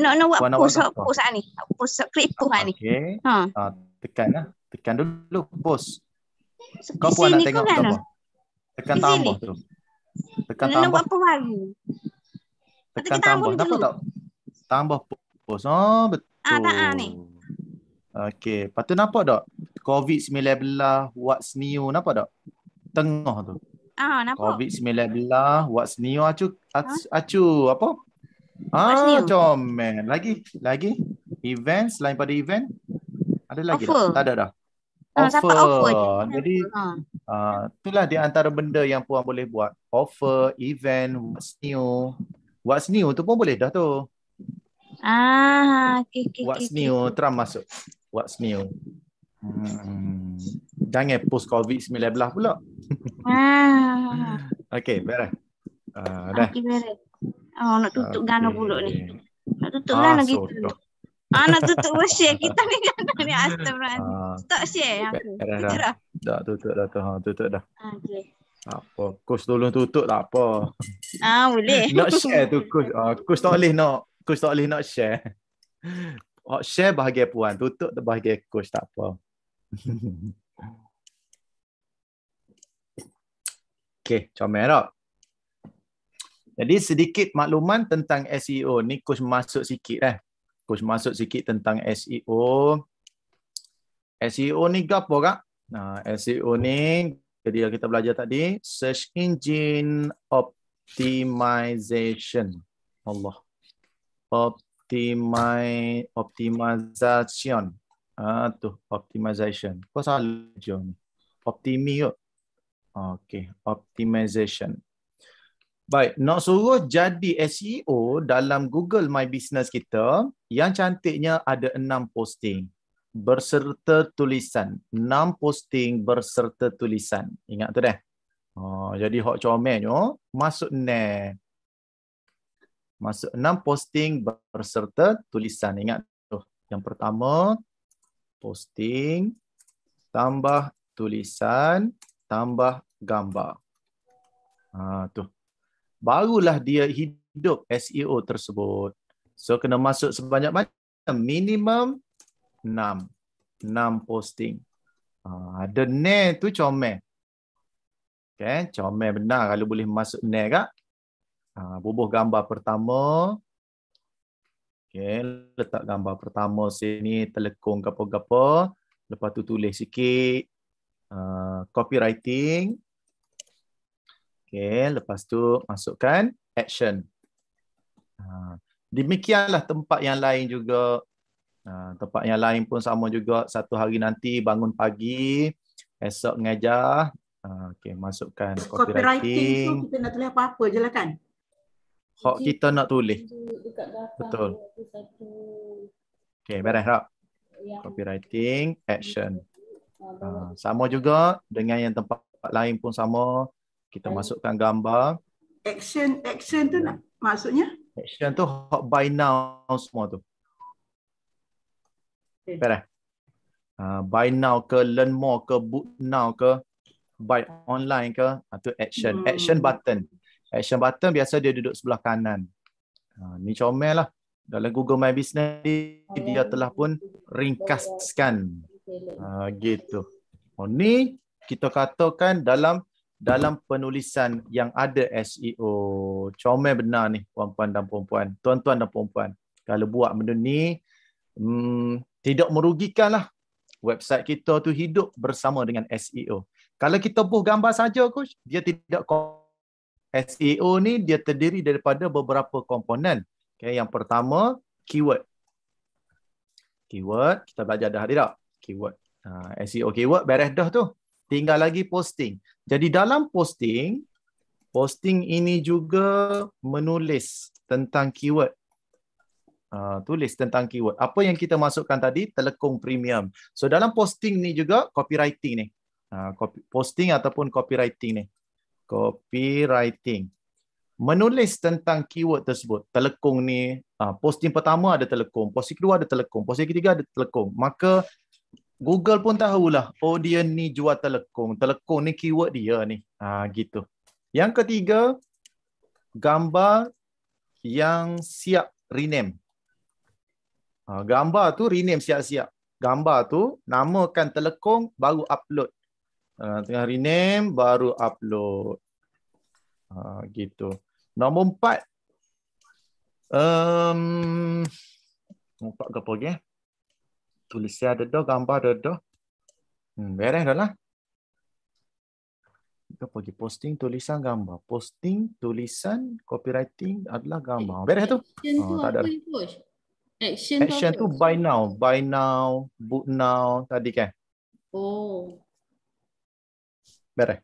nak nak buat post nak post saat lah, lah ni post lah, clip post saat ni okay. ha. Ah, tekan lah tekan dulu post kau puan nak tengok kan tekan tambah tu tekan tambah nak buat tekan tambah tak apa tak tambah post oh ah, betul ah, tak, ah, ni Okey, lepas tu nampak tak? COVID-19, what's new, nampak tak? Tengah tu. Ah, nampak. COVID-19, what's new, acu, acu, apa? Ah, comel. Lagi? Lagi? Event? Selain pada event? Ada lagi offer. tak? ada dah. Tak offer. offer. Jadi, ha. uh, itulah di antara benda yang Puan boleh buat. Offer, event, what's new. What's new tu pun boleh dah tu. Ah, okay, okay, what's okay, new, okay. Trump masuk. What's new. Hmm. Jangan post COVID-19 pula. ah. Okay, beres. Uh, dah. Okay, beres. Oh, nak tutup okay. gana pula ni. Nak tutup ah, gana ah, gitu. Ah, nak tutup share kita ni gana ni astagfirullah. Ah, Stop share yang aku. Dah. dah tutup dah tu. Ha, tutup dah. Okey. Tak apa. Kus tolong tutup tak apa. Ah, boleh. nak share tu kus. Ah, kus tak boleh nak. Kus tak boleh nak share. Oh, share bahagia puan. Tutup tu bahagia kus tak apa. Okey, comel tak? Lah. Jadi sedikit makluman tentang SEO. Ni coach masuk sikit lah. Coach masuk sikit tentang SEO. SEO ni ke apa kak? Nah, SEO ni, jadi yang kita belajar tadi, Search Engine Optimization. Allah. Optimi optimization. Ah, tu, optimization. Kau salah je ni. Optimi yuk. Okay, optimization. Optimization. Baik, nak suruh jadi SEO dalam Google My Business kita yang cantiknya ada enam posting berserta tulisan. Enam posting berserta tulisan. Ingat tu dah. Oh, jadi hok comel yo, masuk ne. Masuk enam posting berserta tulisan. Ingat tu. Yang pertama posting tambah tulisan tambah gambar. Ah ha, tu barulah dia hidup SEO tersebut. So kena masuk sebanyak banyak minimum 6 6 posting. Ha, ada uh, ne tu comel. Okay, comel benar kalau boleh masuk ne kak. Uh, bubuh gambar pertama. Okay, letak gambar pertama sini telekung gapo-gapo. Lepas tu tulis sikit uh, copywriting. Okay, lepas tu masukkan action. Ha, demikianlah tempat yang lain juga. Ha, tempat yang lain pun sama juga. Satu hari nanti bangun pagi, esok ngajar. Ha, okay, masukkan copywriting. Copywriting tu kita nak tulis apa-apa je lah kan? Hak kita nak tulis. Betul. Okay, beres Rob. Ya. Copywriting, action. Sama juga dengan yang tempat lain pun Sama kita hmm. masukkan gambar action action tu nak maksudnya action tu hot by now semua tu okay. Uh, buy now ke learn more ke book now ke buy online ke atau ah, uh, action hmm. action button action button biasa dia duduk sebelah kanan uh, ni comel lah dalam Google My Business ni dia telah pun ringkaskan uh, gitu oh, ni kita katakan dalam dalam penulisan yang ada SEO. Comel benar ni puan-puan dan puan-puan. Tuan-tuan dan puan-puan. Kalau buat benda ni, hmm, tidak merugikan lah. Website kita tu hidup bersama dengan SEO. Kalau kita buh gambar saja, Coach, dia tidak SEO e ni dia terdiri daripada beberapa komponen. Okay, yang pertama, keyword. Keyword, kita belajar dah tidak? Keyword. Uh, ha, SEO keyword, beres dah tu tinggal lagi posting. Jadi dalam posting, posting ini juga menulis tentang keyword. Uh, tulis tentang keyword. Apa yang kita masukkan tadi, telekung premium. So dalam posting ni juga, copywriting ni. Uh, copy, posting ataupun copywriting ni. Copywriting. Menulis tentang keyword tersebut. Telekung ni, uh, posting pertama ada telekung, posting kedua ada telekung, posting ketiga ada telekung. Maka Google pun tahulah oh dia ni jual telekung. Telekung ni keyword dia ni. Ha, gitu. Yang ketiga gambar yang siap rename. Ha, gambar tu rename siap-siap. Gambar tu namakan telekung baru upload. Ha, tengah rename baru upload. Ha, gitu. Nombor empat. Um, nombor empat ke apa? Okay tulisan ada dah, gambar ada dah. Hmm, beres dah lah. Kita pergi posting tulisan gambar. Posting tulisan copywriting adalah gambar. Action eh, beres tu. Action oh, tu apa Action, Action tu buy now. Buy now, book now tadi kan. Oh. Beres.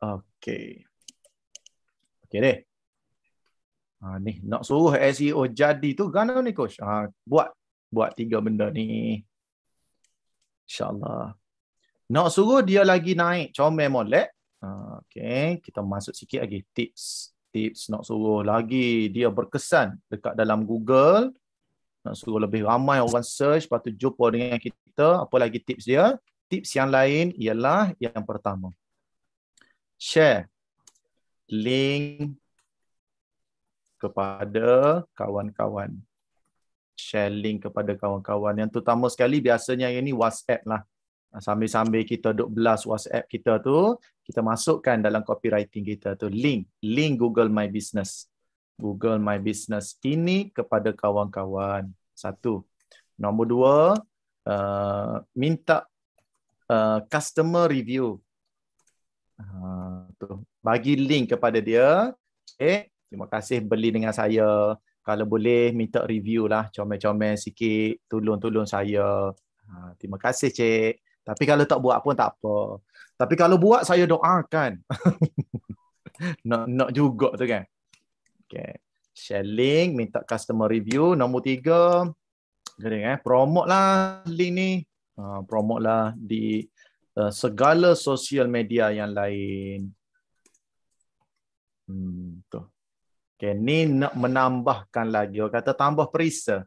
Okay. Okay deh. Ha, ni nak suruh SEO jadi tu gana ni coach? Ah, buat buat tiga benda ni. InsyaAllah. Nak suruh dia lagi naik comel molek. Uh, ah, okay, kita masuk sikit lagi tips. Tips nak suruh lagi dia berkesan dekat dalam Google. Nak suruh lebih ramai orang search. Lepas tu jumpa dengan kita. Apa lagi tips dia? Tips yang lain ialah yang pertama. Share link kepada kawan-kawan share link kepada kawan-kawan. Yang terutama sekali biasanya yang ini WhatsApp lah. Sambil-sambil kita duk belas WhatsApp kita tu, kita masukkan dalam copywriting kita tu link. Link Google My Business. Google My Business ini kepada kawan-kawan. Satu. Nombor dua, uh, minta uh, customer review. Uh, tu. Bagi link kepada dia. Okay. Eh, terima kasih beli dengan saya kalau boleh minta review lah comel-comel sikit tolong-tolong saya ha, terima kasih cik tapi kalau tak buat pun tak apa tapi kalau buat saya doakan nak nak juga tu kan okey selling, link minta customer review nombor tiga gede eh promote lah link ni ha, promote lah di uh, segala sosial media yang lain hmm, tu Okay, ni nak menambahkan lagi. Orang kata tambah perisa.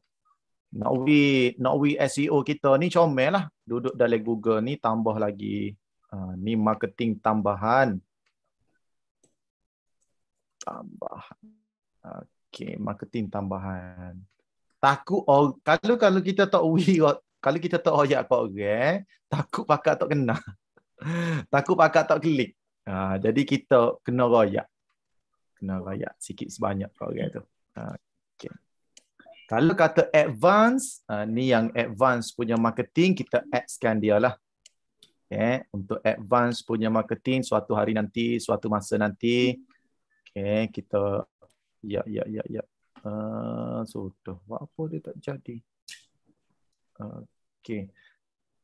Nak we, nak we SEO kita ni comel lah. Duduk dalam Google ni tambah lagi. Uh, ni marketing tambahan. Tambahan. Okay, marketing tambahan. Takut or, kalau kalau kita tak we kalau kita tak ajak kau orang, eh, takut pakat tak kena. takut pakat tak klik. Uh, jadi kita kena royak kena rayat sikit sebanyak program tu. Ha, okay. Kalau kata advance, ha, ni yang advance punya marketing, kita adskan dia lah. Okay. Untuk advance punya marketing, suatu hari nanti, suatu masa nanti, okay. kita, ya, ya, ya, ya. Uh, so, tuh. apa dia tak jadi? Uh, okay.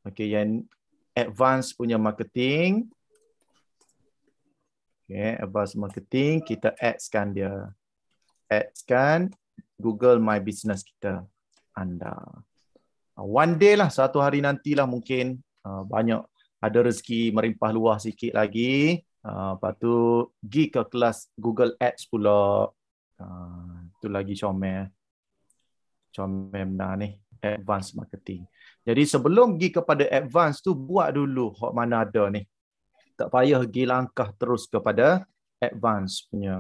Okay, yang advance punya marketing, Okay, Abbas Marketing, kita adskan dia. Adskan Google My Business kita. Anda. Ah, one day lah, satu hari nantilah mungkin uh, banyak ada rezeki merimpah luah sikit lagi. Uh, lepas tu, pergi ke kelas Google Ads pula. Uh, tu lagi comel. Comel benar ni. Advanced Marketing. Jadi sebelum pergi kepada advance tu, buat dulu hot mana ada ni. Uh, tak payah pergi langkah terus kepada advance punya.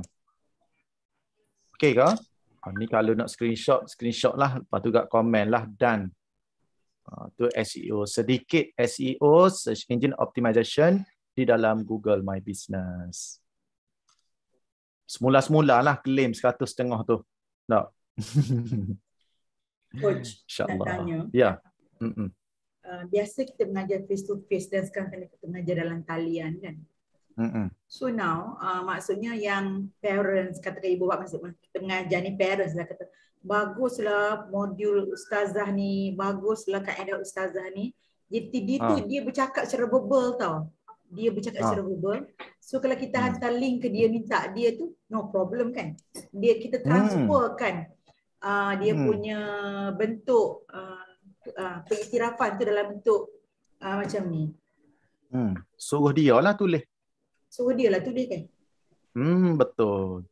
Okey ke? Ha, ni kalau nak screenshot, screenshot lah. Lepas tu kat komen lah, done. Ha, tu SEO. Sedikit SEO, Search Engine Optimization di dalam Google My Business. Semula-semula lah claim 100 setengah tu. Tak? Coach, InsyaAllah. Ya. Yeah. Mm-mm. Ah, biasa kita mengajar face to face dan sekarang kena kita mengajar dalam talian kan. Mm-hmm. So now uh, maksudnya yang parents kata ibu bapa maksud kita mengajar ni parents lah kata baguslah modul ustazah ni baguslah kaedah ustazah ni jadi dia ha. tu ah. dia bercakap secara verbal tau. Dia bercakap ha. secara verbal. So kalau kita hmm. hantar link ke dia minta dia tu no problem kan. Dia kita hmm. transfer hmm. kan uh, dia hmm. punya bentuk uh, Ah, pengiktirafan tu dalam bentuk uh, macam ni. Hmm. Suruh dia lah tulis. Suruh dia lah tulis kan? Hmm, betul.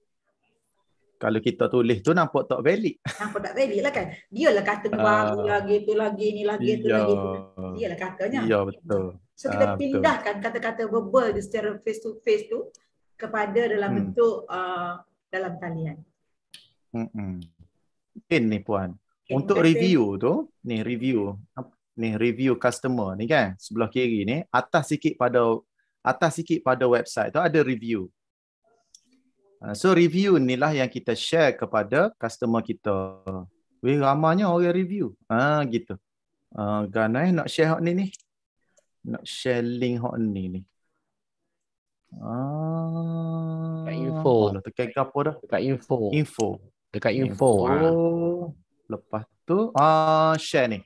Kalau kita tulis tu nampak tak valid. Nampak tak valid lah kan? Dia lah kata tu ah. lagi, tu lagi, ni lagi, tu lagi. Dia lah katanya. Ya, betul. So kita uh, pindahkan kata-kata verbal tu secara face to face tu kepada dalam hmm. bentuk uh, dalam talian. Hmm, hmm. Ini puan. Untuk review tu, ni review, ni review customer ni kan, sebelah kiri ni, atas sikit pada atas sikit pada website tu ada review. Ah, so review inilah yang kita share kepada customer kita. Weh ramanya orang review. Ah ha, gitu. Ah uh, gana nak share hok ni ni. Nak share link hok ni ni. Ah info. Oh, tekan ke apa dah? Dekat info. Info. Dekat info. info. Ha. Lepas tu ah uh, share ni.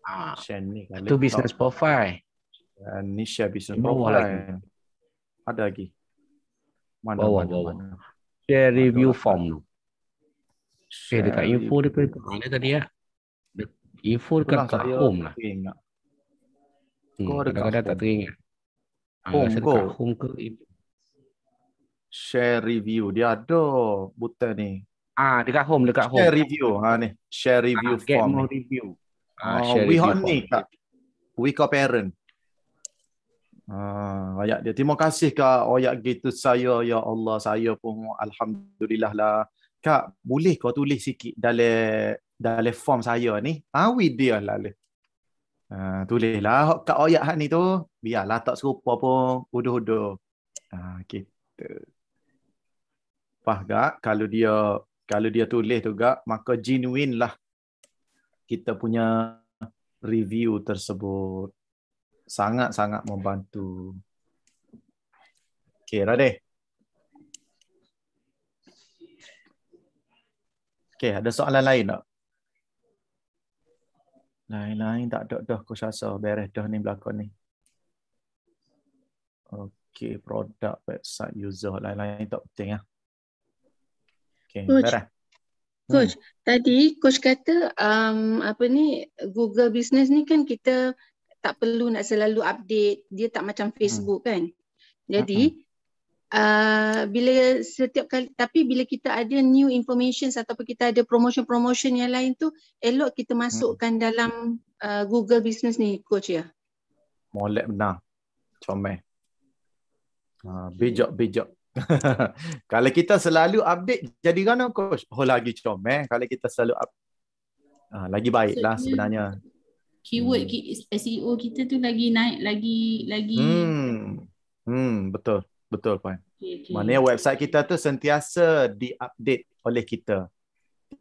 Ah share ni. Itu business profile. Uh, ni share business profile. Lagi. Ada lagi. Mana bawah, mana, bawah. mana. Share review mana form tu. Eh, share dekat review. info dekat mana tadi ya? Info dekat kat home lah. Ingat. Hmm, kadang-kadang tak teringat. Ah, home, go. home ke eh. Share review. Dia ada butang ni. Ah, dekat home, dekat home. Share review ha ni. Share ah, review ah, get form. Get more review. Ah, ah share we hot ni kak. We call parent. Ah, ayat dia. Terima kasih kak. Oh ya gitu saya ya Allah saya pun alhamdulillah lah. Kak, boleh kau tulis sikit dalam dalam form saya ni? Awi ah, dia lah le. Ah, lah. kak ayat oh, hak ni tu. Biarlah tak serupa pun uduh-uduh. Ah, kita. Pah kak, kalau dia kalau dia tulis juga maka genuine lah kita punya review tersebut sangat-sangat membantu. Okey, Radeh. Okey, ada soalan lain tak? Lain-lain tak ada dah aku beres dah ni belakang ni. Okey, produk website user lain-lain tak penting ah. Ya? Okay, Coach. Sarah. Hmm. Coach, hmm. tadi Coach kata um, apa ni Google Business ni kan kita tak perlu nak selalu update. Dia tak macam hmm. Facebook hmm. kan. Jadi uh-huh. uh, bila setiap kali tapi bila kita ada new information ataupun kita ada promotion-promotion yang lain tu elok kita masukkan hmm. dalam uh, Google Business ni Coach ya. Molek benar. Comel. Uh, ah, bijak-bijak. kalau kita selalu update jadi kan coach oh lagi comel eh. kalau kita selalu up, uh, lagi baiklah sebenarnya keyword hmm. SEO kita tu lagi naik lagi lagi hmm hmm betul betul puan okay, okay. maknanya website kita tu sentiasa diupdate oleh kita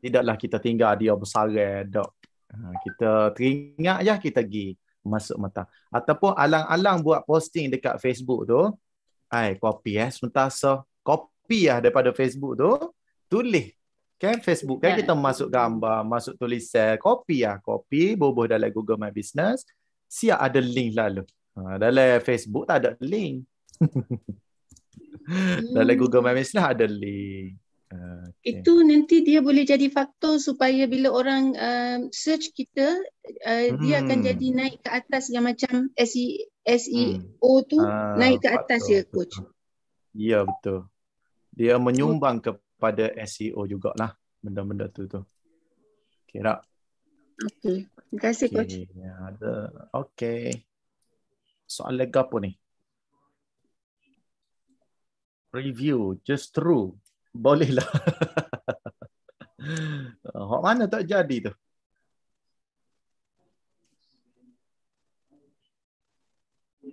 tidaklah kita tinggal dia bersarang dok ah, kita teringat ya kita pergi masuk mata ataupun alang-alang buat posting dekat Facebook tu Hai, copy eh. Sementara so, copy lah daripada Facebook tu. Tulis. Kan Facebook kan yeah. Kan? kita masuk gambar, masuk tulis copy lah. Copy, boboh dalam Google My Business. Siap ada link lalu. Ha, dalam Facebook tak ada link. dalam hmm. Google My Business ada link. Ah, okay. Itu nanti dia boleh jadi faktor supaya bila orang uh, search kita uh, hmm. dia akan jadi naik ke atas yang macam SEO e hmm. tu ha, naik ke faktor. atas ya coach. Ya betul. Dia menyumbang betul. kepada SEO jugalah benda-benda tu tu. Kira. Okay Terima kasih okay. coach. ada. okay Soal lega apa ni? Review just through bolehlah. Hak mana tak jadi tu?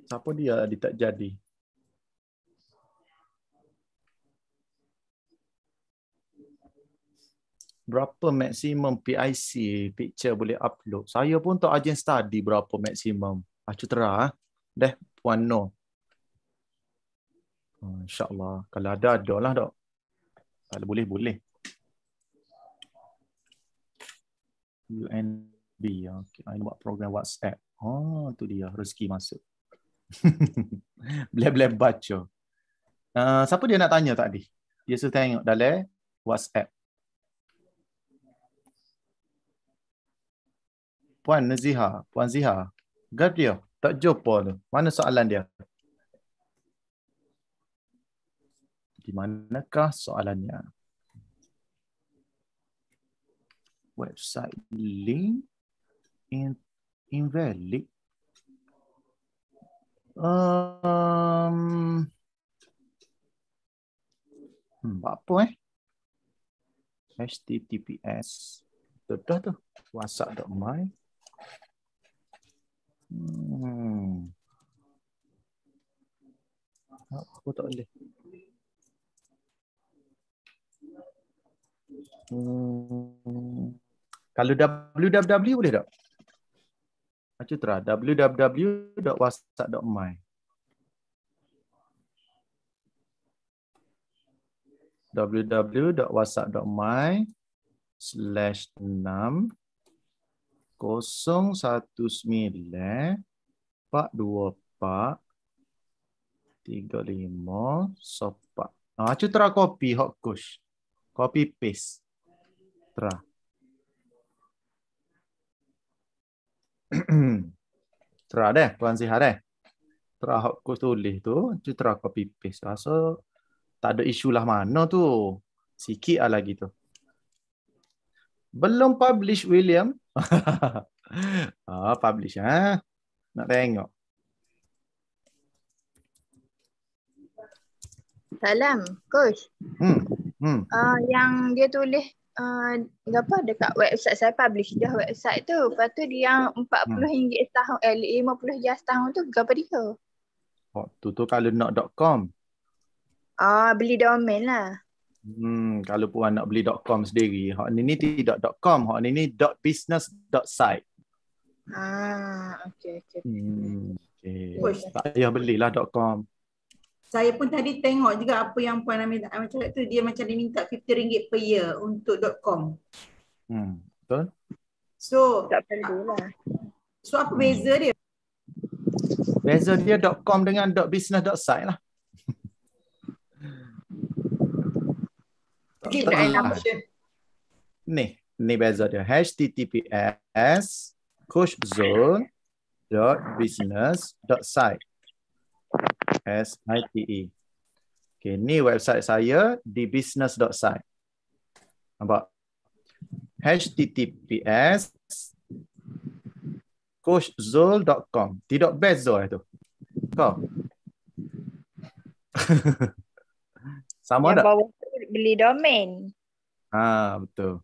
Siapa dia Adi tak jadi? Berapa maksimum PIC picture boleh upload? Saya pun tak ajin study berapa maksimum. Acu ah, terah. Ah. Dah puan no. Ah, InsyaAllah. Kalau ada, ada lah dok. Kalau boleh, boleh. UNB. Okay. I buat program WhatsApp. Oh, tu dia. Rezeki masuk. Bleh-bleh baca. Uh, siapa dia nak tanya tadi? Dia suruh tengok dalam WhatsApp. Puan Ziha. Puan Ziha. Gadio. Tak jumpa tu. Mana soalan dia? di manakah soalannya? Website link in invalid. Um, hmm, apa eh? HTTPS. Dah tu. WhatsApp.my. Hmm. Aku tak boleh. Kalau www boleh tak? Macam tu lah. www.whatsapp.my www.whatsapp.my slash 6 019 424 35 sopak. Ah, copy hot coach. Copy paste. Putra. Tra deh, Tuan Sihar deh. Tra aku tulis tu, tu tra aku pipis. Rasa tak ada isu lah mana tu. Sikit lah lagi tu. Belum publish William. oh, publish ha? Nak tengok. Salam, Coach. Hmm. Hmm. Uh, yang dia tulis uh, apa dekat website saya publish dah website tu. Lepas tu dia yang RM40 hmm. setahun eh RM50 je setahun tu berapa dia? Oh, tu tu kalau com. Ah, uh, beli domain lah. Hmm, kalau pun nak beli .com sendiri, hak ni ni tidak .com, hak ni ni .business.site. Ah, okey okey. Hmm, okey. Tak payah belilah .com saya pun tadi tengok juga apa yang puan Amir macam tu dia macam dia minta RM50 per year untuk .com. Hmm, betul? So, lah. So apa beza dia? Beza dia .com dengan .business.site lah. Ni, ni beza dia. HTTPS coachzone.business.site S-I-T-E. Okay, ni website saya di business.site. Nampak? HTTPS coachzul.com. Tidak best Zul tu. Kau. Sama Yang tak? Bawah beli domain. Ah betul.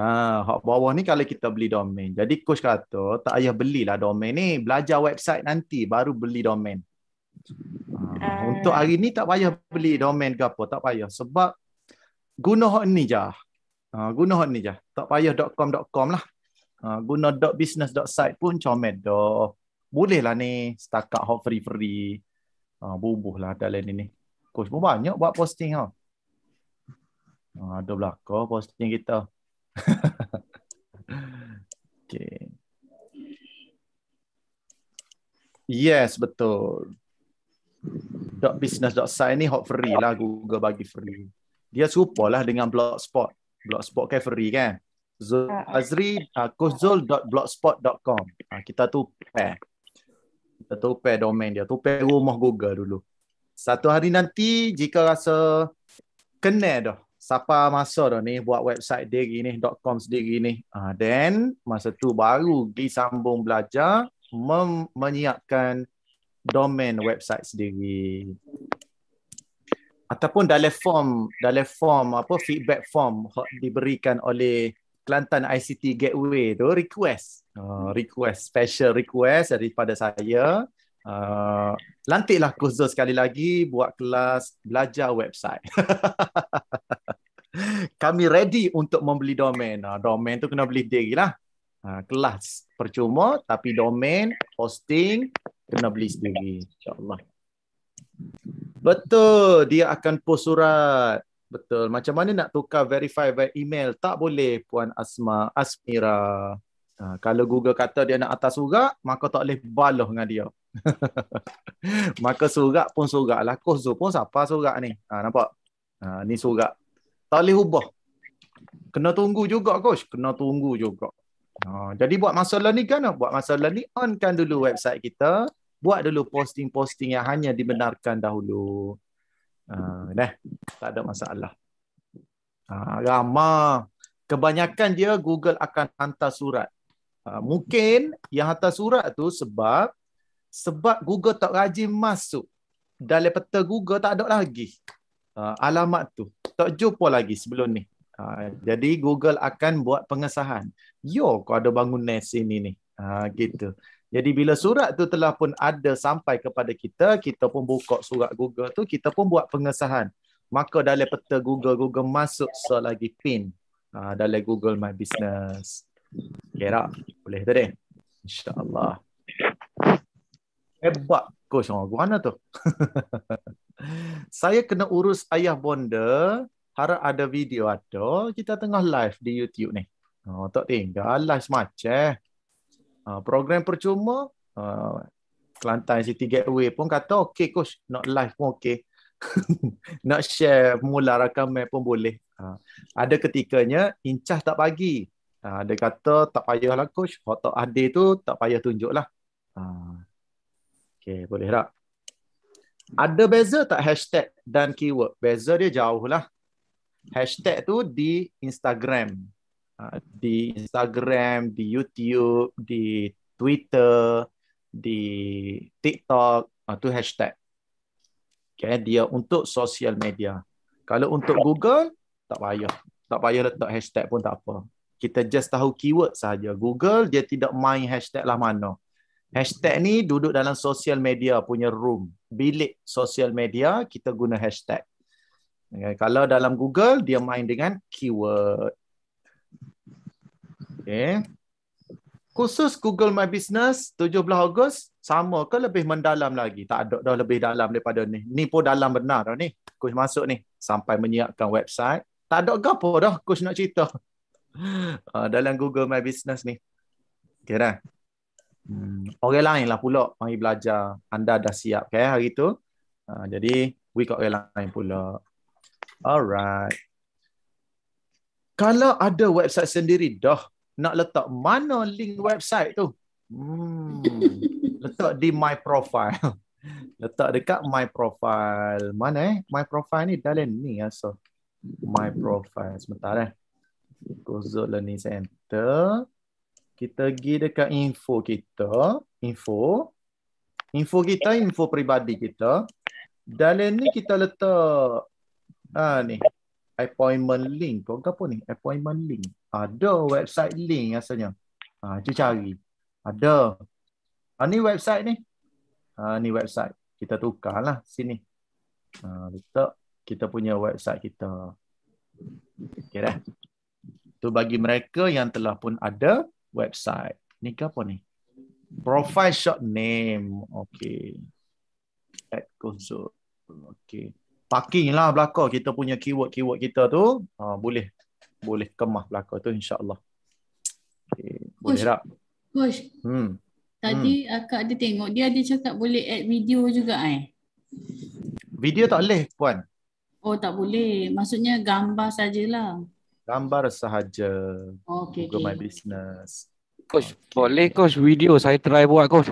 Ha, hak bawah ni kalau kita beli domain. Jadi coach kata, tak payah belilah domain ni. Belajar website nanti baru beli domain. Ha, uh. Untuk hari ni tak payah beli domain ke apa. Tak payah. Sebab guna hak ni je. Ha, guna hak ni je. Tak payah .com.com lah. Ha, guna .business.site pun comel dah. Boleh lah ni. Setakat hak free-free. Ha, bubuh lah dalam ni ni. Coach pun banyak buat posting. Ha. Ha, ada belakang posting kita. okay. Yes, betul. Dot business dot site ni hot free lah Google bagi free. Dia serupa lah dengan blogspot. Blogspot kan free kan? Ah, ah. Azri uh, ah, kozul.blogspot.com. Uh, kita tu pair. Kita tu pair domain dia. Tu pair rumah Google dulu. Satu hari nanti jika rasa kena dah siapa masa dah ni buat website diri ni .com sendiri ni. Ha, then masa tu baru disambung belajar mem- menyiapkan domain website sendiri. Ataupun dalam form, dalam form apa feedback form diberikan oleh Kelantan ICT Gateway tu request. Uh, request, special request daripada saya. Uh, lantiklah kursus sekali lagi buat kelas belajar website. kami ready untuk membeli domain. Ha, domain tu kena beli sendiri lah. Ha, ah, kelas percuma tapi domain hosting kena beli sendiri. InsyaAllah. Betul. Dia akan post surat. Betul. Macam mana nak tukar verify via email? Tak boleh Puan Asma Asmira. Ha, kalau Google kata dia nak atas surat, maka tak boleh baloh dengan dia. maka surat pun surat lah. Kursu pun siapa surat ni? Ha, nampak? Ha, ni surat tak boleh ubah. Kena tunggu juga coach, kena tunggu juga. Ha, jadi buat masalah ni kan, buat masalah ni onkan dulu website kita, buat dulu posting-posting yang hanya dibenarkan dahulu. Ha, dah, tak ada masalah. Ha, ramai. Kebanyakan dia Google akan hantar surat. Ha, mungkin yang hantar surat tu sebab sebab Google tak rajin masuk. Dalam peta Google tak ada lagi uh, alamat tu. Tak jumpa lagi sebelum ni. Uh, jadi Google akan buat pengesahan. Yo, kau ada bangun nest sini ni. Uh, gitu. Jadi bila surat tu telah pun ada sampai kepada kita, kita pun buka surat Google tu, kita pun buat pengesahan. Maka dalam peta Google, Google masuk selagi pin uh, dalam Google My Business. Okay tak? Boleh tak deh? InsyaAllah. Hebat coach orang. Oh, Guana tu. Saya kena urus ayah bonda. Harap ada video ada. Kita tengah live di YouTube ni. Oh, tak tinggal. Live semacam. Eh. Ah, program percuma. Uh, Kelantan City Gateway pun kata okey coach. not live pun okey. nak share mula rakaman pun boleh. Ha. Ada ketikanya incah tak pagi. Ha. dia kata tak payahlah coach. Hotok Ade tu tak payah tunjuklah. Ha. Okay, boleh tak? Ada beza tak hashtag dan keyword? Beza dia jauh lah. Hashtag tu di Instagram. Ha, di Instagram, di YouTube, di Twitter, di TikTok. Itu ha, hashtag. Okay, dia untuk social media. Kalau untuk Google, tak payah. Tak payah letak hashtag pun tak apa. Kita just tahu keyword saja. Google, dia tidak main hashtag lah mana. Hashtag ni duduk dalam social media punya room. Bilik social media, kita guna hashtag. Okay. Eh, kalau dalam Google, dia main dengan keyword. Okay. Khusus Google My Business, 17 Ogos, sama ke lebih mendalam lagi? Tak ada dah lebih dalam daripada ni. Ni pun dalam benar dah ni. Coach masuk ni, sampai menyiapkan website. Tak ada apa dah Coach nak cerita. Uh, dalam Google My Business ni. Okay dah. Hmm. Orang lain lah pula mari belajar. Anda dah siap ke okay, hari tu. Uh, jadi, we kat orang lain pula. Alright. Kalau ada website sendiri dah, nak letak mana link website tu? Hmm. Letak di my profile. Letak dekat my profile. Mana eh? My profile ni dah dalam ni asal. Ya, my profile. Sementara eh. Gozo Learning Center kita pergi dekat info kita, info, info kita, ya. info peribadi kita. Dalam ni ya. kita letak ha, ni, appointment link. Kau apa ni? Appointment link. Ada website link rasanya. Ha, kita cari. Ada. Ha, ni website ni. Ha, ni website. Kita tukar lah sini. Ha, letak kita punya website kita. Okay dah. Tu bagi mereka yang telah pun ada website. Ni ke apa ni? Profile short name. Okay. At console. Okay. Parking lah belakang kita punya keyword-keyword kita tu. Ha, boleh. Boleh kemah belakang tu insyaAllah. Okay. Boleh tak? Coach. Hmm. Tadi hmm. akak ada tengok. Dia ada cakap boleh add video juga eh. Video tak boleh puan. Oh tak boleh. Maksudnya gambar sajalah gambar sahaja. Okay, Google okay. My Business. Coach, okay. boleh coach video saya try buat coach.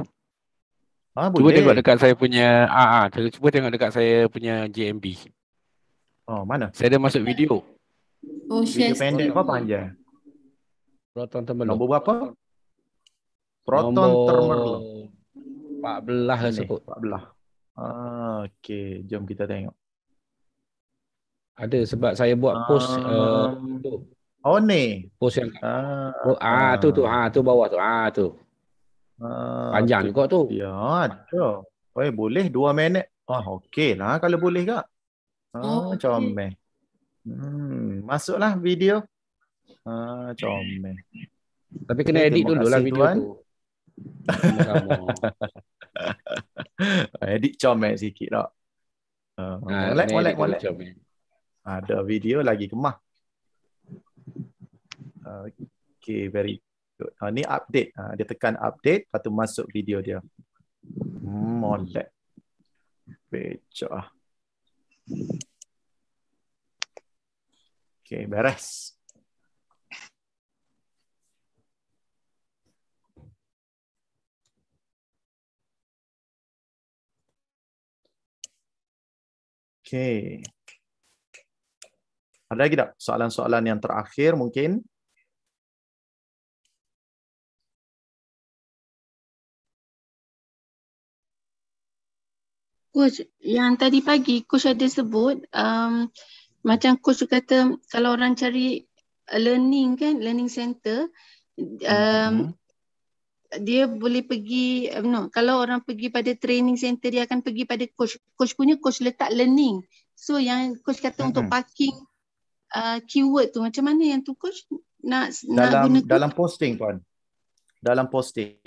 Ha, cuba boleh. tengok dekat saya punya ah, ah, cuba tengok dekat saya punya JMB. Oh, mana? Saya ada masuk video. Oh, share video pendek ke panjang? Proton Terminal. Nombor berapa? Proton Terminal. 14 lah sebut. 14. Ah, okay, jom kita tengok. Ada sebab saya buat post um, uh, oh ni post yang ah, oh, ah, ah. tu tu ha ah, tu bawah tu ha ah, tu. Ah, panjang juga tu. Ya, ada. Oi, boleh dua minit. Ah, lah. kalau boleh kak. Ah, oh, comel. Okay. Hmm, masuklah video. Ah, comel. Tapi kena okay, edit dulu lah video tuan. tu. edit comel sikit tak? Ah, ah, molek molek ada video lagi kemah. Okay, very good. Uh, ni update. Uh, dia tekan update, lepas tu masuk video dia. Molek. Pecah. Okay, beres. Okay. Ada lagi tak soalan-soalan yang terakhir mungkin? Coach, yang tadi pagi Coach ada sebut um, macam Coach kata kalau orang cari learning kan, learning center um, mm-hmm. dia boleh pergi, um, no, kalau orang pergi pada training center dia akan pergi pada Coach. Coach punya Coach letak learning. So yang Coach kata mm-hmm. untuk mhm. parking Uh, keyword tu macam mana yang tu coach nak dalam, nak guna dalam posting puan, dalam posting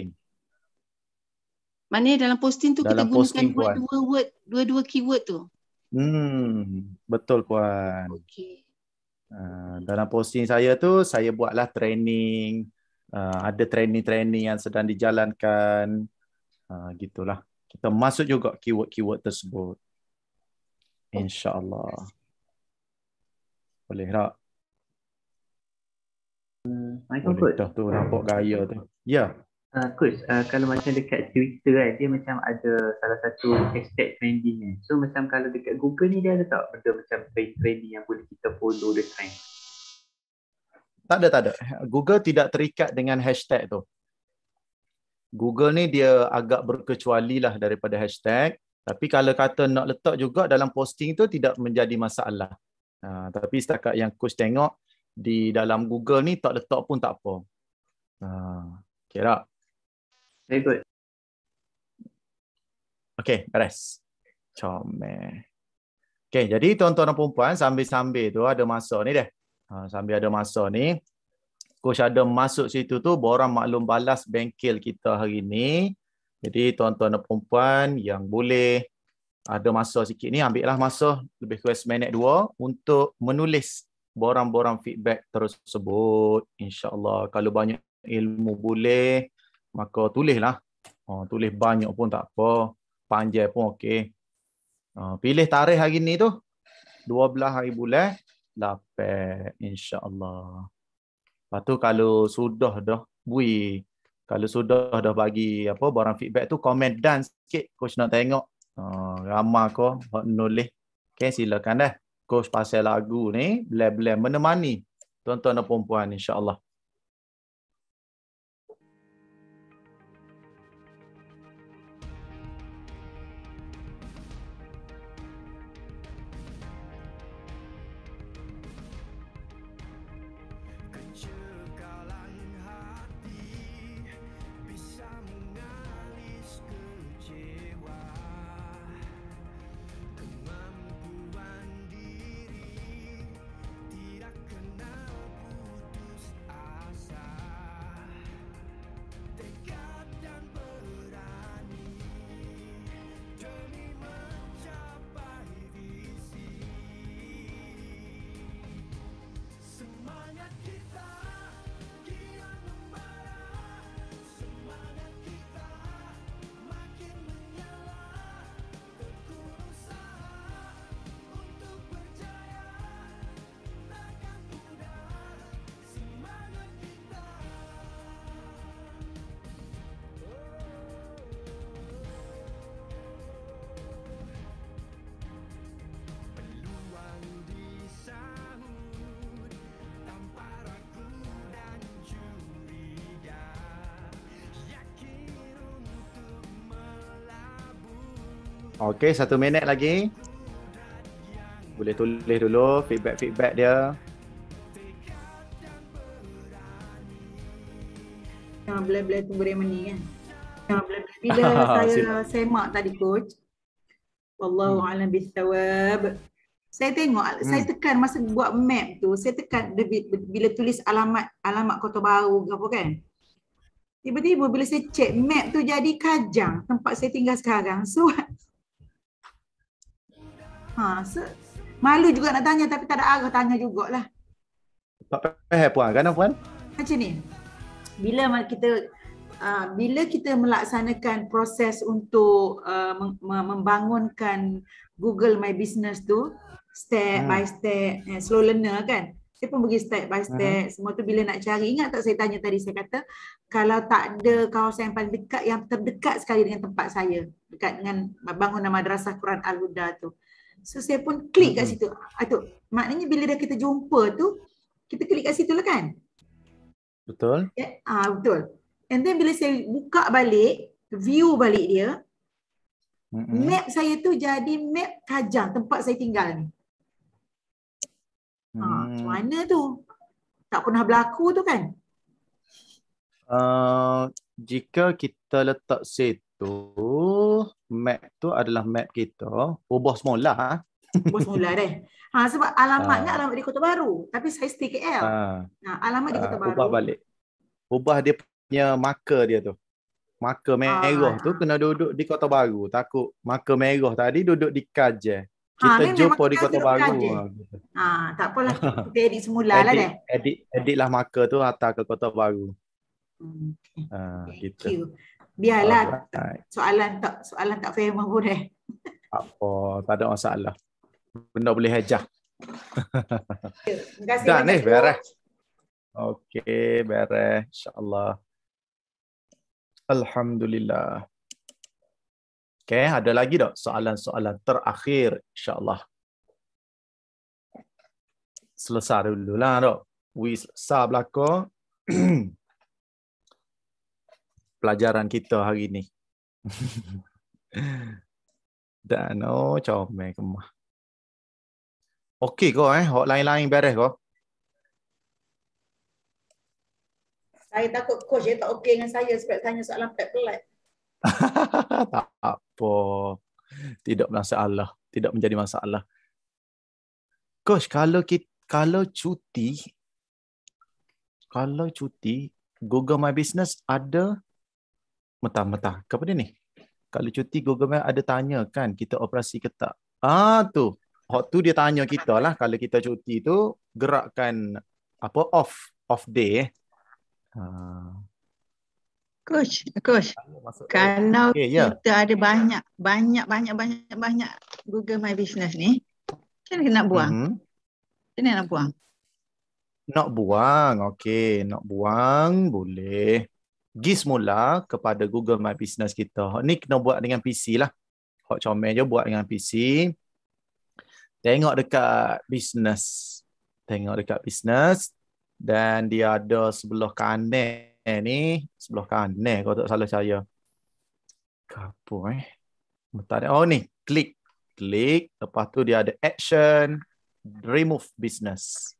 mana dalam posting tu dalam kita posting, gunakan dua, dua word dua dua keyword tu hmm betul puan okey uh, ah, dalam posting saya tu saya buatlah training uh, ada training-training yang sedang dijalankan uh, gitulah kita masuk juga keyword-keyword tersebut insyaallah okay boleh rak. Uh, hmm, tu nampak gaya tu. Ya. Yeah. Uh, Coach, uh, kalau macam dekat Twitter kan, dia macam ada salah satu hashtag trending kan. So macam kalau dekat Google ni dia ada tak benda macam trend trending yang boleh kita follow the trend? Tak ada, tak ada. Google tidak terikat dengan hashtag tu. Google ni dia agak berkecuali lah daripada hashtag. Tapi kalau kata nak letak juga dalam posting tu tidak menjadi masalah. Ha, tapi setakat yang coach tengok di dalam Google ni tak letak pun tak apa. Uh, ha, okay tak? Very good. Okay, beres. Comel. Okay, jadi tuan-tuan dan perempuan sambil-sambil tu ada masa ni deh. Uh, sambil ada masa ni, coach ada masuk situ tu borang maklum balas bengkel kita hari ni. Jadi tuan-tuan dan perempuan yang boleh ada masa sikit ni ambil lah masa lebih kurang seminit dua untuk menulis borang-borang feedback tersebut insyaallah kalau banyak ilmu boleh maka tulislah oh, tulis banyak pun tak apa panjang pun okey oh, ha, pilih tarikh hari ni tu 12 hari bulan 8 insyaallah lepas tu kalau sudah dah bui kalau sudah dah bagi apa barang feedback tu komen dan sikit coach nak tengok Ah, ramah ko nulis. Okey silakan dah. Coach pasal lagu ni, bila-bila menemani tuan-tuan dan puan-puan insya-Allah. Okey, satu minit lagi. Boleh tulis dulu feedback-feedback dia. Yang belah tu boleh meni kan. Yang belah-belah bila saya semak tadi coach. Wallahu hmm. alam bisawab. Saya tengok, hmm. saya tekan masa buat map tu, saya tekan bila tulis alamat alamat kota baru ke apa kan. Tiba-tiba bila saya check map tu jadi kajang tempat saya tinggal sekarang. So Ha, so, malu juga nak tanya tapi tak ada arah tanya jugalah. Tak payah puan. Kenapa puan? Macam ni. Bila kita uh, bila kita melaksanakan proses untuk uh, membangunkan Google My Business tu step hmm. by step eh, slow learner kan. Dia pun pergi step by hmm. step. Hmm. Semua tu bila nak cari. Ingat tak saya tanya tadi saya kata kalau tak ada kawasan yang paling dekat yang terdekat sekali dengan tempat saya dekat dengan bangunan madrasah Quran Al-Huda tu. So saya pun klik kat situ. Atuk, maknanya bila dah kita jumpa tu, kita klik kat situ lah kan? Betul. Ya, yeah? ah betul. And then bila saya buka balik, view balik dia, Mm-mm. map saya tu jadi map Kajang, tempat saya tinggal ni. Hmm. Ha, mana tu? Tak pernah berlaku tu kan? Uh, jika kita letak situ, map tu adalah map kita ubah oh, semula ha? ubah semula deh ha sebab alamatnya ha. alamat di Kota Baru tapi saya stay KL ha. Ah. ha alamat di Kota ah, Baru ubah balik ubah dia punya marker dia tu marker merah tu kena duduk di Kota Baru takut marker merah tadi duduk di kaje. Eh. kita ha, jumpa di Kota Baru. ha, tak apalah. Kita edit semula lah deh. Edit, edit lah marker tu hantar ke Kota Baru. Hmm, okay. Ha, Thank gitu. you biarlah right. soalan tak soalan tak faham pun eh. Tak apa, tak ada masalah. Benda boleh hejah. Ya, terima kasih. Dah ni beres. Okey, beres insya-Allah. Alhamdulillah. Okey, ada lagi tak soalan-soalan terakhir insya-Allah. Selesai dulu lah tak. We selesai pelajaran kita hari ni. Dan oh, comel kemah. Okey kau eh, hot lain-lain beres kau. Saya takut coach dia tak okey dengan saya sebab tanya soalan tak pelat tak apa. Tidak masalah. Tidak menjadi masalah. Coach, kalau kita, kalau cuti, kalau cuti, Google My Business ada Metah, metah. Kepada ni? Kalau cuti Google Map ada tanya kan kita operasi ke tak? Ah tu. Hot tu dia tanya kita lah kalau kita cuti tu gerakkan apa off off day. Uh. Coach, coach. Kalau okay, kita ya. ada banyak banyak banyak banyak banyak Google My Business ni, macam mana nak buang? Mm -hmm. mana nak buang? Nak buang, okay. nak buang boleh pergi semula kepada Google My Business kita. Ni kena buat dengan PC lah. Hot comel je buat dengan PC. Tengok dekat business. Tengok dekat business. Dan dia ada sebelah kanan ni. Sebelah kanan kalau tak salah saya. Kapo eh. oh ni. Klik. Klik. Lepas tu dia ada action. Remove business.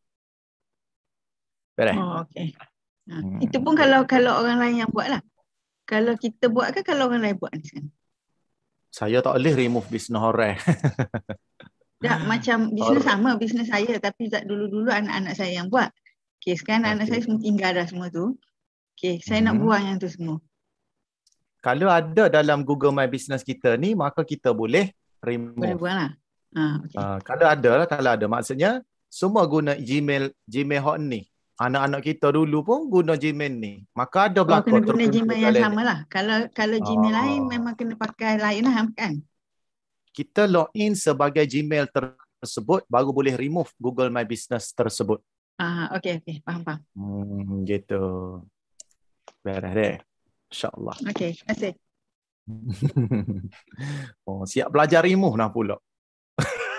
Beres. Oh, okay. Ha. Hmm. Itu pun kalau kalau orang lain yang buat lah. Kalau kita buat kan kalau orang lain buat. Saya tak boleh remove bisnes orang. tak, macam bisnes sama bisnes saya. Tapi tak dulu-dulu anak-anak saya yang buat. Okay, sekarang okay. anak saya semua tinggal dah semua tu. Okay, saya nak hmm. buang yang tu semua. Kalau ada dalam Google My Business kita ni, maka kita boleh remove. Boleh buang lah. Ha, okay. uh, ah, kalau ada lah, kalau ada. Maksudnya, semua guna Gmail Gmail hot ni anak-anak kita dulu pun guna Gmail ni. Maka ada berlaku. Oh, kena guna Gmail yang sama lah. Kalau kalau Gmail lain ah. memang kena pakai lain lah kan? Kita login sebagai Gmail tersebut baru boleh remove Google My Business tersebut. Ah, okay, okay. Faham, faham. Hmm, gitu. Beres deh. InsyaAllah. Okay, terima kasih. oh, siap belajar remove lah pula.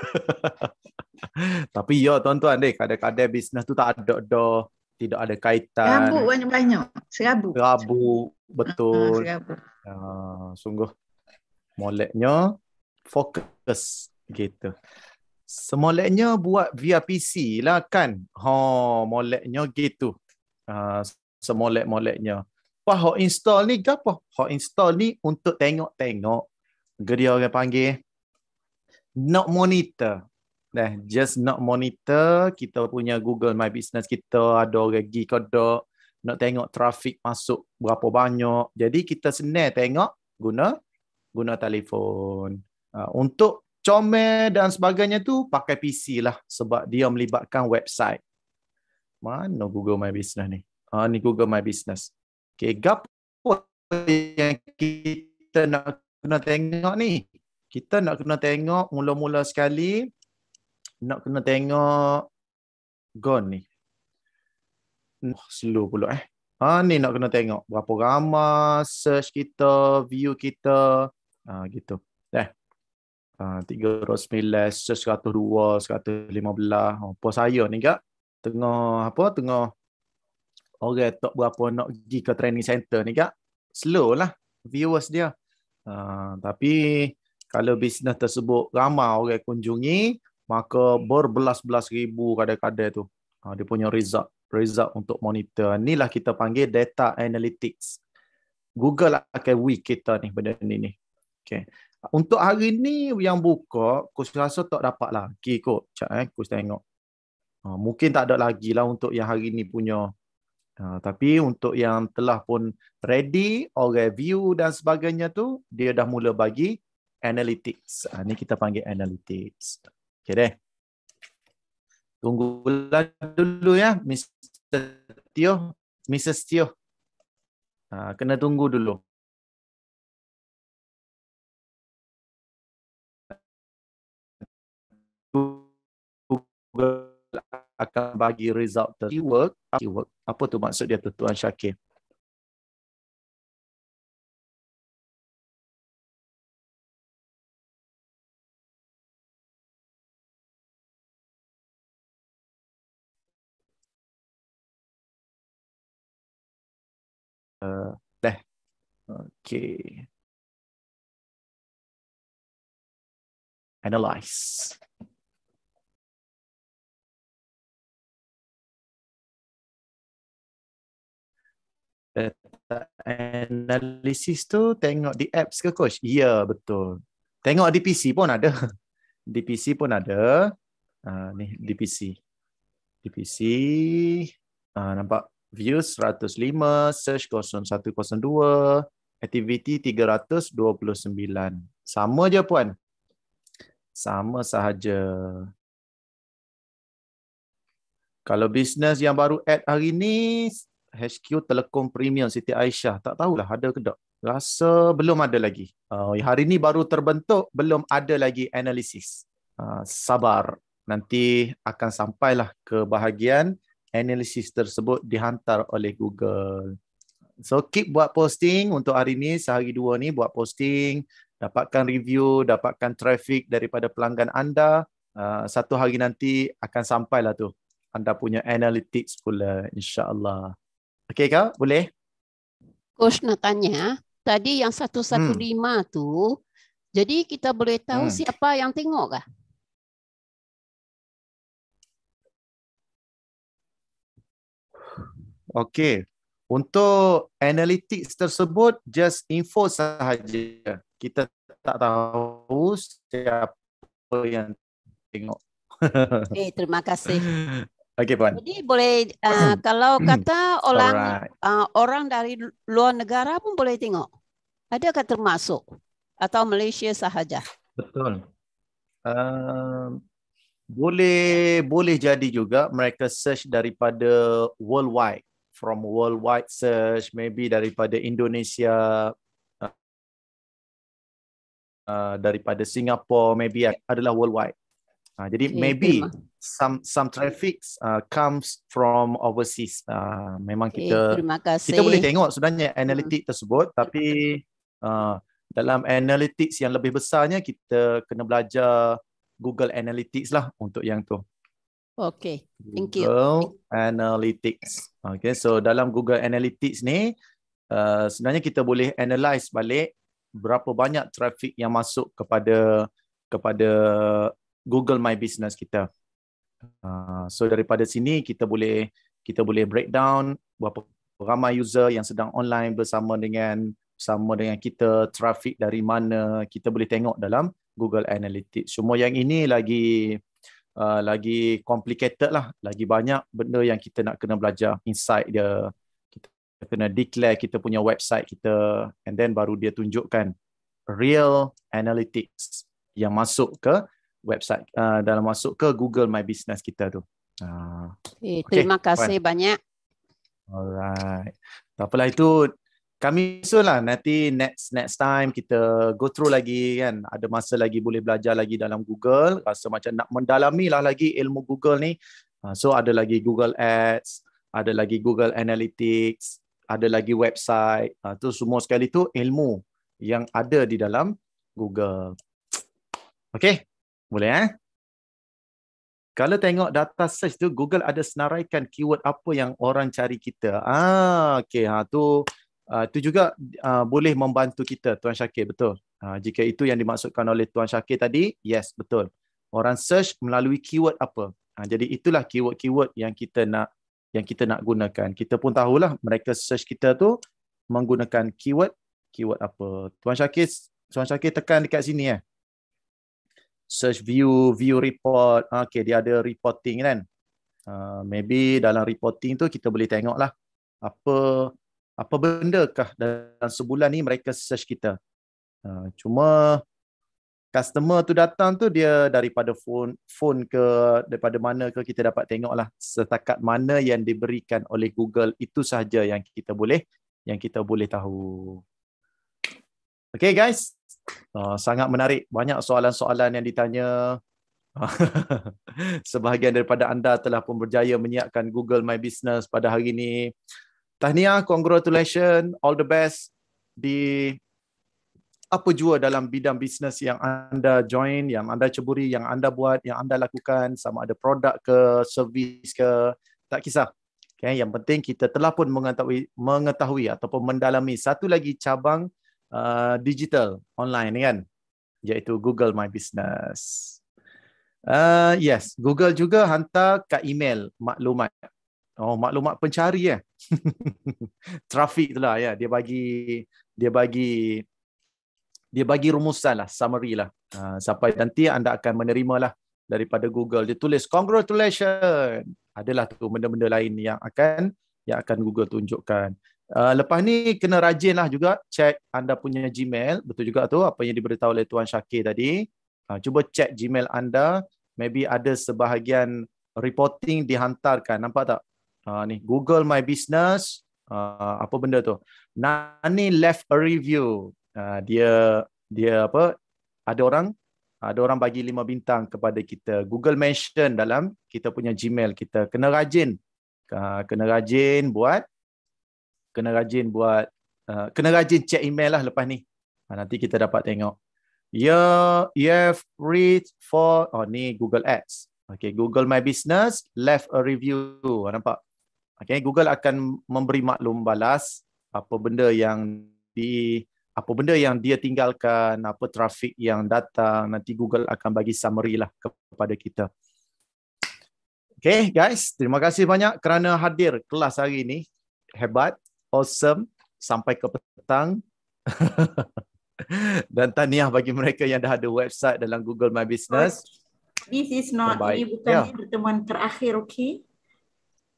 Tapi ya tuan-tuan deh, kadang-kadang bisnes tu tak ada dah, tidak ada kaitan. Serabu banyak-banyak. Serabu. Serabu ha, ha, betul. Ah, serabu. Uh, ya, sungguh moleknya fokus gitu. Semoleknya buat via PC lah kan. Ha, moleknya gitu. Uh, semolek-moleknya. Wah, hot install ni ke apa? Hot install ni untuk tengok-tengok. Gedia orang panggil not monitor. Nah, just not monitor kita punya Google My Business kita ada orang pergi ke nak tengok trafik masuk berapa banyak. Jadi kita senang tengok guna guna telefon. Uh, untuk comel dan sebagainya tu pakai PC lah sebab dia melibatkan website. Mana Google My Business ni? Ah, uh, ni Google My Business. Okay, gapo yang kita nak kena tengok ni? kita nak kena tengok mula-mula sekali nak kena tengok gone ni. Oh, slow pula eh. Ha ni nak kena tengok berapa ramai search kita, view kita. Ha gitu. Dah. Eh, ha 309, search 102, 115. Oh, pos saya ni kak, tengah apa tengah orang okay, tak berapa nak pergi ke training center ni kak, Slow lah viewers dia. Ha, tapi kalau bisnes tersebut ramai orang kunjungi, maka berbelas-belas ribu kadang-kadang tu. Ha, dia punya result result untuk monitor. Inilah kita panggil data analytics. Google akan we kita ni benda ni ni. Okay. Untuk hari ni yang buka, aku rasa tak dapat lah. Okay kot, cak eh, aku tengok. Ha, mungkin tak ada lagi lah untuk yang hari ni punya. Ha, tapi untuk yang telah pun ready, orang view dan sebagainya tu, dia dah mula bagi analytics. Ha, ni kita panggil analytics. Okey deh. Tunggulah dulu ya, Mr. Tio. Mrs. Tio. Ha, kena tunggu dulu. Google akan bagi result keyword. keyword. Apa tu maksud dia tu, Tuan Syakir? Okay. Analyze. Data analysis tu tengok di apps ke coach? Ya, yeah, betul. Tengok di PC pun ada. Di PC pun ada. Uh, ni, di PC. Di PC. Uh, ah, nampak? View 105, search 0102 aktiviti 329. Sama je puan. Sama sahaja. Kalau bisnes yang baru add hari ni, HQ Telekom Premium Siti Aisyah. Tak tahulah ada ke tak. Rasa belum ada lagi. Uh, hari ni baru terbentuk, belum ada lagi analisis. Uh, sabar. Nanti akan sampailah ke bahagian analisis tersebut dihantar oleh Google. So keep buat posting untuk hari ni, sehari dua ni buat posting, dapatkan review, dapatkan traffic daripada pelanggan anda. Uh, satu hari nanti akan sampai lah tu. Anda punya analytics pula insyaAllah. Okay kak, boleh? Coach nak tanya, tadi yang 115 hmm. tu, jadi kita boleh tahu hmm. siapa yang tengok kah? Okay. Untuk analitik tersebut, just info sahaja. Kita tak tahu siapa yang tengok. Eh, terima kasih. Okay, Puan. Jadi boleh, uh, kalau kata orang right. uh, orang dari luar negara pun boleh tengok. Adakah termasuk? Atau Malaysia sahaja? Betul. Uh, boleh boleh jadi juga mereka search daripada worldwide from worldwide search, maybe daripada Indonesia, uh, daripada Singapore, maybe yeah. adalah worldwide. Uh, jadi okay, maybe some some traffic uh, comes from overseas. Uh, memang okay, kita kita boleh tengok sebenarnya analitik hmm. tersebut, tapi uh, dalam analitik yang lebih besarnya kita kena belajar Google Analytics lah untuk yang tu. Okay, thank you. Google Analytics. Okay, so dalam Google Analytics ni, uh, sebenarnya kita boleh analyse balik berapa banyak trafik yang masuk kepada kepada Google My Business kita. Uh, so daripada sini kita boleh kita boleh breakdown berapa ramai user yang sedang online bersama dengan sama dengan kita trafik dari mana kita boleh tengok dalam Google Analytics. Semua yang ini lagi uh, lagi complicated lah lagi banyak benda yang kita nak kena belajar inside dia kita kena declare kita punya website kita and then baru dia tunjukkan real analytics yang masuk ke website uh, dalam masuk ke Google My Business kita tu. Uh, eh, okay, terima okay, kasih fine. banyak. Alright. Tak apalah itu kami so lah nanti next next time kita go through lagi kan ada masa lagi boleh belajar lagi dalam Google rasa macam nak mendalami lah lagi ilmu Google ni ha, so ada lagi Google Ads ada lagi Google Analytics ada lagi website ha, tu semua sekali tu ilmu yang ada di dalam Google okay boleh eh kalau tengok data search tu Google ada senaraikan keyword apa yang orang cari kita ah okay ha tu itu ah, juga uh, boleh membantu kita Tuan Syakir betul. Uh, jika itu yang dimaksudkan oleh Tuan Syakir tadi, yes betul. Orang search melalui keyword apa? Uh, jadi itulah keyword-keyword yang kita nak yang kita nak gunakan. Kita pun tahulah mereka search kita tu menggunakan keyword keyword apa. Tuan Syakir Tuan Syakir tekan dekat sini eh. Search view, view report. Uh, okay, dia ada reporting kan. Uh, maybe dalam reporting tu kita boleh tengok lah apa apa benda kah dalam sebulan ni mereka search kita. Uh, cuma customer tu datang tu dia daripada phone phone ke daripada mana ke kita dapat tengok lah setakat mana yang diberikan oleh Google itu sahaja yang kita boleh yang kita boleh tahu. Okay guys, uh, sangat menarik banyak soalan-soalan yang ditanya. Sebahagian daripada anda telah pun berjaya menyiapkan Google My Business pada hari ini. Tahniah, congratulations, all the best di apa jua dalam bidang bisnes yang anda join, yang anda ceburi, yang anda buat, yang anda lakukan sama ada produk ke, servis ke, tak kisah. Okay, yang penting kita telah pun mengetahui, mengetahui ataupun mendalami satu lagi cabang uh, digital online kan, iaitu Google My Business. Uh, yes, Google juga hantar kat email maklumat. Oh, maklumat pencari ya. Eh? Traffic tu lah ya. Dia bagi dia bagi dia bagi rumusan lah, summary lah. Uh, sampai nanti anda akan menerima lah daripada Google. Dia tulis congratulations. Adalah tu benda-benda lain yang akan yang akan Google tunjukkan. Uh, lepas ni kena rajin lah juga check anda punya Gmail. Betul juga tu apa yang diberitahu oleh Tuan Syakir tadi. Uh, cuba check Gmail anda. Maybe ada sebahagian reporting dihantarkan. Nampak tak? uh, ni Google My Business uh, apa benda tu Nani left a review uh, dia dia apa ada orang ada orang bagi lima bintang kepada kita Google mention dalam kita punya Gmail kita kena rajin uh, kena rajin buat kena rajin buat uh, kena rajin check email lah lepas ni uh, nanti kita dapat tengok Ya, you have read for oh ni Google Ads. Okay, Google My Business left a review. Nampak Okay, Google akan memberi maklum balas apa benda yang di apa benda yang dia tinggalkan, apa trafik yang datang, nanti Google akan bagi summary lah kepada kita. Okay guys, terima kasih banyak kerana hadir kelas hari ini. Hebat, awesome, sampai ke petang. dan tahniah bagi mereka yang dah ada website dalam Google My Business. This is not, ini bukan yeah. pertemuan terakhir, okay?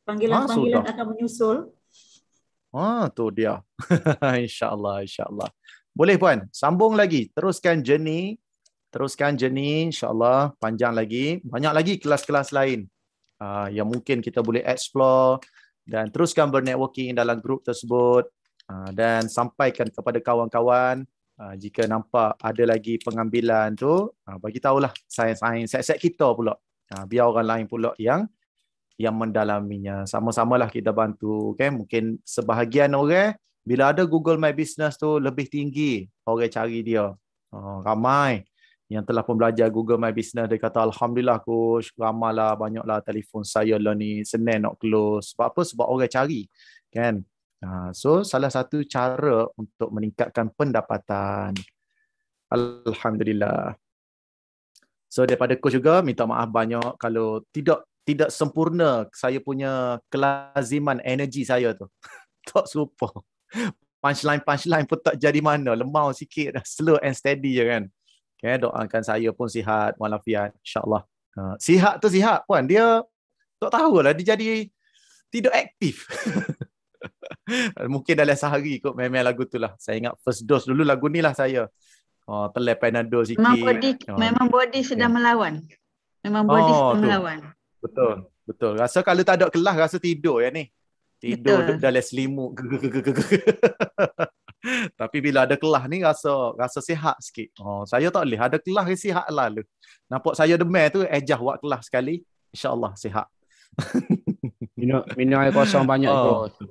panggilan-panggilan ha, akan menyusul. Ha tu dia. insya-Allah insya-Allah. Boleh puan, sambung lagi, teruskan jeni, teruskan jeni insya-Allah panjang lagi, banyak lagi kelas-kelas lain. Uh, yang mungkin kita boleh explore dan teruskan bernetworking dalam grup tersebut uh, dan sampaikan kepada kawan-kawan uh, jika nampak ada lagi pengambilan tu uh, bagi tahulah sains-sains set-set kita pula uh, biar orang lain pula yang yang mendalaminya. Sama-samalah kita bantu. Okay? Mungkin sebahagian orang, bila ada Google My Business tu lebih tinggi, orang cari dia. Oh, ramai yang telah pun belajar Google My Business, dia kata, Alhamdulillah coach, ramalah, banyaklah telefon saya lah ni, senang nak close. Sebab apa? Sebab orang cari. Kan? Ha, so, salah satu cara untuk meningkatkan pendapatan. Alhamdulillah. So, daripada coach juga, minta maaf banyak kalau tidak tidak sempurna saya punya kelaziman energi saya tu. tak serupa. Punchline-punchline pun tak jadi mana. Lemau sikit. Slow and steady je kan. Okay, doakan saya pun sihat. Walafiat. InsyaAllah. Uh, sihat tu sihat Puan Dia tak tahulah. Dia jadi tidak aktif. Mungkin dalam sehari kot memang lagu tu lah. Saya ingat first dose dulu lagu ni lah saya. Oh, telah panadol sikit. Ha. Memang body, oh. memang body sedang yeah. Ya. melawan. Memang body oh, sedang tu. melawan. Betul. Hmm. Betul. Rasa kalau tak ada kelas rasa tidur ya ni. Tidur Betul. dalam selimut. Tapi bila ada kelas ni rasa rasa sihat sikit. Oh, saya tak boleh ada kelas ni sihat lalu. Nampak saya demam tu ejah eh, buat kelas sekali, insya-Allah sihat. minum minum air kosong banyak oh. tu.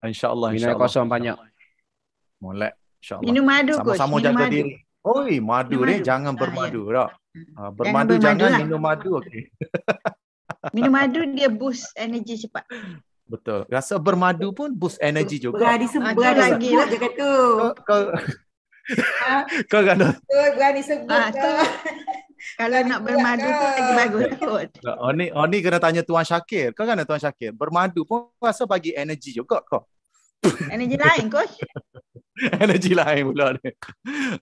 Insya-Allah insya Minum air kosong banyak. Molek insya-Allah. Minum madu Sama-sama coach. Sama-sama jaga madu. diri. Oi, madu, ni ah, ya. hmm. ah, jangan bermadu ah, ya. tak. Ah, bermadu jangan, jangan lah. minum madu okey. minum madu dia boost energy cepat. Betul. Rasa bermadu pun boost energy juga. Berani sebut lagi lah dia kata. Kau kau ha? kau berani sebut. Ha, kalau nak bermadu tu lah, lagi bagus kot. Lah, Oni Oni kena tanya Tuan Syakir. Kau kan Tuan Syakir. Bermadu pun rasa bagi energy juga kau. Energi lain coach. Energi lain pula ni.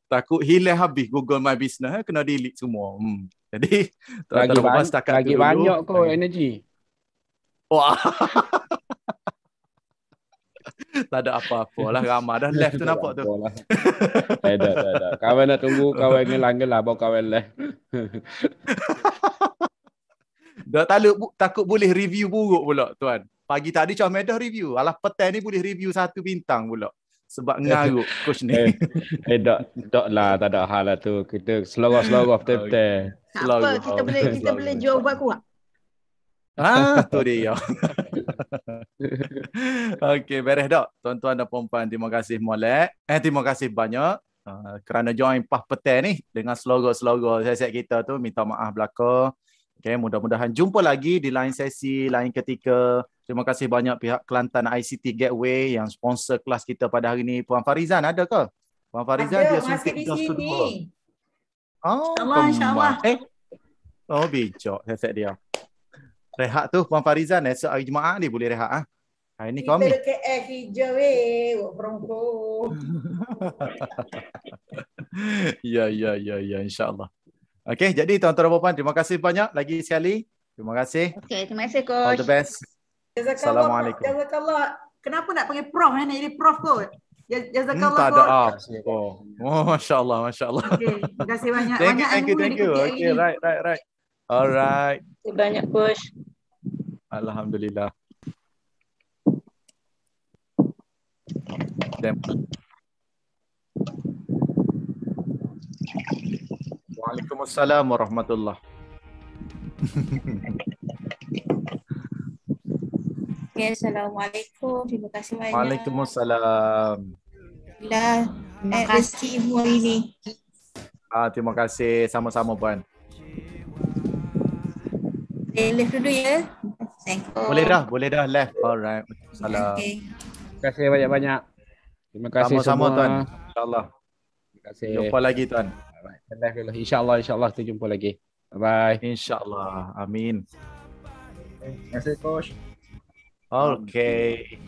Takut hilang habis Google My Business eh, kena delete semua. Hmm. Jadi lagi tak ban- setakat lagi banyak kau hmm. energy. Wah. tak ada apa-apa lah ramah dah left tu nampak tu. Lah. tak ada tak ada. Kawan nak tunggu kawan ni langgan lah bawa kawan left. Dah takut takut boleh review buruk pula tuan. Pagi tadi Chow Medah review. Alah petai ni boleh review satu bintang pula. Sebab ngaruk coach ni. Eh, eh tak, tak lah. Tak ada hal lah tu. Kita selorah-selorah petai Tak apa. Kita boleh kita boleh jual ubat kuat. Ah, tu dia. Okey, beres dok. Tuan-tuan dan puan-puan, terima kasih molek. Eh, terima kasih banyak uh, kerana join pah petel ni dengan slogan-slogan sesi kita tu. Minta maaf belaka. Okey, mudah-mudahan jumpa lagi di lain sesi, lain ketika. Terima kasih banyak pihak Kelantan ICT Gateway yang sponsor kelas kita pada hari ini. Puan Farizan ada ke? Puan Farizan dia suntik dos kedua. Oh, Allah, Eh? Oh, bijak headset dia. Rehat tu Puan Farizan. Esok hari Jumaat ni boleh rehat. Ah. Ha? Hari ni kau ambil. Kita dekat hijau eh. Work from home. ya, ya, ya, ya insya Allah. Okay, jadi tuan-tuan dan puan terima kasih banyak lagi sekali. Terima kasih. Okay, terima kasih Coach. All the best. Assalamualaikum. Jazakallah. Kenapa nak panggil prof eh? jadi prof kot. Jazakallah. Hmm, tak ada ah, up. Oh. Masya Allah. Masya Allah. Okay. Terima kasih banyak. Thank you, thank you. Thank you. Okay. Ini. Right. Right. Right. Alright. Terima banyak push. Alhamdulillah. Dem. Waalaikumsalam warahmatullahi Okay, Assalamualaikum. Terima kasih banyak. Waalaikumsalam. Alhamdulillah. Terima eh, kasih Ibu hari ini. Ah, terima kasih. Sama-sama Puan. Okay, left dulu ya. Thank you. Boleh dah, boleh dah left. Alright. Assalamualaikum. Okay. Terima kasih banyak-banyak. Terima kasih Sama-sama, semua. Sama-sama Tuan. InsyaAllah. Terima kasih. Jumpa lagi Tuan. Alhamdulillah. InsyaAllah, insyaAllah kita jumpa lagi. Bye-bye. InsyaAllah. Amin. Terima kasih Coach. Okay.